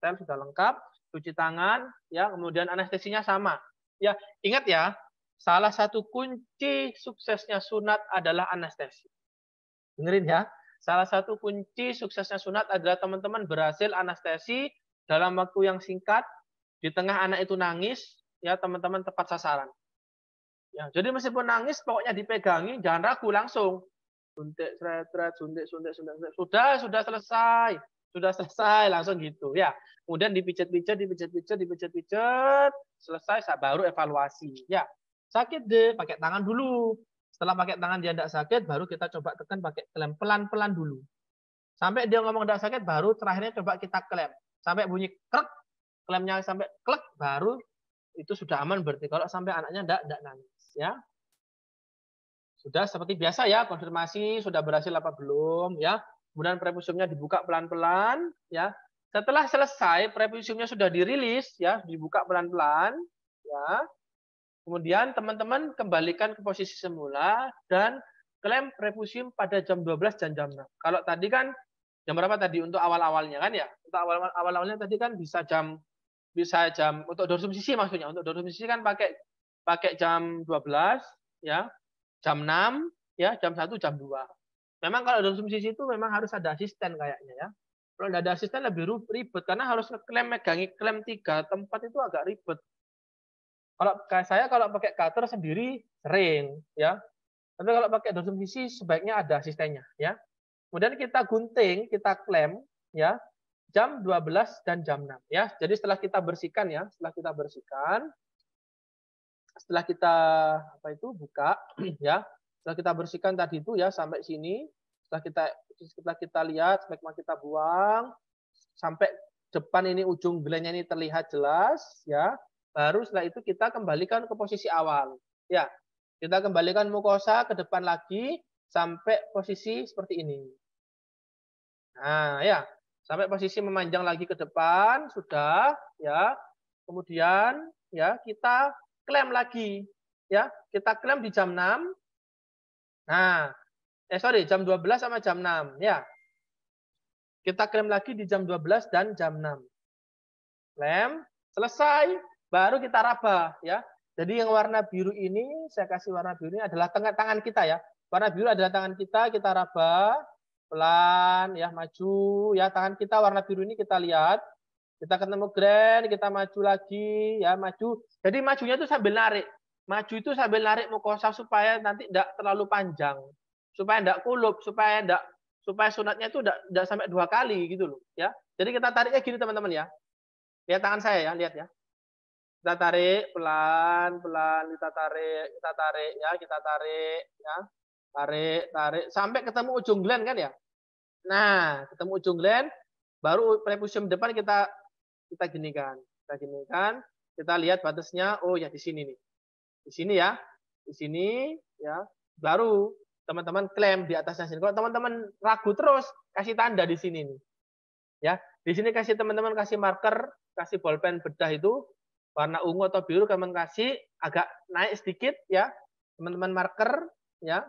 stem sudah lengkap, cuci tangan, ya kemudian anestesinya sama. Ya ingat ya, salah satu kunci suksesnya sunat adalah anestesi. Dengerin ya. Salah satu kunci suksesnya sunat adalah teman-teman berhasil anestesi dalam waktu yang singkat, di tengah anak itu nangis, ya teman-teman tepat sasaran. Ya, jadi meskipun nangis, pokoknya dipegangi, jangan ragu langsung. Suntik, seret, suntik, suntik, suntik, suntik. Sudah, sudah selesai. Sudah selesai, langsung gitu. ya. Kemudian dipijat-pijat, dipijat-pijat, dipijat-pijat. Selesai, baru evaluasi. Ya, sakit deh, pakai tangan dulu. Setelah pakai tangan dia tidak sakit, baru kita coba tekan pakai klem pelan-pelan dulu. Sampai dia ngomong tidak sakit, baru terakhirnya coba kita klem. Sampai bunyi krek, klemnya sampai klek, baru itu sudah aman berarti. Kalau sampai anaknya tidak tidak nangis, ya. Sudah seperti biasa ya, konfirmasi sudah berhasil apa belum, ya. Kemudian prepusiumnya dibuka pelan-pelan, ya. Setelah selesai, prepusiumnya sudah dirilis, ya, dibuka pelan-pelan, ya Kemudian teman-teman kembalikan ke posisi semula dan klaim refusium pada jam 12 dan jam 6. Kalau tadi kan jam berapa tadi untuk awal-awalnya kan ya? Untuk awal-awalnya tadi kan bisa jam bisa jam untuk dorsum sisi maksudnya untuk dorsum sisi kan pakai pakai jam 12 ya, jam 6 ya, jam 1, jam 2. Memang kalau dorsum sisi itu memang harus ada asisten kayaknya ya. Kalau tidak ada asisten lebih ribet karena harus ngeklaim megangi klaim tiga tempat itu agak ribet kalau saya kalau pakai cutter sendiri sering ya. Tapi kalau pakai dosen visi sebaiknya ada asistennya ya. Kemudian kita gunting, kita klem ya jam 12 dan jam 6 ya. Jadi setelah kita bersihkan ya, setelah kita bersihkan setelah kita apa itu buka ya. Setelah kita bersihkan tadi itu ya sampai sini, setelah kita setelah kita lihat smegma kita buang sampai depan ini ujung gelenya ini terlihat jelas ya Baru setelah itu kita kembalikan ke posisi awal. Ya, kita kembalikan mukosa ke depan lagi sampai posisi seperti ini. Nah, ya, sampai posisi memanjang lagi ke depan sudah, ya. Kemudian ya kita klaim lagi, ya. Kita klaim di jam 6. Nah, eh sorry, jam 12 sama jam 6, ya. Kita klaim lagi di jam 12 dan jam 6. Klaim, selesai baru kita raba ya. Jadi yang warna biru ini saya kasih warna biru ini adalah tengah tangan kita ya. Warna biru adalah tangan kita, kita raba pelan ya maju ya tangan kita warna biru ini kita lihat. Kita ketemu grand, kita maju lagi ya maju. Jadi majunya itu sambil narik. Maju itu sambil narik mukosa supaya nanti tidak terlalu panjang. Supaya tidak kulup, supaya tidak supaya sunatnya itu tidak sampai dua kali gitu loh ya. Jadi kita tariknya gini teman-teman ya. Lihat tangan saya ya, lihat ya. Kita tarik pelan, pelan kita tarik, kita tarik ya, kita tarik ya. Tarik, tarik sampai ketemu ujung gland kan ya? Nah, ketemu ujung gland baru prepusium depan kita kita kan Kita gini kan kita lihat batasnya oh ya di sini nih. Di sini ya. Di sini ya. Baru teman-teman klaim di atasnya sini. Kalau teman-teman ragu terus, kasih tanda di sini nih. Ya, di sini kasih teman-teman kasih marker, kasih bolpen bedah itu warna ungu atau biru kalian kasih agak naik sedikit ya teman-teman marker ya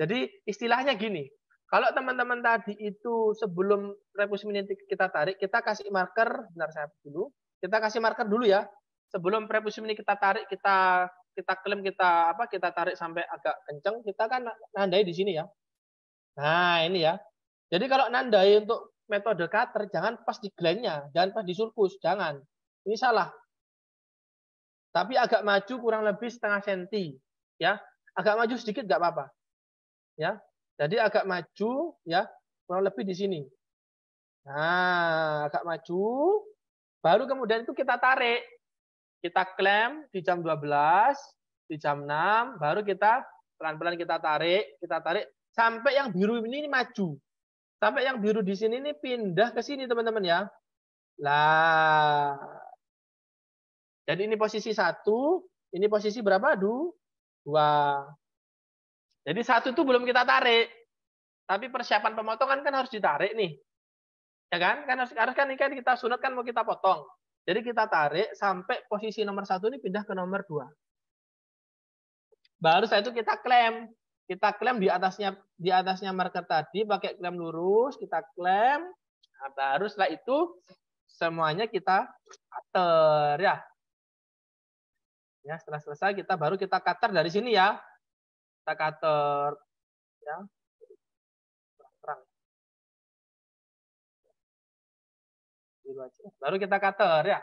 jadi istilahnya gini kalau teman-teman tadi itu sebelum repus kita tarik kita kasih marker benar saya dulu kita kasih marker dulu ya sebelum repus ini kita tarik kita kita klaim kita apa kita tarik sampai agak kenceng kita kan nandai di sini ya nah ini ya jadi kalau nandai untuk metode cutter jangan pas di glennya jangan pas di surkus jangan ini salah tapi agak maju kurang lebih setengah senti. Ya, agak maju sedikit nggak apa-apa. Ya, jadi agak maju ya kurang lebih di sini. Nah, agak maju, baru kemudian itu kita tarik. Kita klaim di jam 12, di jam 6, baru kita pelan-pelan kita tarik, kita tarik sampai yang biru ini, ini maju. Sampai yang biru di sini ini pindah ke sini, teman-teman ya. Lah, jadi ini posisi satu, ini posisi berapa? Dua. Jadi satu itu belum kita tarik. Tapi persiapan pemotongan kan harus ditarik nih. Ya kan? Kan harus, harus kan ini kan kita sunat kan mau kita potong. Jadi kita tarik sampai posisi nomor satu ini pindah ke nomor dua. Baru setelah itu kita klaim. Kita klaim di atasnya di atasnya marker tadi pakai klaim lurus, kita klaim. Nah, baru setelah itu semuanya kita atur ya. Ya, setelah selesai kita baru kita cutter dari sini ya. Kita cutter ya. Terang. Baru kita cutter ya.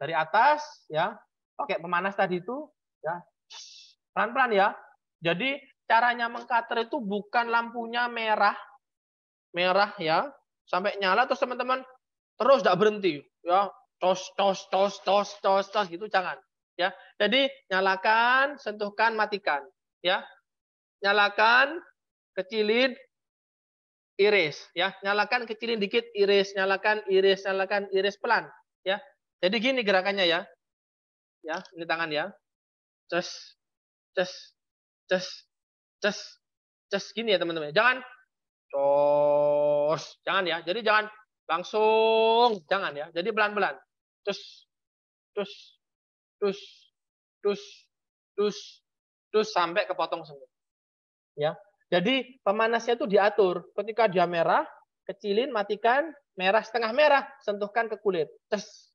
Dari atas ya, Oke pemanas tadi itu ya. Pelan-pelan ya. Jadi caranya mengkater itu bukan lampunya merah merah ya sampai nyala terus teman-teman terus tidak berhenti ya tos tos tos tos tos tos gitu jangan ya. Jadi nyalakan, sentuhkan, matikan, ya. Nyalakan, kecilin, iris, ya. Nyalakan, kecilin dikit, iris, nyalakan, iris, nyalakan, iris pelan, ya. Jadi gini gerakannya ya. Ya, ini tangan ya. Ces, ces, ces, ces, ces gini ya teman-teman. Jangan cos, jangan ya. Jadi jangan langsung, jangan ya. Jadi pelan-pelan. Terus, terus, dus dus dus dus sampai kepotong semua. Ya. Jadi pemanasnya itu diatur. Ketika dia merah, kecilin, matikan, merah setengah merah, sentuhkan ke kulit. Tes.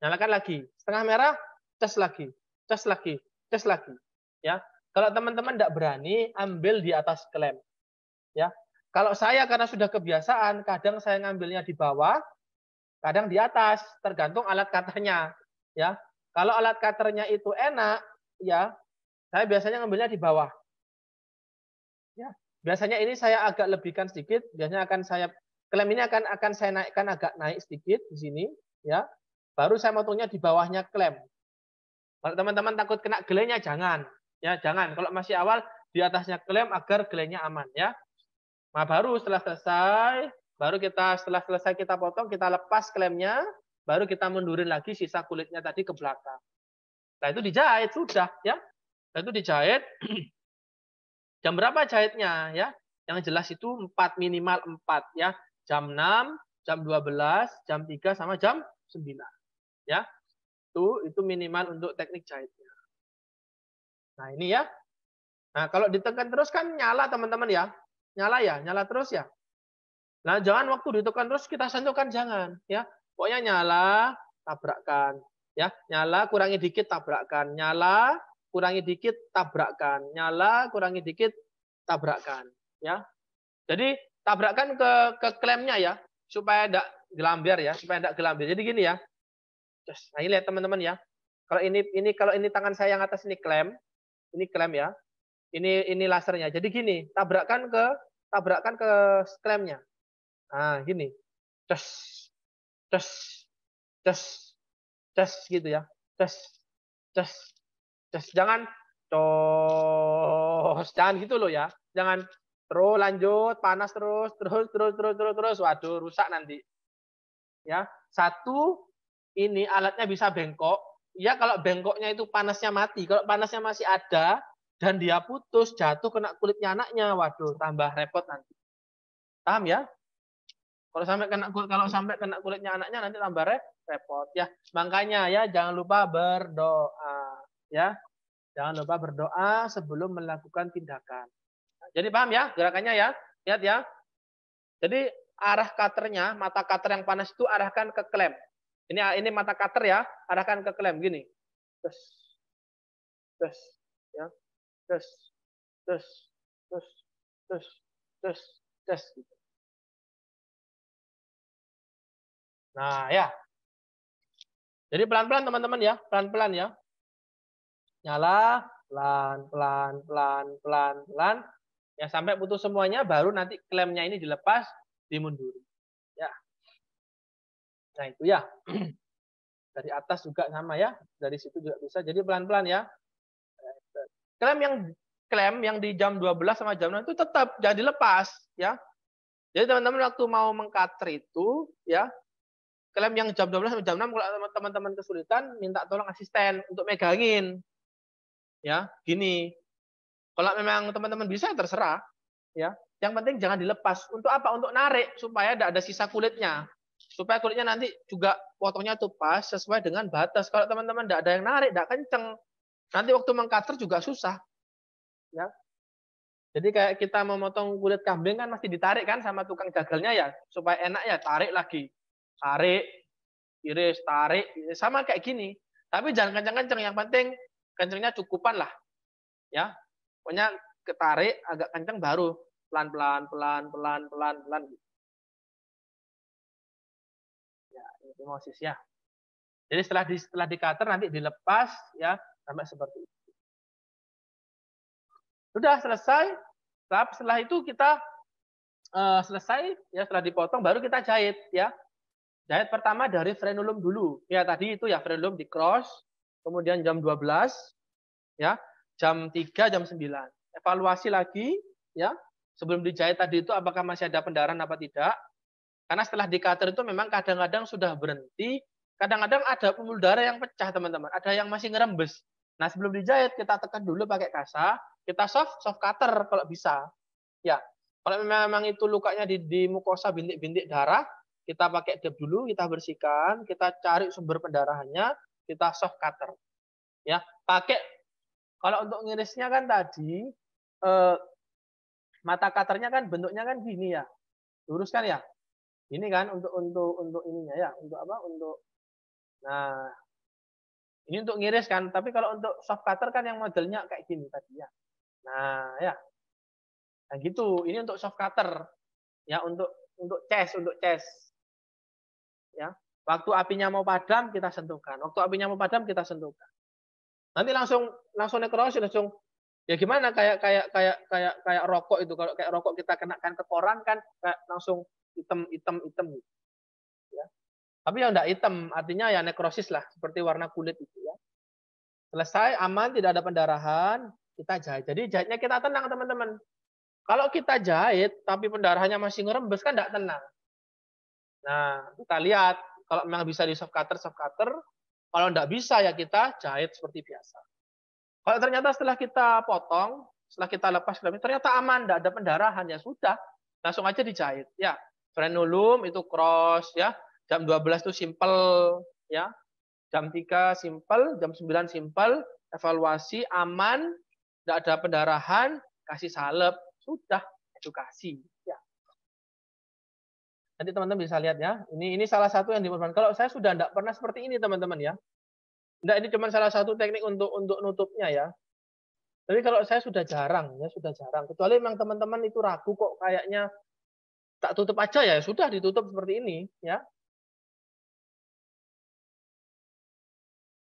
Nyalakan lagi. Setengah merah, tes lagi. Tes lagi, tes lagi. Ya. Kalau teman-teman tidak berani, ambil di atas klem. Ya. Kalau saya karena sudah kebiasaan, kadang saya ngambilnya di bawah, kadang di atas, tergantung alat katanya. Ya, kalau alat cutternya itu enak, ya saya biasanya ngambilnya di bawah. Ya, biasanya ini saya agak lebihkan sedikit, biasanya akan saya klem ini akan akan saya naikkan agak naik sedikit di sini, ya. Baru saya motongnya di bawahnya klem. Kalau teman-teman takut kena gelenya jangan, ya jangan. Kalau masih awal di atasnya klem agar gelenya aman, ya. Nah, baru setelah selesai, baru kita setelah selesai kita potong kita lepas klemnya, baru kita mundurin lagi sisa kulitnya tadi ke belakang. Nah itu dijahit sudah ya. Nah, itu dijahit. Jam berapa jahitnya ya? Yang jelas itu 4 minimal 4 ya. Jam 6, jam 12, jam 3 sama jam 9. Ya. Itu itu minimal untuk teknik jahitnya. Nah, ini ya. Nah, kalau ditekan terus kan nyala teman-teman ya. Nyala ya, nyala terus ya. Nah, jangan waktu ditekan terus kita sentuhkan jangan ya. Pokoknya nyala, tabrakkan. Ya, nyala kurangi dikit tabrakkan. Nyala kurangi dikit tabrakkan. Nyala kurangi dikit tabrakkan. Ya. Jadi tabrakkan ke ke klaimnya ya supaya tidak gelambir ya, supaya tidak gelambir. Jadi gini ya. Nah, ini lihat teman-teman ya. Kalau ini ini kalau ini tangan saya yang atas ini klem, ini klem ya. Ini ini lasernya. Jadi gini, tabrakkan ke tabrakkan ke klemnya. Nah, gini. Terus tes tes tes gitu ya tes tes tes jangan tos jangan gitu loh ya jangan terus lanjut panas terus terus terus terus terus terus waduh rusak nanti ya satu ini alatnya bisa bengkok ya kalau bengkoknya itu panasnya mati kalau panasnya masih ada dan dia putus jatuh kena kulitnya anaknya waduh tambah repot nanti paham ya kalau sampai kena kulit, kalau sampai kena kulitnya anaknya nanti tambah repot ya. Makanya ya jangan lupa berdoa ya. Jangan lupa berdoa sebelum melakukan tindakan. Jadi paham ya gerakannya ya? Lihat ya. Jadi arah katernya, mata kater yang panas itu arahkan ke klem. Ini ini mata kater ya, arahkan ke klem gini. Terus terus ya. Terus terus terus terus terus terus Nah, ya. Jadi pelan-pelan teman-teman ya, pelan-pelan ya. Nyala, pelan, pelan, pelan, pelan, pelan. Ya sampai butuh semuanya, baru nanti klemnya ini dilepas, dimunduri. Ya. Nah itu ya. Dari atas juga sama ya, dari situ juga bisa. Jadi pelan-pelan ya. Klem yang klaim yang di jam 12 sama jam 6 itu tetap jadi lepas ya. Jadi teman-teman waktu mau mengkater itu ya klaim yang jam 12 sampai jam 6 kalau teman-teman kesulitan minta tolong asisten untuk megangin. Ya, gini. Kalau memang teman-teman bisa ya terserah, ya. Yang penting jangan dilepas. Untuk apa? Untuk narik supaya tidak ada sisa kulitnya. Supaya kulitnya nanti juga potongnya tuh pas sesuai dengan batas. Kalau teman-teman tidak ada yang narik, tidak kenceng. Nanti waktu mengkater juga susah. Ya. Jadi kayak kita memotong kulit kambing kan masih ditarik kan sama tukang jagalnya ya, supaya enak ya tarik lagi tarik, iris, tarik, sama kayak gini. Tapi jangan kencang-kencang, yang penting kencangnya cukupan lah. Ya, pokoknya ketarik agak kencang baru pelan-pelan, pelan-pelan, pelan-pelan. Ya, ini mosis ya. Jadi setelah di, setelah di nanti dilepas ya sampai seperti itu. Sudah selesai. Setelah, setelah itu kita uh, selesai ya setelah dipotong baru kita jahit ya. Jahit pertama dari frenulum dulu. Ya, tadi itu ya frenulum di cross, kemudian jam 12, ya, jam 3, jam 9. Evaluasi lagi, ya, sebelum dijahit tadi itu apakah masih ada pendarahan apa tidak. Karena setelah di cutter itu memang kadang-kadang sudah berhenti, kadang-kadang ada pembuluh darah yang pecah, teman-teman. Ada yang masih ngerembes. Nah, sebelum dijahit, kita tekan dulu pakai kasa, kita soft, soft cutter kalau bisa. Ya, kalau memang itu lukanya di, di mukosa bintik-bintik darah, kita pakai gap dulu, kita bersihkan, kita cari sumber pendarahannya, kita soft cutter. Ya, pakai kalau untuk ngirisnya kan tadi eh, mata cutternya kan bentuknya kan gini ya. Lurus kan ya? Ini kan untuk untuk untuk ininya ya, untuk apa? Untuk nah ini untuk ngiris kan, tapi kalau untuk soft cutter kan yang modelnya kayak gini tadi ya. Nah, ya. Nah, gitu. Ini untuk soft cutter. Ya, untuk untuk chest, untuk chest ya waktu apinya mau padam kita sentuhkan waktu apinya mau padam kita sentuhkan nanti langsung langsung nekrosis langsung ya gimana kayak kayak kayak kayak kayak rokok itu kalau kayak rokok kita kenakan ke koran kan kayak langsung hitam hitam hitam gitu ya tapi yang tidak hitam artinya ya nekrosis lah seperti warna kulit itu ya selesai aman tidak ada pendarahan kita jahit jadi jahitnya kita tenang teman-teman kalau kita jahit tapi pendarahannya masih ngerembes kan tidak tenang Nah, kita lihat kalau memang bisa di soft cutter, soft cutter. Kalau tidak bisa ya kita jahit seperti biasa. Kalau ternyata setelah kita potong, setelah kita lepas gramnya, ternyata aman, tidak ada pendarahan, ya sudah, langsung aja dijahit. Ya, frenulum itu cross, ya, jam 12 itu simple, ya, jam 3 simple, jam 9 simple, evaluasi aman, tidak ada pendarahan, kasih salep, sudah edukasi. Nanti teman-teman bisa lihat ya. Ini ini salah satu yang diperlukan. Kalau saya sudah tidak pernah seperti ini teman-teman ya. Tidak ini cuma salah satu teknik untuk untuk nutupnya ya. Tapi kalau saya sudah jarang ya sudah jarang. Kecuali memang teman-teman itu ragu kok kayaknya tak tutup aja ya, ya sudah ditutup seperti ini ya.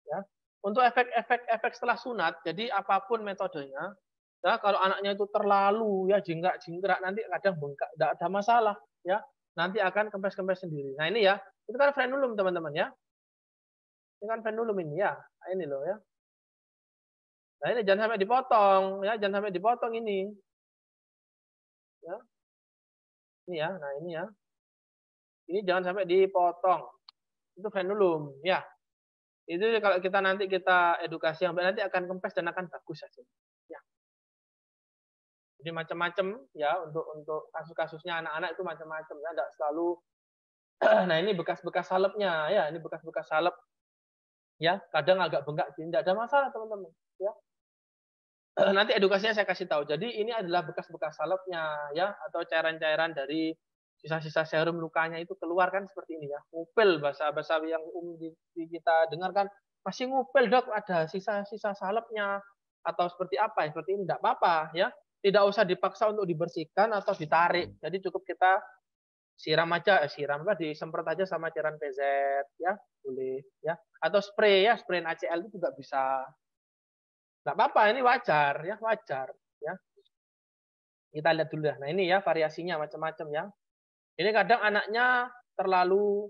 Ya. Untuk efek-efek efek setelah sunat, jadi apapun metodenya, ya kalau anaknya itu terlalu ya jingkrak jingkrak nanti kadang bengkak, tidak ada masalah ya nanti akan kempes-kempes sendiri. Nah ini ya, itu kan frenulum teman-teman ya. Ini kan frenulum ini ya, nah, ini loh ya. Nah ini jangan sampai dipotong ya, jangan sampai dipotong ini. Ya. Ini ya, nah ini ya. Ini jangan sampai dipotong. Itu frenulum ya. Itu kalau kita nanti kita edukasi yang nanti akan kempes dan akan bagus hasilnya. Jadi macam-macam ya untuk untuk kasus-kasusnya anak-anak itu macam-macam ya, tidak selalu. nah ini bekas-bekas salepnya ya, ini bekas-bekas salep ya, kadang agak bengkak, sih tidak ada masalah teman-teman ya. Nanti edukasinya saya kasih tahu. Jadi ini adalah bekas-bekas salepnya ya, atau cairan-cairan dari sisa-sisa serum lukanya itu keluar kan seperti ini ya. Ngupil bahasa-bahasa yang umum di, di kita dengarkan masih ngupil dok ada sisa-sisa salepnya atau seperti apa ya, seperti ini tidak apa-apa ya tidak usah dipaksa untuk dibersihkan atau ditarik. Hmm. Jadi cukup kita siram aja, eh, siram apa disemprot aja sama cairan PZ ya, boleh ya. Atau spray ya, spray ACL itu juga bisa. Enggak apa-apa, ini wajar ya, wajar ya. Kita lihat dulu ya. Nah, ini ya variasinya macam-macam ya. Ini kadang anaknya terlalu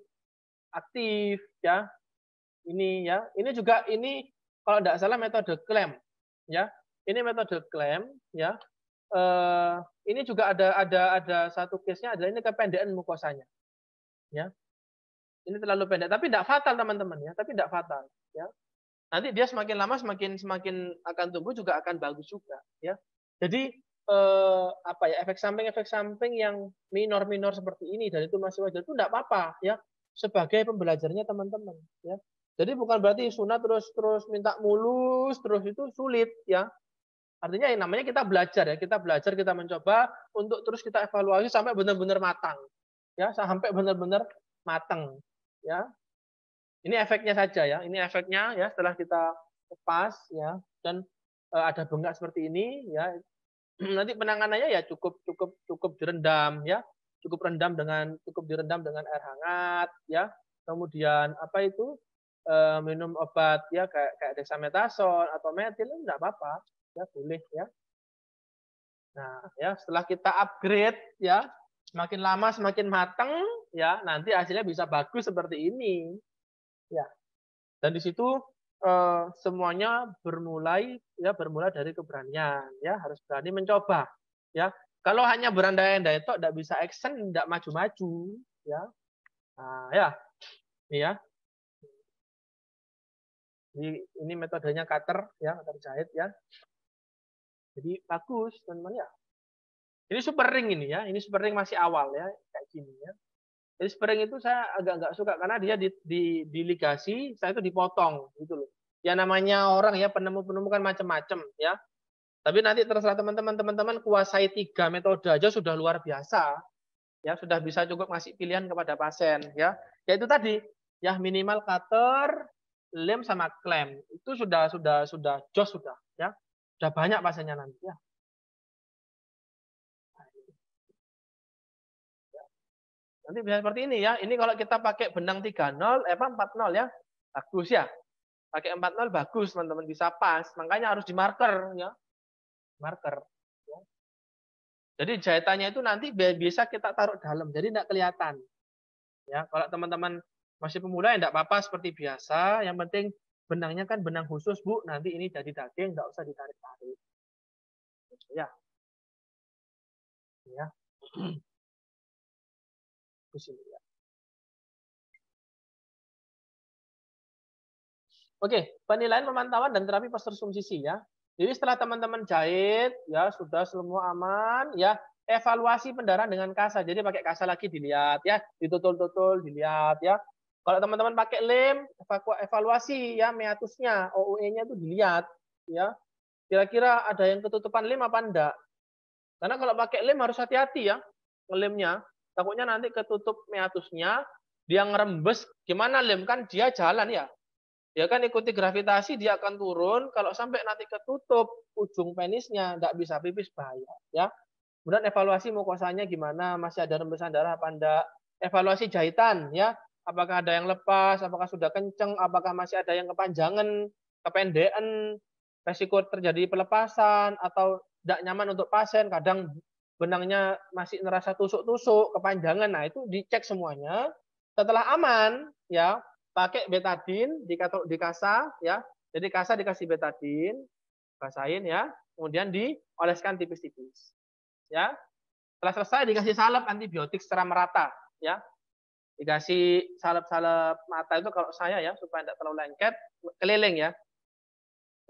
aktif ya. Ini ya, ini juga ini kalau tidak salah metode klaim ya. Ini metode klaim ya. Eh, ini juga ada ada ada satu case-nya adalah ini kependekan mukosanya. Ya. Ini terlalu pendek, tapi tidak fatal teman-teman ya, tapi tidak fatal ya. Nanti dia semakin lama semakin semakin akan tumbuh juga akan bagus juga ya. Jadi eh, apa ya efek samping-efek samping yang minor-minor seperti ini dan itu masih wajar itu tidak apa-apa ya sebagai pembelajarnya teman-teman ya. Jadi bukan berarti sunat terus terus minta mulus terus itu sulit ya. Artinya yang namanya kita belajar ya, kita belajar, kita mencoba untuk terus kita evaluasi sampai benar-benar matang. Ya, sampai benar-benar matang. Ya. Ini efeknya saja ya. Ini efeknya ya setelah kita lepas ya dan e, ada bengkak seperti ini ya. Nanti penanganannya ya cukup cukup cukup direndam ya. Cukup rendam dengan cukup direndam dengan air hangat ya. Kemudian apa itu? Eh, minum obat ya kayak kayak desametason atau metil enggak apa-apa ya boleh ya nah ya setelah kita upgrade ya semakin lama semakin matang ya nanti hasilnya bisa bagus seperti ini ya dan di situ eh, semuanya bermulai ya bermula dari keberanian ya harus berani mencoba ya kalau hanya berandai-andai itu tidak bisa action tidak maju-maju ya nah, ya ini ya ini metodenya cutter ya cutter jahit ya jadi bagus teman-teman ya. Ini super ring ini ya, ini super ring masih awal ya kayak gini ya. Jadi super ring itu saya agak nggak suka karena dia di, di, diligasi, saya itu dipotong gitu loh. Ya namanya orang ya penemu penemukan macam-macam ya. Tapi nanti terserah teman-teman, teman-teman kuasai tiga metode aja sudah luar biasa. Ya, sudah bisa cukup ngasih pilihan kepada pasien ya. Yaitu tadi, ya minimal cutter, lem sama klem. Itu sudah sudah sudah jos sudah ya. Sudah banyak pasiennya nanti ya. Nanti bisa seperti ini ya. Ini kalau kita pakai benang 30, eh, 40 ya. Bagus ya. Pakai 40 bagus teman-teman bisa pas. Makanya harus di marker ya. Marker. Ya. Jadi jahitannya itu nanti bisa kita taruh dalam. Jadi tidak kelihatan. Ya, kalau teman-teman masih pemula ya tidak apa-apa seperti biasa. Yang penting benangnya kan benang khusus bu nanti ini jadi daging nggak usah ditarik tarik gitu ya ya di sini ya oke penilaian pemantauan dan terapi postersumsisi ya jadi setelah teman-teman jahit ya sudah semua aman ya evaluasi pendarahan dengan kasa jadi pakai kasa lagi dilihat ya ditutul-tutul dilihat ya kalau teman-teman pakai lem, evaluasi ya meatusnya, OUE-nya itu dilihat ya. Kira-kira ada yang ketutupan lem apa enggak? Karena kalau pakai lem harus hati-hati ya lemnya. Takutnya nanti ketutup meatusnya, dia ngerembes. Gimana lem kan dia jalan ya. ya kan ikuti gravitasi, dia akan turun. Kalau sampai nanti ketutup ujung penisnya, enggak bisa pipis bahaya ya. Kemudian evaluasi mukosanya gimana? Masih ada rembesan darah apa enggak? Evaluasi jahitan ya apakah ada yang lepas, apakah sudah kenceng, apakah masih ada yang kepanjangan, kependekan, resiko terjadi pelepasan atau tidak nyaman untuk pasien, kadang benangnya masih ngerasa tusuk-tusuk, kepanjangan. Nah, itu dicek semuanya. Setelah aman, ya, pakai betadin ditaruh di kasa, ya. Jadi kasa dikasih betadin, basahin ya, kemudian dioleskan tipis-tipis. Ya. Setelah selesai dikasih salep antibiotik secara merata, ya dikasih salep-salep mata itu kalau saya ya supaya tidak terlalu lengket keliling ya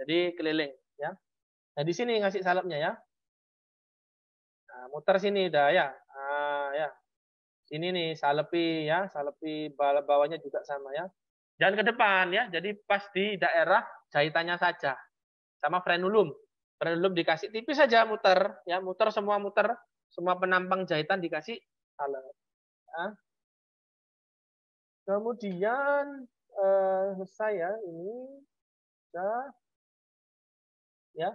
jadi keliling ya nah di sini ngasih salepnya ya nah, muter sini dah ya nah, ya sini nih salepi ya salepi bawahnya juga sama ya jangan ke depan ya jadi pas di daerah jahitannya saja sama frenulum frenulum dikasih tipis saja muter ya muter semua muter semua penampang jahitan dikasih salep ya Kemudian selesai eh, saya ini sudah ya.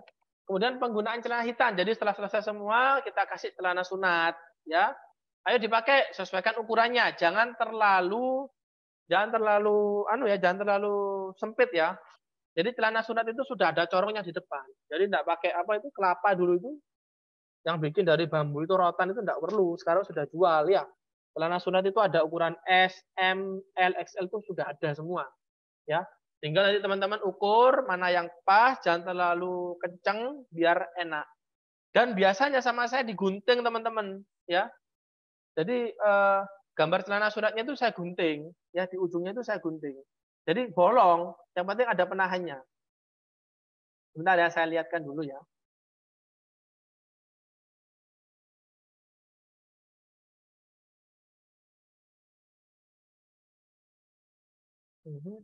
Kemudian penggunaan celana hitam. Jadi setelah selesai semua kita kasih celana sunat ya. Ayo dipakai sesuaikan ukurannya. Jangan terlalu jangan terlalu anu ya, jangan terlalu sempit ya. Jadi celana sunat itu sudah ada corongnya di depan. Jadi tidak pakai apa itu kelapa dulu itu yang bikin dari bambu itu rotan itu tidak perlu. Sekarang sudah jual ya. Celana sunat itu ada ukuran S, M, L, XL itu sudah ada semua. Ya. Tinggal nanti teman-teman ukur mana yang pas, jangan terlalu kenceng biar enak. Dan biasanya sama saya digunting teman-teman, ya. Jadi eh, gambar celana suratnya itu saya gunting, ya di ujungnya itu saya gunting. Jadi bolong, yang penting ada penahannya. Sebentar ya, saya lihatkan dulu ya. Mm-hmm.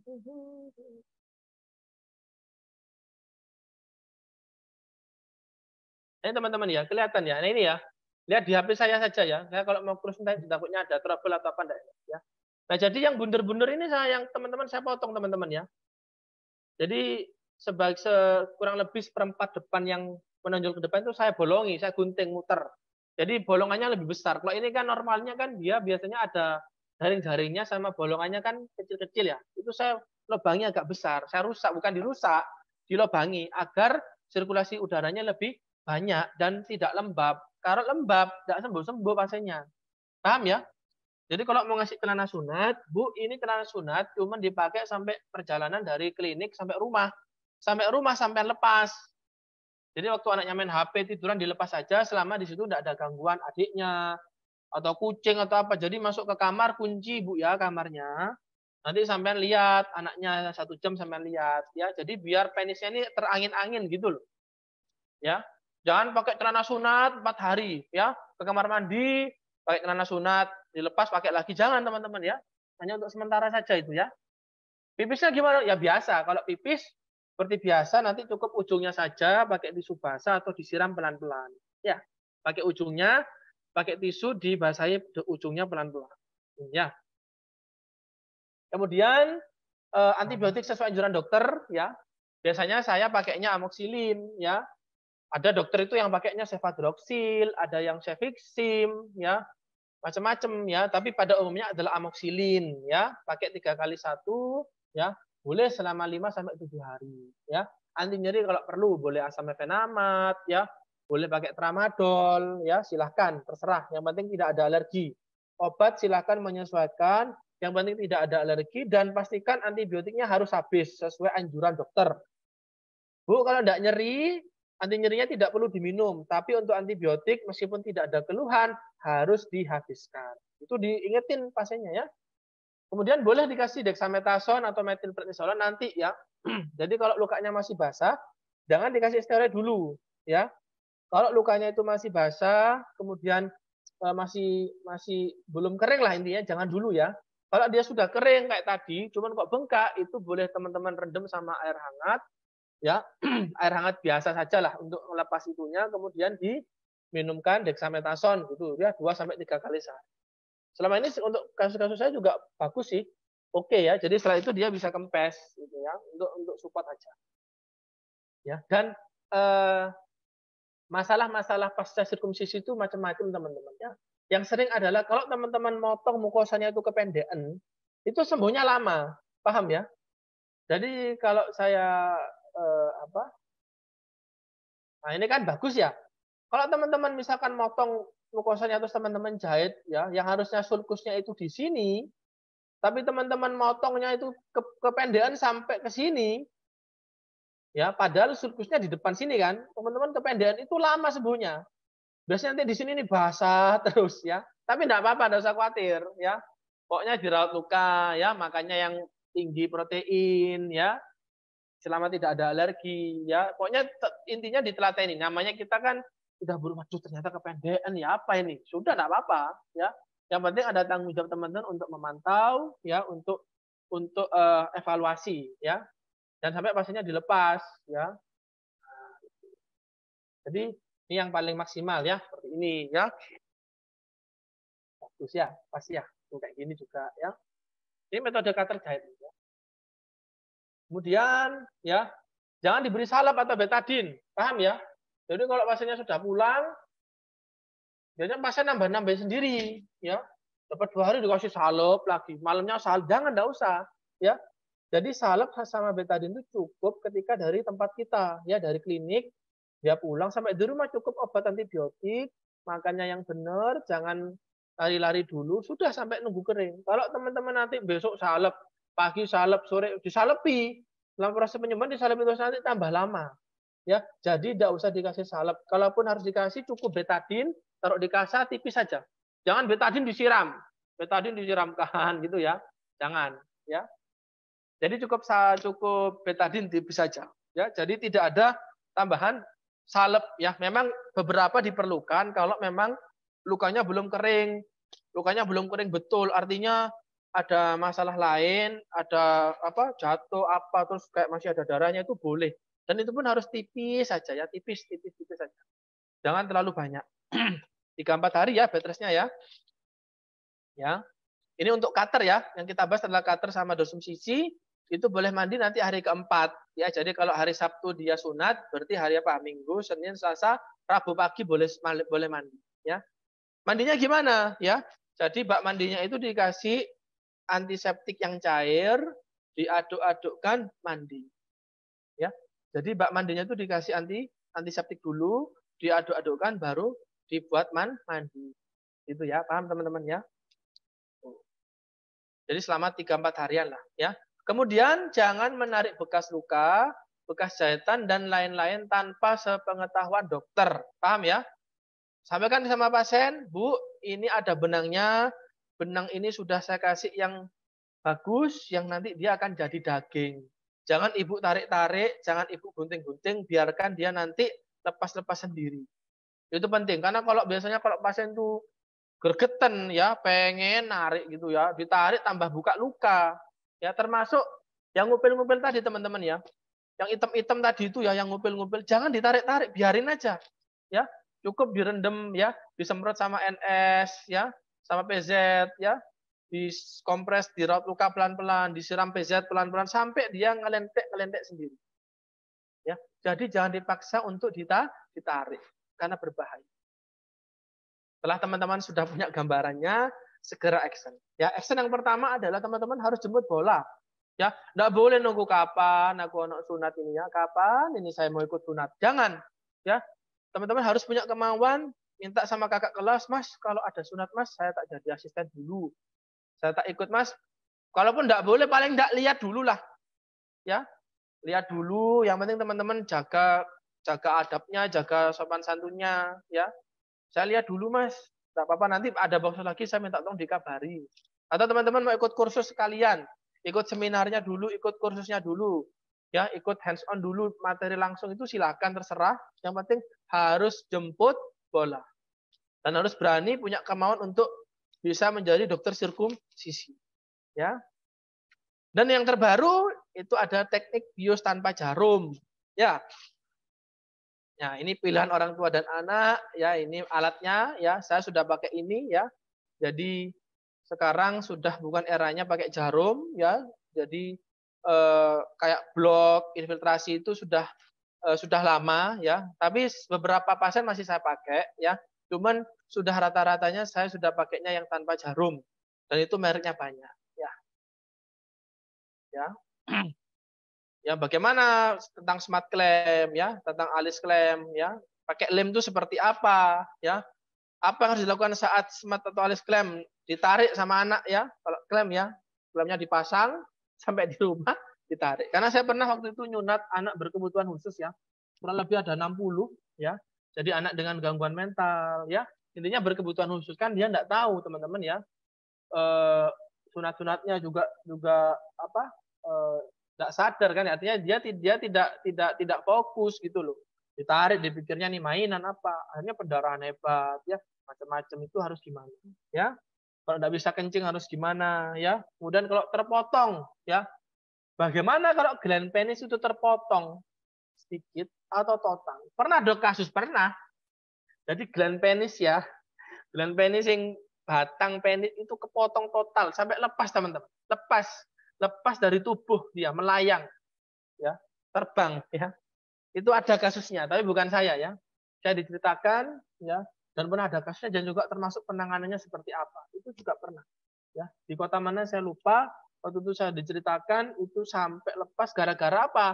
Ini teman-teman ya, kelihatan ya. Nah ini ya, lihat di HP saya saja ya. Saya kalau mau kurus takutnya ada trouble atau apa enggak ya. Nah jadi yang bundar-bundar ini saya yang teman-teman saya potong teman-teman ya. Jadi sebaik kurang lebih seperempat depan yang menonjol ke depan itu saya bolongi, saya gunting muter. Jadi bolongannya lebih besar. Kalau ini kan normalnya kan dia biasanya ada Jaring-jaringnya sama bolongannya kan kecil-kecil ya. Itu saya lubangnya agak besar. Saya rusak, bukan dirusak, dilobangi agar sirkulasi udaranya lebih banyak dan tidak lembab. Kalau lembab, tidak sembuh-sembuh pasiennya. Paham ya? Jadi kalau mau ngasih celana sunat, Bu, ini celana sunat cuma dipakai sampai perjalanan dari klinik sampai rumah. Sampai rumah sampai lepas. Jadi waktu anaknya main HP tiduran dilepas saja selama di situ tidak ada gangguan adiknya, atau kucing atau apa. Jadi masuk ke kamar kunci Bu ya kamarnya. Nanti sampean lihat anaknya satu jam sampean lihat ya. Jadi biar penisnya ini terangin-angin gitu loh. Ya. Jangan pakai celana sunat empat hari ya. Ke kamar mandi pakai celana sunat, dilepas pakai lagi. Jangan teman-teman ya. Hanya untuk sementara saja itu ya. Pipisnya gimana? Ya biasa. Kalau pipis seperti biasa nanti cukup ujungnya saja pakai tisu basah atau disiram pelan-pelan. Ya, pakai ujungnya pakai tisu dibasahi ujungnya pelan-pelan. Ya. Kemudian eh, antibiotik sesuai anjuran dokter ya. Biasanya saya pakainya amoxilin ya. Ada dokter itu yang pakainya cefadroxil, ada yang cefixim ya. Macam-macam ya, tapi pada umumnya adalah amoxilin ya, pakai tiga kali satu ya, boleh selama 5 sampai tujuh hari ya. Anti nyeri kalau perlu boleh asam efenamat ya, boleh pakai tramadol, ya silahkan, terserah. Yang penting tidak ada alergi. Obat silahkan menyesuaikan, yang penting tidak ada alergi, dan pastikan antibiotiknya harus habis sesuai anjuran dokter. Bu, kalau tidak nyeri, anti nyerinya tidak perlu diminum. Tapi untuk antibiotik, meskipun tidak ada keluhan, harus dihabiskan. Itu diingetin pasiennya ya. Kemudian boleh dikasih dexamethasone atau metilprednisolon nanti ya. Jadi kalau lukanya masih basah, jangan dikasih steroid dulu ya. Kalau lukanya itu masih basah, kemudian e, masih masih belum kering lah intinya, jangan dulu ya. Kalau dia sudah kering kayak tadi, cuman kok bengkak, itu boleh teman-teman rendam sama air hangat, ya air hangat biasa saja lah untuk melepas itunya, kemudian diminumkan dexametason gitu ya dua sampai tiga kali sehari. Selama ini untuk kasus-kasus saya juga bagus sih, oke okay ya. Jadi setelah itu dia bisa kempes gitu ya untuk untuk support aja. Ya dan eh, masalah-masalah pasca sirkumsisi itu macam-macam teman-teman ya. Yang sering adalah kalau teman-teman motong mukosanya itu kependekan, itu sembuhnya lama, paham ya? Jadi kalau saya eh, apa? Nah ini kan bagus ya. Kalau teman-teman misalkan motong mukosanya itu teman-teman jahit ya, yang harusnya sulkusnya itu di sini, tapi teman-teman motongnya itu ke, kependean sampai ke sini, Ya, padahal surplusnya di depan sini kan. Teman-teman kependean itu lama sembuhnya. Biasanya nanti di sini ini basah terus ya. Tapi enggak apa-apa, enggak usah khawatir ya. Pokoknya jerawat luka ya, makanya yang tinggi protein ya. Selama tidak ada alergi ya. Pokoknya intinya ditelateni. Namanya kita kan sudah buru waduh ternyata kependean ya apa ini? Sudah enggak apa-apa ya. Yang penting ada tanggung jawab teman-teman untuk memantau ya, untuk untuk uh, evaluasi ya dan sampai pasiennya dilepas ya. Jadi ini yang paling maksimal ya seperti ini ya. Bagus ya, pas ya. Tuh, kayak gini juga ya. Ini metode cutter jahit ya. Kemudian ya, jangan diberi salep atau betadin. Paham ya? Jadi kalau pasiennya sudah pulang, biasanya pasien nambah-nambah sendiri ya. Dapat dua hari dikasih salep lagi, malamnya salep, jangan tidak usah ya jadi salep sama betadin itu cukup ketika dari tempat kita, ya dari klinik dia pulang sampai di rumah cukup obat antibiotik, makannya yang benar, jangan lari-lari dulu, sudah sampai nunggu kering. Kalau teman-teman nanti besok salep, pagi salep, sore disalepi, dalam proses penyembuhan disalep itu nanti tambah lama. Ya, jadi tidak usah dikasih salep. Kalaupun harus dikasih cukup betadin, taruh di kasa tipis saja. Jangan betadin disiram. Betadin disiramkan gitu ya. Jangan, ya jadi cukup cukup betadin tipis saja. Ya, jadi tidak ada tambahan salep ya. Memang beberapa diperlukan kalau memang lukanya belum kering, lukanya belum kering betul. Artinya ada masalah lain, ada apa jatuh apa terus kayak masih ada darahnya itu boleh. Dan itu pun harus tipis saja ya, tipis tipis tipis saja. Jangan terlalu banyak. Tiga empat hari ya betresnya ya. Ya. Ini untuk cutter ya, yang kita bahas adalah cutter sama dosum sisi itu boleh mandi nanti hari keempat ya jadi kalau hari Sabtu dia sunat berarti hari apa Minggu Senin Selasa Rabu pagi boleh boleh mandi ya mandinya gimana ya jadi bak mandinya itu dikasih antiseptik yang cair diaduk-adukkan mandi ya jadi bak mandinya itu dikasih anti antiseptik dulu diaduk-adukkan baru dibuat man mandi itu ya paham teman-teman ya jadi selama tiga 4 harian lah ya Kemudian jangan menarik bekas luka, bekas jahitan, dan lain-lain tanpa sepengetahuan dokter. Paham ya? Sampaikan sama pasien, Bu, ini ada benangnya. Benang ini sudah saya kasih yang bagus, yang nanti dia akan jadi daging. Jangan ibu tarik-tarik, jangan ibu gunting-gunting, biarkan dia nanti lepas-lepas sendiri. Itu penting, karena kalau biasanya kalau pasien itu gergeten ya, pengen narik gitu ya, ditarik tambah buka luka Ya, termasuk yang ngupil-ngupil tadi teman-teman ya. Yang item-item tadi itu ya yang ngupil-ngupil jangan ditarik-tarik, biarin aja. Ya, cukup direndam ya, disemprot sama NS ya, sama PZ ya, dikompres, raut luka pelan-pelan, disiram PZ pelan-pelan sampai dia ngelentek-ngelentek sendiri. Ya, jadi jangan dipaksa untuk ditarik karena berbahaya. Setelah teman-teman sudah punya gambarannya, segera action. Ya, action yang pertama adalah teman-teman harus jemput bola. Ya, enggak boleh nunggu kapan aku ono sunat ini ya, kapan ini saya mau ikut sunat. Jangan. Ya. Teman-teman harus punya kemauan minta sama kakak kelas, "Mas, kalau ada sunat, Mas, saya tak jadi asisten dulu. Saya tak ikut, Mas." Kalaupun enggak boleh paling enggak lihat dulu lah. Ya. Lihat dulu, yang penting teman-teman jaga jaga adabnya, jaga sopan santunnya, ya. Saya lihat dulu, Mas. Tidak apa-apa, nanti ada box lagi saya minta tolong dikabari. Atau teman-teman mau ikut kursus sekalian, ikut seminarnya dulu, ikut kursusnya dulu. Ya, ikut hands on dulu materi langsung itu silakan terserah. Yang penting harus jemput bola. Dan harus berani punya kemauan untuk bisa menjadi dokter sirkum sisi Ya. Dan yang terbaru itu ada teknik bius tanpa jarum. Ya, Nah, ini pilihan orang tua dan anak ya, ini alatnya ya. Saya sudah pakai ini ya. Jadi sekarang sudah bukan eranya pakai jarum ya. Jadi eh, kayak blok infiltrasi itu sudah eh, sudah lama ya. Tapi beberapa pasien masih saya pakai ya. Cuman sudah rata-ratanya saya sudah pakainya yang tanpa jarum dan itu mereknya banyak ya. Ya ya bagaimana tentang smart claim ya tentang alis claim ya pakai lem itu seperti apa ya apa yang harus dilakukan saat smart atau alis claim ditarik sama anak ya kalau klaim ya klaimnya dipasang sampai di rumah ditarik karena saya pernah waktu itu nyunat anak berkebutuhan khusus ya kurang lebih ada 60 ya jadi anak dengan gangguan mental ya intinya berkebutuhan khusus kan dia tidak tahu teman-teman ya e, sunat-sunatnya juga juga apa e, tidak sadar kan artinya dia dia tidak tidak tidak fokus gitu loh ditarik dipikirnya nih mainan apa akhirnya pendarahan hebat ya macam-macam itu harus gimana ya kalau tidak bisa kencing harus gimana ya kemudian kalau terpotong ya bagaimana kalau gland penis itu terpotong sedikit atau total pernah ada kasus pernah jadi gland penis ya gland penis yang batang penis itu kepotong total sampai lepas teman-teman lepas lepas dari tubuh dia melayang ya terbang ya itu ada kasusnya tapi bukan saya ya saya diceritakan ya dan pernah ada kasusnya dan juga termasuk penanganannya seperti apa itu juga pernah ya di kota mana saya lupa waktu itu saya diceritakan itu sampai lepas gara-gara apa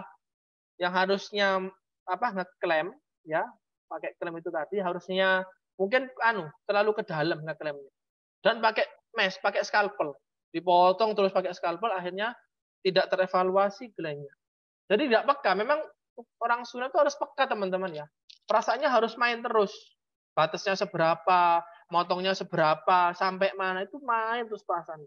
yang harusnya apa ngeklaim ya pakai klaim itu tadi harusnya mungkin anu terlalu ke dalam ngeklaimnya dan pakai mesh pakai scalpel dipotong terus pakai scalpel akhirnya tidak terevaluasi gelengnya. Jadi tidak peka. Memang orang sunat itu harus peka teman-teman ya. Perasaannya harus main terus. Batasnya seberapa, motongnya seberapa, sampai mana itu main terus perasaan.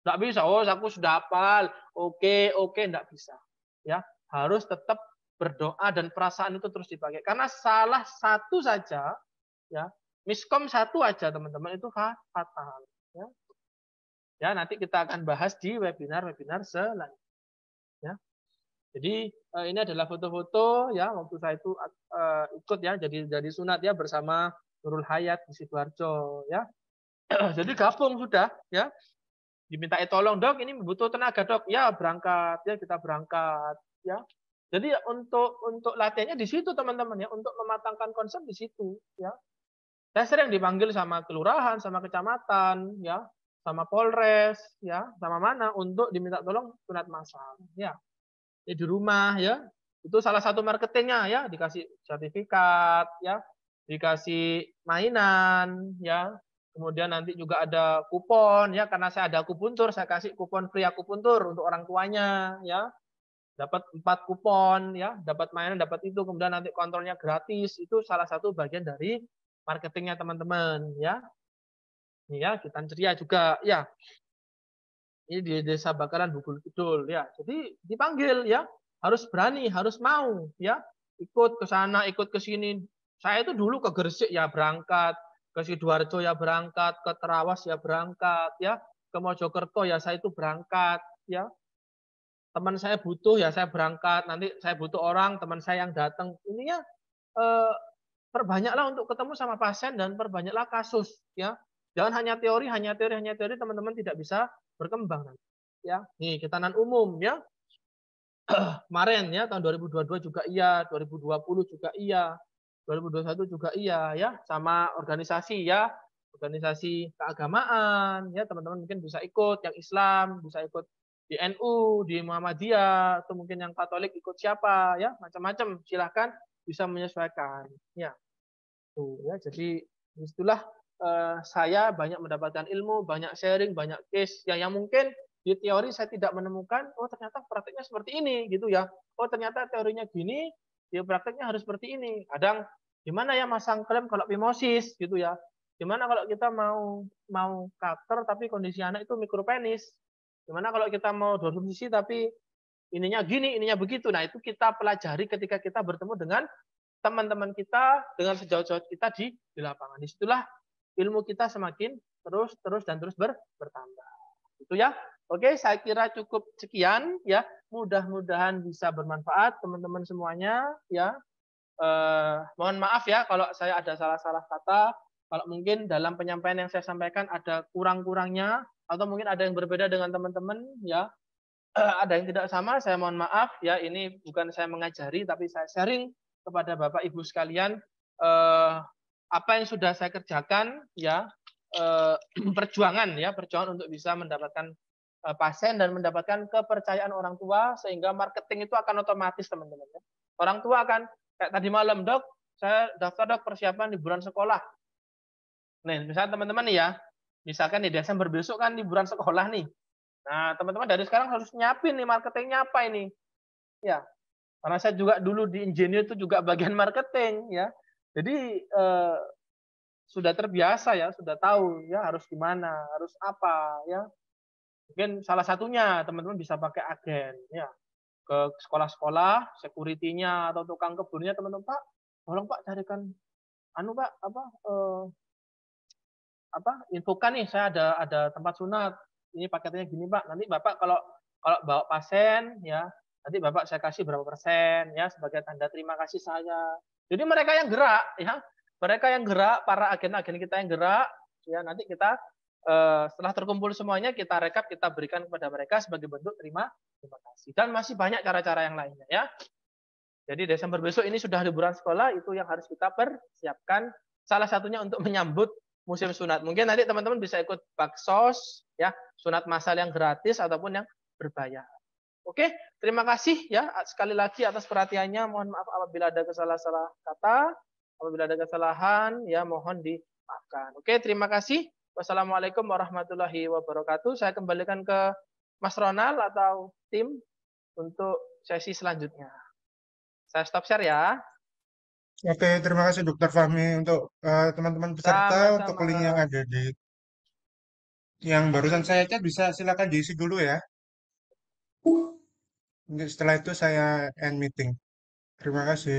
Tidak bisa, oh aku sudah hafal, oke, oke, tidak bisa. ya Harus tetap berdoa dan perasaan itu terus dipakai. Karena salah satu saja, ya miskom satu aja teman-teman itu fatal. Ya. Ya, nanti kita akan bahas di webinar-webinar selanjutnya. Ya. Jadi eh, ini adalah foto-foto ya waktu saya itu eh, ikut ya jadi jadi sunat ya bersama Nurul Hayat di Sidoarjo ya. jadi gabung sudah ya. Diminta eh, tolong dok ini butuh tenaga dok ya berangkat ya kita berangkat ya. Jadi untuk untuk latihannya di situ teman-teman ya untuk mematangkan konsep di situ ya. Saya sering dipanggil sama kelurahan, sama kecamatan, ya, sama Polres, ya, sama mana untuk diminta tolong sunat masal ya. ya di rumah, ya. Itu salah satu marketingnya, ya, dikasih sertifikat, ya, dikasih mainan, ya. Kemudian nanti juga ada kupon, ya, karena saya ada akupuntur, saya kasih kupon free akupuntur untuk orang tuanya, ya. Dapat empat kupon, ya, dapat mainan, dapat itu, kemudian nanti kontrolnya gratis, itu salah satu bagian dari marketingnya teman-teman, ya. Ini ya, kita Ceria juga ya. Ini di Desa Bakaran Bukul Kidul ya. Jadi dipanggil ya, harus berani, harus mau ya. Ikut ke sana, ikut ke sini. Saya itu dulu ke Gresik ya berangkat, ke Sidoarjo ya berangkat, ke Terawas ya berangkat ya, ke Mojokerto ya saya itu berangkat ya. Teman saya butuh ya saya berangkat, nanti saya butuh orang, teman saya yang datang. Ini ya eh, perbanyaklah untuk ketemu sama pasien dan perbanyaklah kasus ya Jangan hanya teori, hanya teori, hanya teori, teman-teman tidak bisa berkembang. Ya, nih ketahanan umum ya. Kemarin ya tahun 2022 juga iya, 2020 juga iya, 2021 juga iya ya, sama organisasi ya, organisasi keagamaan ya, teman-teman mungkin bisa ikut yang Islam, bisa ikut di NU, di Muhammadiyah, atau mungkin yang Katolik ikut siapa ya, macam-macam. Silahkan bisa menyesuaikan. Ya. Tuh ya, jadi disitulah Eh, saya banyak mendapatkan ilmu, banyak sharing, banyak case yang yang mungkin di teori saya tidak menemukan, oh ternyata prakteknya seperti ini gitu ya. Oh ternyata teorinya gini, ya prakteknya harus seperti ini. Kadang gimana ya masang klaim kalau pimosis gitu ya. Gimana kalau kita mau mau cutter tapi kondisi anak itu mikropenis? Gimana kalau kita mau dorong sisi tapi ininya gini, ininya begitu. Nah, itu kita pelajari ketika kita bertemu dengan teman-teman kita, dengan sejauh-jauh kita di, di lapangan. Disitulah ilmu kita semakin terus terus dan terus ber, bertambah. Itu ya. Oke, saya kira cukup sekian ya. Mudah-mudahan bisa bermanfaat teman-teman semuanya ya. Eh, mohon maaf ya kalau saya ada salah-salah kata, kalau mungkin dalam penyampaian yang saya sampaikan ada kurang-kurangnya atau mungkin ada yang berbeda dengan teman-teman ya. Eh, ada yang tidak sama, saya mohon maaf ya. Ini bukan saya mengajari tapi saya sharing kepada Bapak Ibu sekalian eh, apa yang sudah saya kerjakan ya eh, perjuangan ya perjuangan untuk bisa mendapatkan eh, pasien dan mendapatkan kepercayaan orang tua sehingga marketing itu akan otomatis teman-teman ya. orang tua akan kayak tadi malam dok saya daftar dok persiapan liburan sekolah nih misalnya teman-teman ya misalkan di Desember besok kan liburan sekolah nih nah teman-teman dari sekarang harus nyiapin nih marketingnya apa ini ya karena saya juga dulu di engineer itu juga bagian marketing ya jadi eh, sudah terbiasa ya, sudah tahu ya harus gimana, harus apa ya. Mungkin salah satunya teman-teman bisa pakai agen ya ke sekolah-sekolah, security-nya atau tukang kebunnya teman-teman Pak, tolong Pak carikan anu Pak apa eh, apa infokan nih saya ada ada tempat sunat ini paketnya gini Pak nanti Bapak kalau kalau bawa pasien ya nanti Bapak saya kasih berapa persen ya sebagai tanda terima kasih saya jadi mereka yang gerak, ya, mereka yang gerak, para agen-agen kita yang gerak, ya nanti kita eh, setelah terkumpul semuanya kita rekap, kita berikan kepada mereka sebagai bentuk terima terima kasih. Dan masih banyak cara-cara yang lainnya ya. Jadi Desember besok ini sudah liburan sekolah, itu yang harus kita persiapkan. Salah satunya untuk menyambut musim sunat. Mungkin nanti teman-teman bisa ikut baksos, ya sunat masal yang gratis ataupun yang berbayar. Oke, Terima kasih ya sekali lagi atas perhatiannya. Mohon maaf apabila ada kesalahan-salah kata, apabila ada kesalahan ya mohon dimaafkan. Oke, terima kasih. Wassalamualaikum warahmatullahi wabarakatuh. Saya kembalikan ke Mas Ronald atau tim untuk sesi selanjutnya. Saya stop share ya. Oke, terima kasih Dokter Fahmi untuk eh, teman-teman uh, peserta Sama-sama. untuk link yang ada di yang barusan saya chat bisa silakan diisi dulu ya setelah itu saya end meeting. Terima kasih.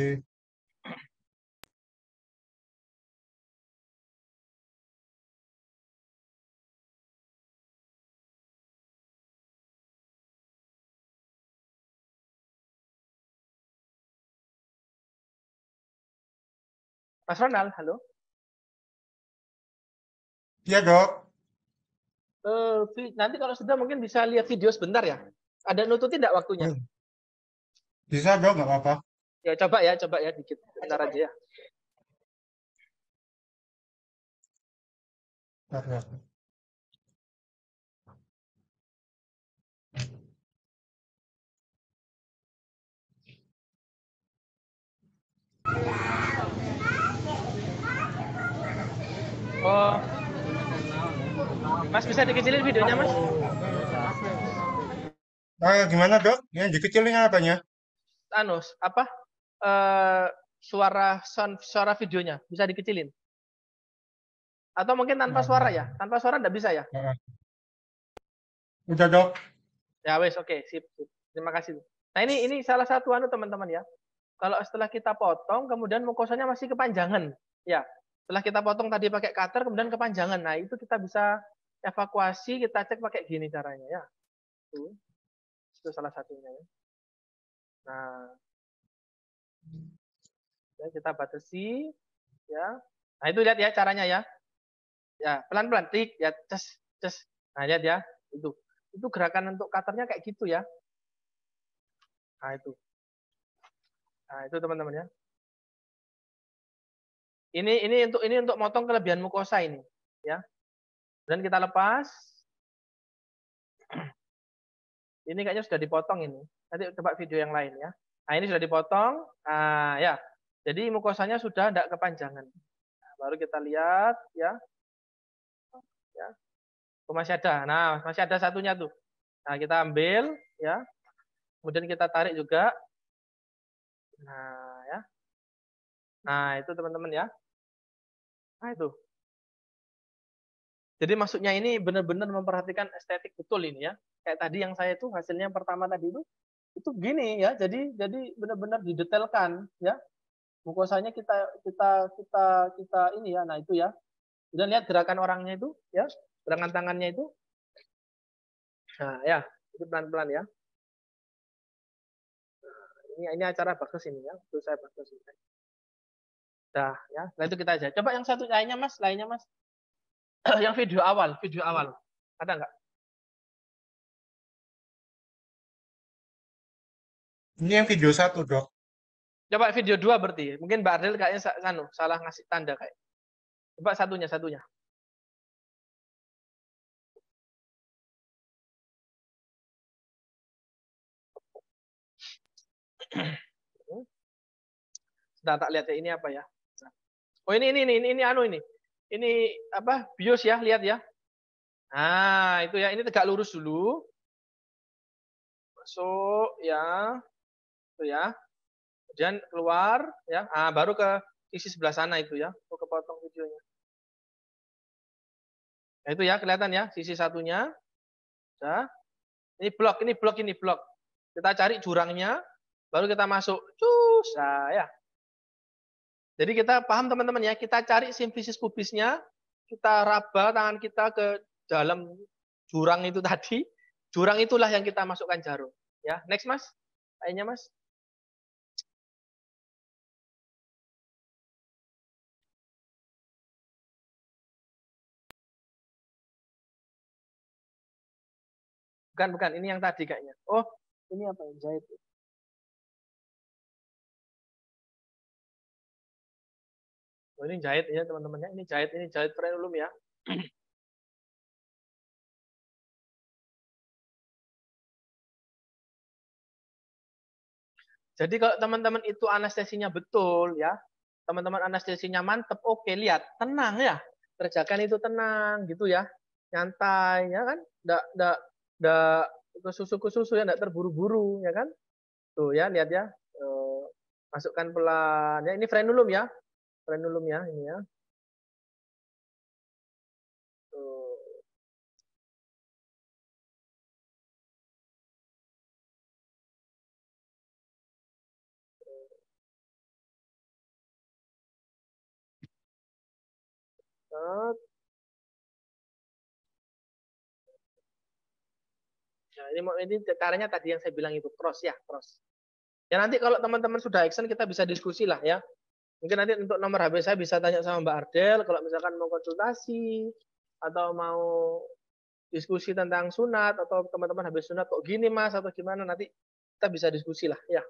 Mas Ronald, halo. Iya dok. Uh, nanti kalau sudah mungkin bisa lihat video sebentar ya. Ada nututin tidak waktunya? Hmm. Bisa dong, nggak apa-apa. Ya coba ya, coba ya dikit. Bentar aja ya. ya. Oh. Mas bisa dikecilin videonya, Mas? Nah, gimana dok? Yang dikecilin apanya? Anus, apa? Eh, suara sound, suara videonya bisa dikecilin? Atau mungkin tanpa nah. suara ya? Tanpa suara nggak bisa ya? Udah dok. Ya wes, oke, okay, sip, sip. Terima kasih. Nah ini ini salah satu anu teman-teman ya. Kalau setelah kita potong, kemudian mukosanya masih kepanjangan, ya. Setelah kita potong tadi pakai cutter, kemudian kepanjangan. Nah itu kita bisa evakuasi, kita cek pakai gini caranya ya itu salah satunya ya. Nah, ya, kita batasi ya. Nah itu lihat ya caranya ya. Ya pelan-pelan tik ya ces ces. Nah lihat ya itu itu gerakan untuk cutternya kayak gitu ya. Nah itu. Nah itu teman-teman ya. Ini ini untuk ini untuk motong kelebihan mukosa ini ya. Dan kita lepas ini kayaknya sudah dipotong ini. Nanti coba video yang lain ya. Nah, ini sudah dipotong. Nah, ya. Jadi mukosanya sudah tidak kepanjangan. Nah, baru kita lihat ya. Ya. Oh, masih ada. Nah, masih ada satunya tuh. Nah, kita ambil ya. Kemudian kita tarik juga. Nah, ya. Nah, itu teman-teman ya. Nah, itu. Jadi maksudnya ini benar-benar memperhatikan estetik betul ini ya kayak tadi yang saya itu hasilnya yang pertama tadi itu itu gini ya jadi jadi benar-benar didetailkan ya mukosanya kita kita kita kita ini ya nah itu ya udah lihat gerakan orangnya itu ya gerakan tangannya itu nah ya itu pelan-pelan ya ini ini acara bagus ini ya itu saya bagus ini dah ya nah itu kita aja coba yang satu lainnya mas lainnya mas yang video awal video awal ada nggak Ini yang video satu dok. Coba video dua berarti. Mungkin Mbak Ardil kayaknya sanu, salah ngasih tanda kayak. Coba satunya, satunya. Sedang tak lihat ya ini apa ya? Oh ini ini ini ini, ini anu ini. Ini apa? Bios ya, lihat ya. Nah, itu ya. Ini tegak lurus dulu. Masuk ya itu ya. Kemudian keluar ya, ah, baru ke sisi sebelah sana itu ya. mau kepotong videonya. Nah, itu ya kelihatan ya sisi satunya. Ya. Ini blok, ini blok, ini blok. Kita cari jurangnya, baru kita masuk. Cus, nah, ya. Jadi kita paham teman-teman ya, kita cari simfisis pubisnya, kita raba tangan kita ke dalam jurang itu tadi. Jurang itulah yang kita masukkan jarum. Ya, next Mas. Lainnya Mas. bukan bukan ini yang tadi kayaknya oh ini apa yang jahit oh, ini jahit ya teman-temannya ini jahit ini jahit frenulum ya Jadi kalau teman-teman itu anestesinya betul ya, teman-teman anestesinya mantep, oke lihat tenang ya, kerjakan itu tenang gitu ya, nyantai ya kan, ndak ndak ndak susu susu ya ndak terburu-buru ya kan tuh ya lihat ya eh, masukkan pelan ya ini frenulum ya frenulum ya ini ya Tuh. ini ini caranya tadi yang saya bilang itu cross ya, cross. Ya nanti kalau teman-teman sudah action kita bisa diskusi lah ya. Mungkin nanti untuk nomor HP saya bisa tanya sama Mbak Ardel kalau misalkan mau konsultasi atau mau diskusi tentang sunat atau teman-teman habis sunat kok gini Mas atau gimana nanti kita bisa diskusi lah ya.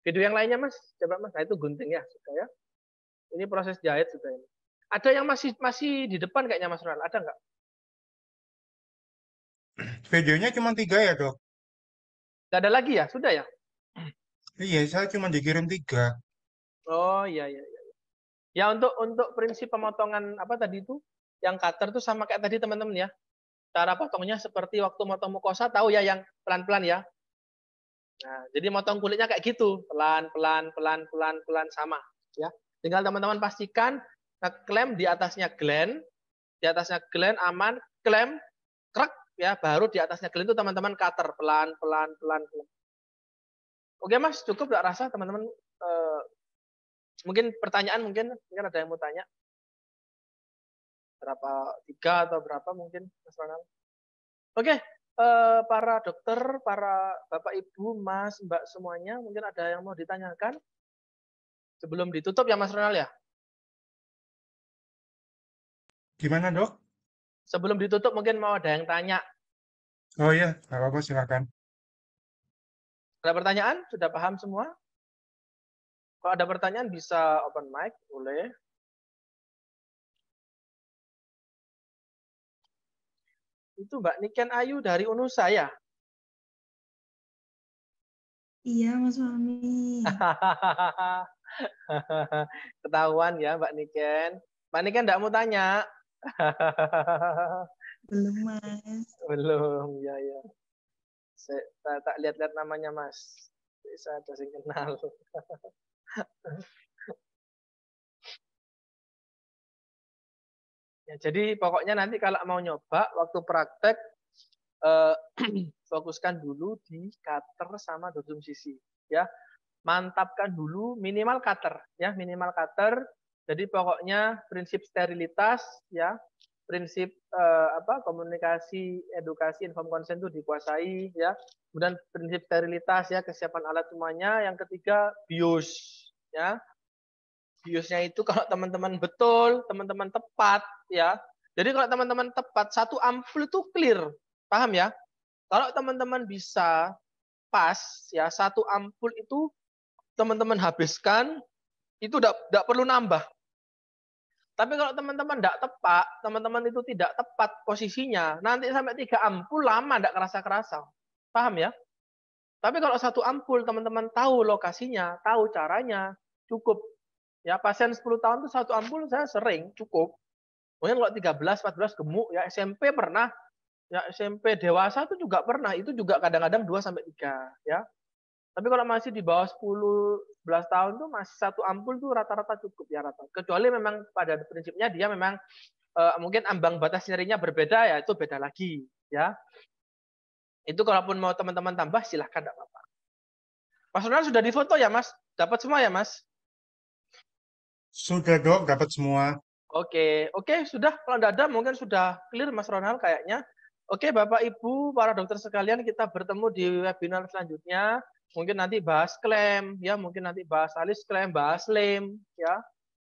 Video yang lainnya Mas, coba Mas, nah, itu gunting ya sudah ya. Ini proses jahit sudah ini. Ada yang masih masih di depan kayaknya Mas Ronald, ada nggak? Videonya cuma tiga ya dok? Tidak ada lagi ya? Sudah ya? Iya, saya cuma dikirim tiga. Oh iya iya iya. Ya untuk untuk prinsip pemotongan apa tadi itu yang cutter tuh sama kayak tadi teman-teman ya. Cara potongnya seperti waktu motong mukosa tahu ya yang pelan-pelan ya. Nah, jadi motong kulitnya kayak gitu, pelan-pelan pelan-pelan pelan sama ya. Tinggal teman-teman pastikan klem di atasnya Glen, di atasnya Glen aman, klem krek ya baru di atasnya gelinding itu teman-teman cutter pelan pelan pelan pelan oke mas cukup nggak rasa teman-teman e, mungkin pertanyaan mungkin mungkin ada yang mau tanya berapa tiga atau berapa mungkin mas Ronald oke e, para dokter para bapak ibu mas mbak semuanya mungkin ada yang mau ditanyakan sebelum ditutup ya mas Ronald ya gimana dok sebelum ditutup mungkin mau ada yang tanya. Oh iya, nggak apa-apa silakan. Ada pertanyaan? Sudah paham semua? Kalau ada pertanyaan bisa open mic, boleh. Itu Mbak Niken Ayu dari Unusa ya? Iya, Mas Mami. Ketahuan ya Mbak Niken. Mbak Niken enggak mau tanya. Belum, Mas. Belum, ya, ya. Saya tak, lihat-lihat namanya, Mas. Bisa ada yang kenal. ya, jadi pokoknya nanti kalau mau nyoba, waktu praktek, eh, fokuskan dulu di cutter sama dozum sisi. Ya, mantapkan dulu minimal cutter ya minimal cutter jadi pokoknya prinsip sterilitas ya, prinsip eh, apa komunikasi, edukasi, inform konsen itu dikuasai ya. Kemudian prinsip sterilitas ya, kesiapan alat semuanya. Yang ketiga bius ya. Biusnya itu kalau teman-teman betul, teman-teman tepat ya. Jadi kalau teman-teman tepat satu ampul itu clear, paham ya? Kalau teman-teman bisa pas ya satu ampul itu teman-teman habiskan itu tidak perlu nambah tapi kalau teman-teman tidak tepat, teman-teman itu tidak tepat posisinya, nanti sampai tiga ampul lama tidak kerasa-kerasa. Paham ya? Tapi kalau satu ampul teman-teman tahu lokasinya, tahu caranya, cukup. Ya pasien 10 tahun itu satu ampul saya sering cukup. Mungkin kalau 13, 14 gemuk ya SMP pernah, ya SMP dewasa itu juga pernah, itu juga kadang-kadang 2 sampai 3 ya. Tapi kalau masih di bawah 10 11 tahun tuh masih satu ampul tuh rata-rata cukup ya rata. Kecuali memang pada prinsipnya dia memang uh, mungkin ambang batas nyerinya berbeda ya itu beda lagi ya. Itu kalaupun mau teman-teman tambah silahkan tidak apa-apa. Mas Ronald sudah difoto ya Mas? Dapat semua ya Mas? Sudah dok, dapat semua. Oke, oke sudah. Kalau tidak ada mungkin sudah clear Mas Ronald kayaknya. Oke Bapak Ibu, para dokter sekalian kita bertemu di webinar selanjutnya mungkin nanti bahas klaim, ya mungkin nanti bahas alis klaim, bahas lem, ya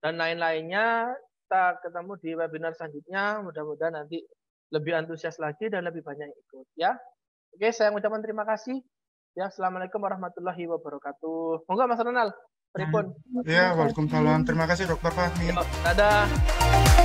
dan lain-lainnya. Kita ketemu di webinar selanjutnya. Mudah-mudahan nanti lebih antusias lagi dan lebih banyak ikut, ya. Oke, saya ucapkan terima kasih. Ya, assalamualaikum warahmatullahi wabarakatuh. Monggo Mas Ronald, Ya, waalaikumsalam. Terima kasih Dokter Fahmi. Dadah.